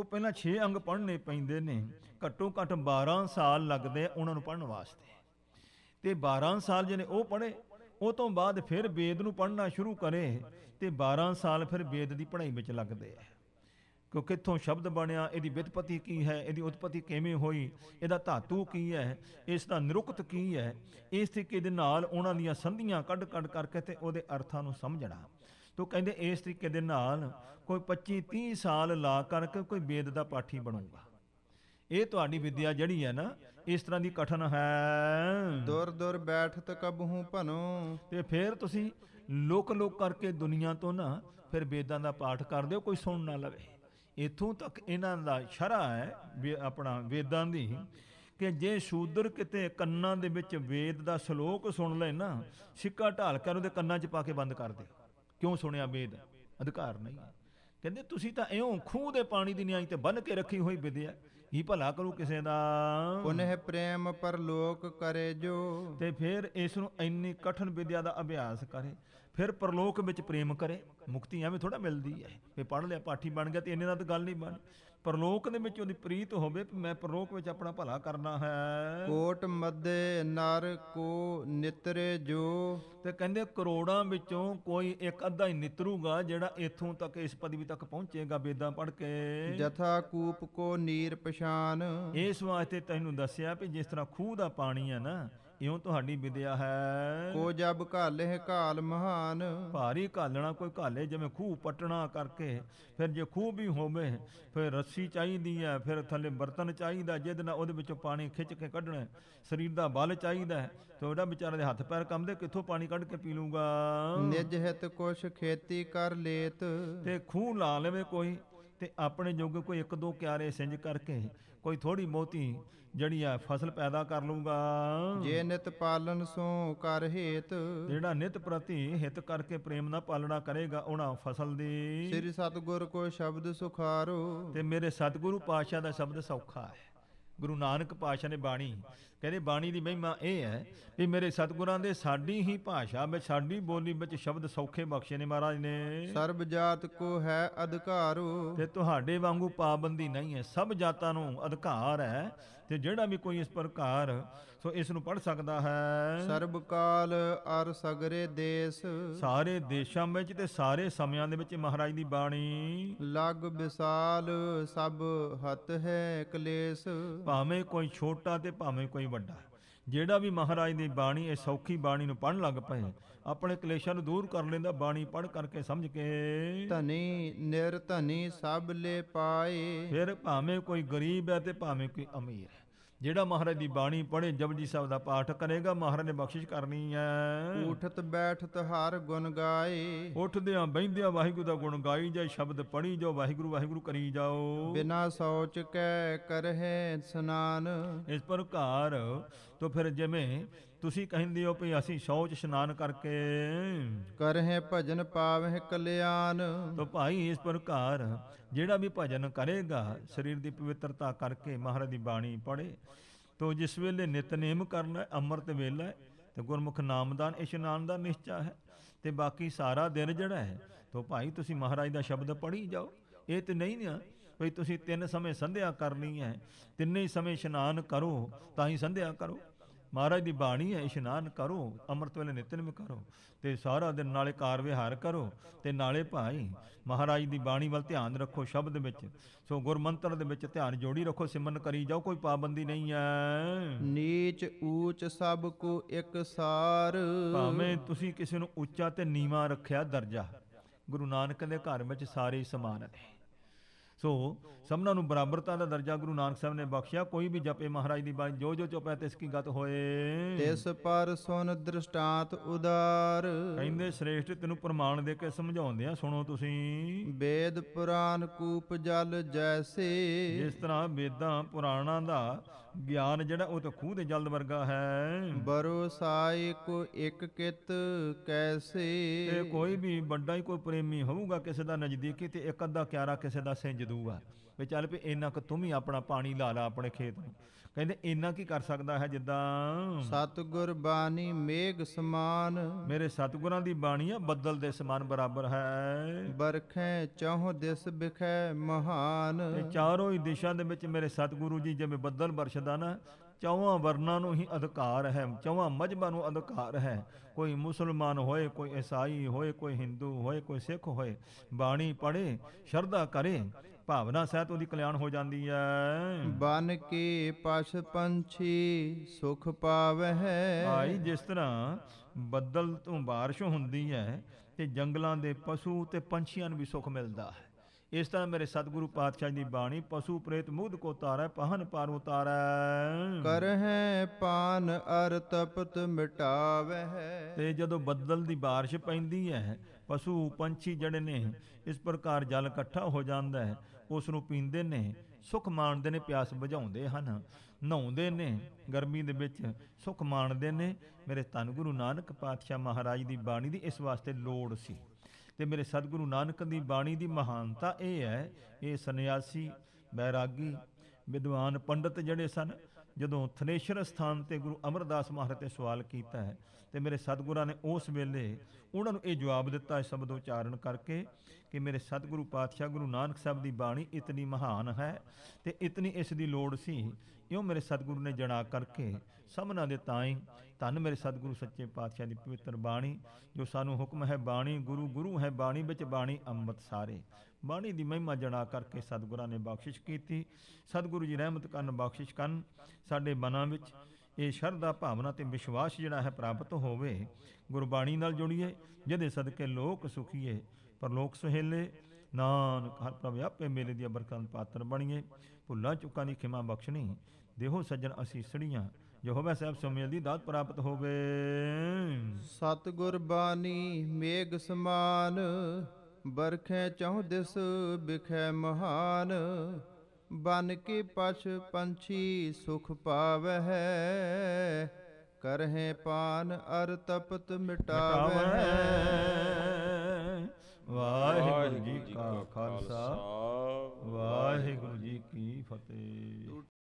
ਉਹ ਪਹਿਲਾਂ 6 ਅੰਗ ਪੜ੍ਹਨੇ ਪੈਂਦੇ ਨੇ ਘੱਟੋ ਘੱਟ 12 ਸਾਲ ਲੱਗਦੇ ਉਹਨਾਂ ਨੂੰ ਪੜ੍ਹਨ ਵਾਸਤੇ ਤੇ 12 ਸਾਲ ਜਿਹਨੇ ਉਹ ਪੜ੍ਹੇ ਉਹ ਤੋਂ ਬਾਅਦ ਫਿਰ ਵੇਦ ਨੂੰ ਪੜ੍ਹਨਾ ਸ਼ੁਰੂ ਕਰੇ ਤੇ 12 ਸਾਲ ਫਿਰ ਵੇਦ ਦੀ ਪੜ੍ਹਾਈ ਵਿੱਚ ਲੱਗਦੇ ਆ ਕਿ ਕਿੱਥੋਂ ਸ਼ਬਦ ਬਣਿਆ ਇਹਦੀ ਵਿਤਪਤੀ ਕੀ ਹੈ ਇਹਦੀ ਉਤਪਤੀ ਕਿਵੇਂ ਹੋਈ ਇਹਦਾ ਧਾਤੂ ਕੀ ਹੈ ਇਸ ਦਾ ਨਿਰੁਕਤ ਕੀ ਹੈ ਇਸ ਤਰੀਕੇ ਦੇ ਨਾਲ ਉਹਨਾਂ ਦੀਆਂ ਸੰਧੀਆਂ ਕੱਢ ਕੱਢ ਕਰਕੇ ਤੇ ਉਹਦੇ ਅਰਥਾਂ ਨੂੰ ਸਮਝਣਾ ਤੋ ਕਹਿੰਦੇ ਇਸ ਤਰੀਕੇ ਦੇ ਨਾਲ ਕੋਈ 25 30 ਸਾਲ ਲਾ ਕਰਕੇ ਕੋਈ ਵੇਦ ਦਾ ਪਾਠੀ ਬਣੂਗਾ ਇਹ ਤੁਹਾਡੀ ਵਿਦਿਆ ਜਿਹੜੀ ਹੈ ਨਾ ਇਸ ਤਰ੍ਹਾਂ ਦੀ ਕਠਨ ਹੈ ਦੁਰ ਦੁਰ ਬੈਠਤ ਕਬਹੂ ਭਨੋ ਤੇ ਫਿਰ ਤੁਸੀਂ ਲੋਕ ਲੋਕ ਕਰਕੇ ਦੁਨੀਆ ਤੋਂ ਨਾ ਫਿਰ ਵੇਦਾਂ ਦਾ ਪਾਠ ਕਰਦੇ ਹੋ ਕੋਈ ਸੁਣ ਨਾ ਲਵੇ ਇਥੋਂ ਤੱਕ ਇਹਨਾਂ ਦਾ ਸ਼ਰਾ ਹੈ ਆਪਣਾ ਵੇਦਾਂ ਦੀ ਕਿ ਜੇ ਸ਼ੂਦਰ ਕਿਤੇ ਕੰਨਾਂ ਦੇ ਵਿੱਚ ਵੇਦ ਦਾ ਸ਼ਲੋਕ ਸੁਣ ਲੈ ਨਾ ਸਿੱਕਾ ਢਾਲ ਕੇ ਉਹਦੇ ਕੰਨਾਂ 'ਚ ਪਾ ਕੇ ਬੰਦ ਕਰ ਦੇ ਕਿਉਂ ਸੁਣਿਆ ਵੇਦ ਅਧਿਕਾਰ ਨਹੀਂ ਕਹਿੰਦੇ ਤੁਸੀਂ ਤਾਂ ਇਉਂ ਖੂਹ ਦੇ ਪਾਣੀ ਦੀ ਨਿਆਈ ਤੇ ਬੰਨ ਕੇ ਰੱਖੀ ਹੋਈ ਵਿਦਿਆ ਕੀ ਭਲਾ ਕਰੂ ਕਿਸੇ ਦਾ ਉਹਨੇ ਪ੍ਰੇਮ ਪਰਲੋਕ ਕਰੇ ਜੋ ਤੇ ਫਿਰ ਇਸ ਨੂੰ ਇੰਨੀ ਕਠਨ ਵਿਦਿਆ ਦਾ ਅਭਿਆਸ ਕਰੇ ਫਿਰ ਪਰਲੋਕ ਵਿੱਚ ਪ੍ਰੇਮ ਕਰੇ ਮੁਕਤੀ ਐਵੇਂ ਥੋੜਾ ਮਿਲਦੀ ਹੈ ਵੀ ਪੜ ਲਿਆ ਪਾਠੀ ਬਣ ਗਿਆ ਤੇ ਇੰਨੇ ਨਾਲ ਤਾਂ ਗੱਲ ਨਹੀਂ ਬਣ ਪਰਲੋਕ ਦੇ ਵਿੱਚ ਉਹਦੀ ਪ੍ਰੀਤ ਹੋਵੇ ਕਿ ਮੈਂ ਪਰਲੋਕ ਵਿੱਚ ਆਪਣਾ ਭਲਾ ਕਰਨਾ ਹੈ ਕੋਟ ਮੱਦੇ ਨਰ ਕੋ ਨਿਤਰੇ ਜੋ ਤੇ ਕਹਿੰਦੇ ਕਰੋੜਾਂ ਵਿੱਚੋਂ ਕੋਈ ਇੱਕ ਅੱਧਾ ਹੀ ਨਿਤਰੂਗਾ ਜਿਹੜਾ ਇੱਥੋਂ ਤੱਕ ਇਸ ਪਦਵੀ ਤੱਕ ਪਹੁੰਚੇਗਾ ਵੇਦਾਂ ਪੜ ਕੇ ਜਥਾ ਕੂਪ ਕੋ ਨੀਰ ਪਛਾਨ ਇਸ ਵਾਸਤੇ ਤੈਨੂੰ ਦੱਸਿਆ ਵੀ ਜਿਸ ਤਰ੍ਹਾਂ ਖੂਹ ਦਾ ਪਾਣੀ ਹੈ ਨਾ ਇਉਂ ਤੁਹਾਡੀ ਵਿਦਿਆ ਹੈ ਕੋ ਜਬ ਘਾਲੇ ਹਕਾਲ ਮਹਾਨ ਭਾਰੀ ਘਾਲਣਾ ਕੋਈ ਘਾਲੇ ਜਿਵੇਂ ਖੂਹ ਪਟਣਾ ਕਰਕੇ ਫਿਰ ਜੇ ਖੂਹ ਵੀ ਹੋਵੇ ਫਿਰ ਰੱਸੀ ਚਾਹੀਦੀ ਹੈ ਫਿਰ ਥੱਲੇ ਬਰਤਨ ਚਾਹੀਦਾ ਜਿਹਦੇ ਨਾਲ ਉਹਦੇ ਵਿੱਚੋਂ ਪਾਣੀ ਖਿੱਚ ਕੇ ਕੱਢਣਾ ਸਰੀਰ ਦਾ ਬਲ ਚਾਹੀਦਾ ਹੈ ਤੁਹਾਡਾ ਉਹਦਾ ਵਿਚਾਰੇ ਦੇ ਹੱਥ ਪੈਰ ਕੰਮਦੇ ਕਿੱਥੋਂ ਪਾਣੀ ਕੱਢ ਕੇ ਪੀ ਲੂਗਾ ਨਿਜ ਹਿਤ ਕੁਛ ਖੇਤੀ ਕਰ ਲੇਤ ਤੇ ਖੂਹ ਲਾ ਲਵੇ ਕੋਈ ਤੇ ਆਪਣੇ ਜੋਗ ਕੋਈ ਇੱਕ ਦੋ ਕਿਆਰੇ ਸਿੰਜ ਕਰਕੇ ਕੋਈ ਥੋੜੀ ਮੋਤੀ ਜਣੀਆ ਆ ਫਸਲ ਪੈਦਾ ਕਰ ਲੂੰਗਾ ਜੇ ਨਿਤ ਪਾਲਨ ਸੋ ਕਰ ਹੇਤ ਜਿਹੜਾ ਨਿਤ ਪ੍ਰਤੀ ਹਿਤ ਕਰਕੇ ਪ੍ਰੇਮ ਨਾਲ ਪਾਲਣਾ ਕਰੇਗਾ ਉਹਨਾਂ ਫਸਲ ਦੀ ਸ੍ਰੀ ਸਤਗੁਰ ਕੋ ਸ਼ਬਦ ਸੁਖਾਰੋ ਤੇ ਮੇਰੇ ਸਤਗੁਰੂ ਪਾਤਸ਼ਾਹ ਦਾ ਸ਼ਬਦ ਸੌਖਾ ਹੈ ਗੁਰੂ ਨਾਨਕ ਪਾਸ਼ਾ ਨੇ ਬਾਣੀ ਕਹਿੰਦੇ ਬਾਣੀ ਦੀ ਮਹਿਮਾ ਇਹ ਹੈ ਵੀ ਮੇਰੇ ਸਤਿਗੁਰਾਂ ਦੇ ਸਾਡੀ ਹੀ ਭਾਸ਼ਾ ਵਿੱਚ ਸਾਡੀ ਬੋਲੀ ਵਿੱਚ ਸ਼ਬਦ ਸੌਖੇ ਬਖਸ਼ੇ ਨੇ ਮਹਾਰਾਜ ਨੇ ਸਰਬ ਜਾਤ ਕੋ ਹੈ ਅਧਿਕਾਰੋ ਤੇ ਤੁਹਾਡੇ ਵਾਂਗੂ ਪਾਬੰਦੀ ਨਹੀਂ ਹੈ ਸਭ ਜਾਤਾਂ ਨੂੰ ਅਧਿਕਾਰ ਹੈ ਤੇ ਜਿਹੜਾ ਵੀ ਕੋਈ ਇਸ ਪ੍ਰਕਾਰ ਸੋ ਇਸ ਨੂੰ ਪੜ ਸਕਦਾ ਹੈ ਸਰਬ ਕਾਲ ਅਰ ਸਗਰੇ ਦੇਸ ਸਾਰੇ ਦੇਸ਼ਾਂ ਵਿੱਚ ਤੇ ਸਾਰੇ ਸਮਿਆਂ ਦੇ ਵਿੱਚ ਮਹਾਰਾਜ ਦੀ ਬਾਣੀ ਲਗ ਵਿਸਾਲ ਸਭ ਹੱਤ ਹੈ ਕਲੇਸ਼ ਭਾਵੇਂ ਕੋਈ ਛੋਟਾ ਤੇ ਭਾਵੇਂ ਕੋਈ ਵੱਡਾ ਜਿਹੜਾ ਵੀ ਮਹਾਰਾਜ ਦੀ ਬਾਣੀ ਇਹ ਸੌਖੀ ਬਾਣੀ ਨੂੰ ਪੜਨ ਲੱਗ ਪਏ ਆਪਣੇ ਕਲੇਸ਼ਾਂ ਨੂੰ ਦੂਰ ਕਰ ਲੈਂਦਾ ਬਾਣੀ ਪੜ ਕਰਕੇ ਸਮਝ ਕੇ ਧਨੀ ਨਿਰ ਧਨੀ ਸਭ ਲੈ ਪਾਏ ਫਿਰ ਭਾਵੇਂ ਕੋਈ ਗਰੀਬ ਹੈ ਤੇ ਭਾਵੇਂ ਕੋਈ ਅਮੀਰ ਹੈ ਜਿਹੜਾ ਮਹਾਰਾਜ ਦੀ ਬਾਣੀ ਪੜ੍ਹੇ ਜਪਜੀ ਸਾਹਿਬ ਦਾ ਪਾਠ ਕਰੇਗਾ ਮਹਾਰਾਜ ਨੇ ਬਖਸ਼ਿਸ਼ ਕਰਨੀ ਹੈ ਉਠਤ ਬੈਠਤ ਹਰ ਗੁਣ ਗਾਏ ਉਠਦਿਆਂ ਬੈਂਦਿਆਂ ਵਾਹਿਗੁਰੂ ਦਾ ਗੁਣ ਗਾਈ ਜਾਏ ਸ਼ਬਦ ਪੜ੍ਹੀ ਜੋ ਵਾਹਿਗੁਰੂ ਵਾਹਿਗੁਰੂ ਕਰੀ ਜਾਓ ਬਿਨਾ ਸੋਚ ਕੇ ਕਰਹਿ ਸਨਾਨ ਇਸ ਪ੍ਰਕਾਰ ਤੋਂ ਫਿਰ ਜਿਵੇਂ ਤੁਸੀਂ ਕਹਿੰਦੇ ਹੋ ਵੀ ਅਸੀਂ ਸ਼ੌਚ ਇਸ਼ਨਾਨ ਕਰਕੇ ਕਰਹਿ ਭਜਨ ਪਾਵਹਿ ਕਲਿਆਣ ਤੋ ਭਾਈ ਇਸ ਪ੍ਰਕਾਰ ਜਿਹੜਾ ਵੀ ਭਜਨ ਕਰੇਗਾ ਸਰੀਰ ਦੀ ਪਵਿੱਤਰਤਾ ਕਰਕੇ ਮਹਾਰਾਜ ਦੀ ਬਾਣੀ ਪੜੇ ਤੋ ਜਿਸ ਵੇਲੇ ਨਿਤਨੇਮ ਕਰਨਾ ਅੰਮ੍ਰਿਤ ਵੇਲਾ ਤੇ ਗੁਰਮੁਖ ਨਾਮਦਾਨ ਇਸ਼ਨਾਨ ਦਾ ਨਿਸ਼ਚਾ ਹੈ ਤੇ ਬਾਕੀ ਸਾਰਾ ਦਿਨ ਜਿਹੜਾ ਹੈ ਤੋ ਭਾਈ ਤੁਸੀਂ ਮਹਾਰਾਜ ਦਾ ਸ਼ਬਦ ਪੜੀ ਜਾਓ ਇਹ ਤੇ ਨਹੀਂ ਨਾ ਭਈ ਤੁਸੀਂ ਤਿੰਨ ਸਮੇਂ ਸੰਧਿਆ ਕਰਨੀ ਹੈ ਤਿੰਨੇ ਹੀ ਸਮੇਂ ਇਸ਼ਨਾਨ ਕਰੋ ਤਾਂ ਹੀ ਸੰਧਿਆ ਕਰੋ ਮਹਾਰਾਜ ਦੀ ਬਾਣੀ ਹੈ ਇਸ਼ਨਾਨ ਕਰੋ ਅੰਮ੍ਰਿਤ ਵੇਲੇ ਨਿਤਨੇਮ ਕਰੋ ਤੇ ਸਾਰਾ ਦਿਨ ਨਾਲੇ ਕਾਰ ਵਿਹਾਰ ਕਰੋ ਤੇ ਨਾਲੇ ਭਾਈ ਮਹਾਰਾਜ ਦੀ ਬਾਣੀ ਵੱਲ ਧਿਆਨ ਰੱਖੋ ਸ਼ਬਦ ਵਿੱਚ ਸੋ ਗੁਰਮੰਤਰ ਦੇ ਵਿੱਚ ਧਿਆਨ ਜੋੜੀ ਰੱਖੋ ਸਿਮਰਨ ਕਰੀ ਜਾਓ ਕੋਈ ਪਾਬੰਦੀ ਨਹੀਂ ਹੈ ਨੀਚ ਊਚ ਸਭ ਕੋ ਇੱਕ ਸਾਰ ਭਾਵੇਂ ਤੁਸੀਂ ਕਿਸੇ ਨੂੰ ਉੱਚਾ ਤੇ ਨੀਵਾ ਰੱਖਿਆ ਦਰਜਾ ਗੁਰੂ ਨਾਨਕ ਦੇ ਘਰ ਵਿੱਚ ਸਾਰੇ ਸਮਾਨ ਨੇ ਸੋ ਸਭਨਾਂ ਨੂੰ ਬਰਾਬਰਤਾ ਦਾ ਦਰਜਾ ਗੁਰੂ ਨਾਨਕ ਸਾਹਿਬ ਨੇ ਬਖਸ਼ਿਆ ਕੋਈ ਵੀ ਜਪੇ ਮਹਾਰਾਜ ਦੀ ਬਾਣੀ ਜੋ ਜੋ ਚੁਪੈ ਤਿਸ ਕੀ ਗਤ ਹੋਏ ਤਿਸ ਪਰ ਸੁਨ ਦ੍ਰਿਸ਼ਟਾਂਤ ਉਦਾਰ ਕਹਿੰਦੇ ਸ੍ਰੇਸ਼ਟ ਤੈਨੂੰ ਪ੍ਰਮਾਣ ਦੇ ਕੇ ਸਮਝਾਉਂਦੇ ਆ ਸੁਣੋ ਤੁਸੀਂ ਵੇਦ ਪੁਰਾਨ ਕੂਪ ਜਲ ਜੈਸੇ ਜਿਸ ਤਰ੍ਹਾਂ ਵੇਦਾਂ ਪੁਰਾਣਾਂ ਦਾ ਗਿਆਨ ਜਿਹੜਾ ਉਹ ਤਾਂ ਖੂਹ ਦੇ ਜਲ ਵਰਗਾ ਹੈ ਬਰੋ ਸਾਈ ਕੋ ਇੱਕ ਕਿਤ ਕੈਸੇ ਤੇ ਕੋਈ ਵੀ ਵੱਡਾ ਹੀ ਕੋਈ ਪ੍ਰੇਮੀ ਹੋਊਗਾ ਕਿਸੇ ਦਾ ਨਜ਼ਦੀਕੀ ਤੇ ਇੱਕ ਅੱਧਾ ਕਿਆਰਾ ਕਿਸੇ ਦਾ ਸਿੰਜ ਦੂਗਾ ਵੀ ਚੱਲ ਵੀ ਇੰਨਾ ਕ ਤੂੰ ਵੀ ਆਪਣਾ ਪਾਣੀ ਲਾ ਲਾ ਆਪਣੇ ਖੇਤ ਨੂੰ ਕਹਿੰਦੇ ਇੰਨਾ ਕੀ ਕਰ ਸਕਦਾ ਹੈ ਜਿੱਦਾਂ ਸਤਗੁਰ ਬਾਣੀ ਮੇਘ ਸਮਾਨ ਮੇਰੇ ਸਤਗੁਰਾਂ ਦੀ ਬਾਣੀ ਆ ਬੱਦਲ ਦੇ ਸਮਾਨ ਬਰਾਬਰ ਹੈ ਬਰਖੈ ਚਾਹੋ ਦਿਸ ਬਖੈ ਮਹਾਨ ਤੇ ਚਾਰੋਂ ਹੀ ਦਿਸ਼ਾਂ ਦੇ ਵਿੱਚ ਮੇਰੇ ਸਤਗੁਰੂ ਜੀ ਜਿਵੇਂ ਬੱਦਲ ਵਰਸ਼ਦਾ ਨਾ ਚੌਵਾਂ ਵਰਨਾਂ ਨੂੰ ਹੀ ਅਧਿਕਾਰ ਹੈ ਚੌਵਾਂ ਮਜਬਾਂ ਨੂੰ ਅਧਿਕਾਰ ਹੈ ਕੋਈ ਮੁਸਲਮਾਨ ਹੋਏ ਕੋਈ ਈਸਾਈ ਹੋਏ ਕੋਈ ਹਿੰਦੂ ਹੋਏ ਕੋਈ ਸਿੱਖ ਹੋਏ ਬਾਣੀ ਪੜੇ ਸ਼ਰਧਾ ਕਰੇ ਭਾਵਨਾ ਸਹਿਤ ਉਹਦੀ ਕਲਿਆਣ ਹੋ ਜਾਂਦੀ ਹੈ ਬਨ ਕੇ ਪਸ਼ ਪੰਛੀ ਸੁਖ ਪਾਵਹਿ ਭਾਈ ਜਿਸ ਤਰ੍ਹਾਂ ਬੱਦਲ ਤੋਂ بارش ਹੁੰਦੀ ਹੈ ਤੇ ਜੰਗਲਾਂ ਦੇ ਪਸ਼ੂ ਤੇ ਪੰਛੀਆਂ ਨੂੰ ਵੀ ਸੁਖ ਮਿਲਦਾ ਹੈ ਇਸ ਤਰ੍ਹਾਂ ਮੇਰੇ ਸਤਿਗੁਰੂ ਪਾਤਸ਼ਾਹ ਦੀ ਬਾਣੀ ਪਸ਼ੂ ਪ੍ਰੇਤ ਮੂਧ ਕੋ ਤਾਰੈ ਪਹਨ ਪਾਰ ਉਤਾਰੈ ਕਰਹਿ ਪਾਨ ਅਰ ਤਪਤ ਮਿਟਾਵਹਿ ਤੇ ਜਦੋਂ ਬੱਦਲ ਦੀ بارش ਪੈਂਦੀ ਹੈ ਪਸ਼ੂ ਪੰਛੀ ਜਿਹੜੇ ਨੇ ਇਸ ਪ੍ਰਕਾਰ ਜਲ ਇਕੱਠਾ ਹੋ ਜਾਂਦਾ ਹੈ ਉਸ ਨੂੰ ਪੀਂਦੇ ਨੇ ਸੁਖ ਮਾਣਦੇ ਨੇ ਪਿਆਸ ਬੁਝਾਉਂਦੇ ਹਨ ਨਹਾਉਂਦੇ ਨੇ ਗਰਮੀ ਦੇ ਵਿੱਚ ਸੁਖ ਮਾਣਦੇ ਨੇ ਮੇਰੇ ਧੰਨ ਗੁਰੂ ਨਾਨਕ ਪਾਤਸ਼ਾਹ ਮਹਾਰਾਜ ਦੀ ਬਾਣੀ ਦੀ ਇਸ ਵਾਸਤੇ ਲੋੜ ਸੀ ਤੇ ਮੇਰੇ ਸਤਿਗੁਰੂ ਨਾਨਕ ਦੀ ਬਾਣੀ ਦੀ ਮਹਾਨਤਾ ਇਹ ਹੈ ਇਹ ਸੰਨਿਆਸੀ ਬੈਰਾਗੀ ਵਿਦਵਾਨ ਪੰਡਤ ਜਿਹੜੇ ਸਨ ਜਦੋਂ ਥਨੇਸ਼ਰ ਸਥਾਨ ਤੇ ਗੁਰੂ ਅਮਰਦਾਸ ਮਹਾਰਾਜ ਤੇ ਸਵਾਲ ਕੀਤਾ ਹੈ ਤੇ ਮੇਰੇ ਸਤਿਗੁਰਾਂ ਨੇ ਉਸ ਵੇਲੇ ਉਹਨਾਂ ਨੂੰ ਇਹ ਜਵਾਬ ਦਿੱਤਾ ਸ਼ਬਦ ਉਚਾਰਨ ਕਰਕੇ ਕਿ ਮੇਰੇ ਸਤਿਗੁਰੂ ਪਾਤਸ਼ਾਹ ਗੁਰੂ ਨਾਨਕ ਸਾਹਿਬ ਦੀ ਬਾਣੀ ਇਤਨੀ ਮਹਾਨ ਹੈ ਤੇ ਇਤਨੀ ਇਸ ਦੀ ਲੋੜ ਸੀ ਇਉਂ ਮੇਰੇ ਸਤਿਗੁਰੂ ਨੇ ਜਣਾ ਕਰਕੇ ਸਭਨਾਂ ਦੇ ਤਾਈਂ ਧੰਨ ਮੇਰੇ ਸਤਿਗੁਰੂ ਸੱਚੇ ਪਾਤਸ਼ਾਹ ਦੀ ਪਵਿੱਤਰ ਬਾਣੀ ਜੋ ਸਾਨੂੰ ਹੁਕਮ ਹੈ ਬਾਣੀ ਗੁਰੂ ਗੁਰੂ ਹੈ ਬਾਣੀ ਵਿੱਚ ਬਾਣੀ ਅੰਮ੍ਰਿਤ ਸਾਰੇ ਬਾਣੀ ਦੀ ਮਹਿਮਾ ਜਣਾ ਕਰਕੇ ਸਤਿਗੁਰਾਂ ਨੇ ਬਖਸ਼ਿਸ਼ ਕੀਤੀ ਸਤਿਗੁਰੂ ਜੀ ਰਹਿਮਤ ਕਰਨ ਬਖਸ਼ਿਸ਼ ਕਰਨ ਸਾਡੇ ਮਨਾਂ ਵਿੱਚ ਇਹ ਸ਼ਰਧਾ ਭਾਵਨਾ ਤੇ ਵਿਸ਼ਵਾਸ ਜਿਹੜਾ ਹੈ ਪ੍ਰਾਪਤ ਹੋਵੇ ਗੁਰਬਾਣੀ ਨਾਲ ਜੁੜੀਏ ਜਿਹਦੇ ਸਦਕੇ ਲੋਕ ਸੁਖੀਏ ਪਰ ਲੋਕ ਸੁਹੇਲੇ ਨਾਨਕ ਹਰ ਪ੍ਰਭ ਆਪੇ ਮੇਲੇ ਦੀਆਂ ਬਰਕਤਾਂ ਪਾਤਰ ਬਣੀਏ ਭੁੱਲਾ ਚੁੱਕਾਂ ਦੀ ਖਿਮਾ ਬਖਸ਼ਣੀ ਦੇਹੋ ਸੱਜਣ ਅਸੀਸੜੀਆਂ ਯਹੋਵਾ ਸਾਹਿਬ ਸੁਮੇਲ ਦੀ ਦਾਤ ਪ੍ਰਾਪਤ ਹੋਵੇ ਗੁਰ ਬਾਣੀ ਮੇਗ ਸਮਾਨ ਬਰਖੇ ਚਾਹ ਦਿਸ ਬਿਖੇ ਮਹਾਨ ਬਨ ਕੇ ਪਛ ਪੰਛੀ ਸੁਖ ਪਾਵਹਿ ਕਰਹਿ ਪਾਨ ਅਰ ਤਪਤ ਮਿਟਾਵਹਿ ਵਾਹਿਗੁਰੂ ਜੀ ਕਾ ਖਾਲਸਾ ਵਾਹਿਗੁਰੂ ਜੀ ਕੀ ਫਤਿਹ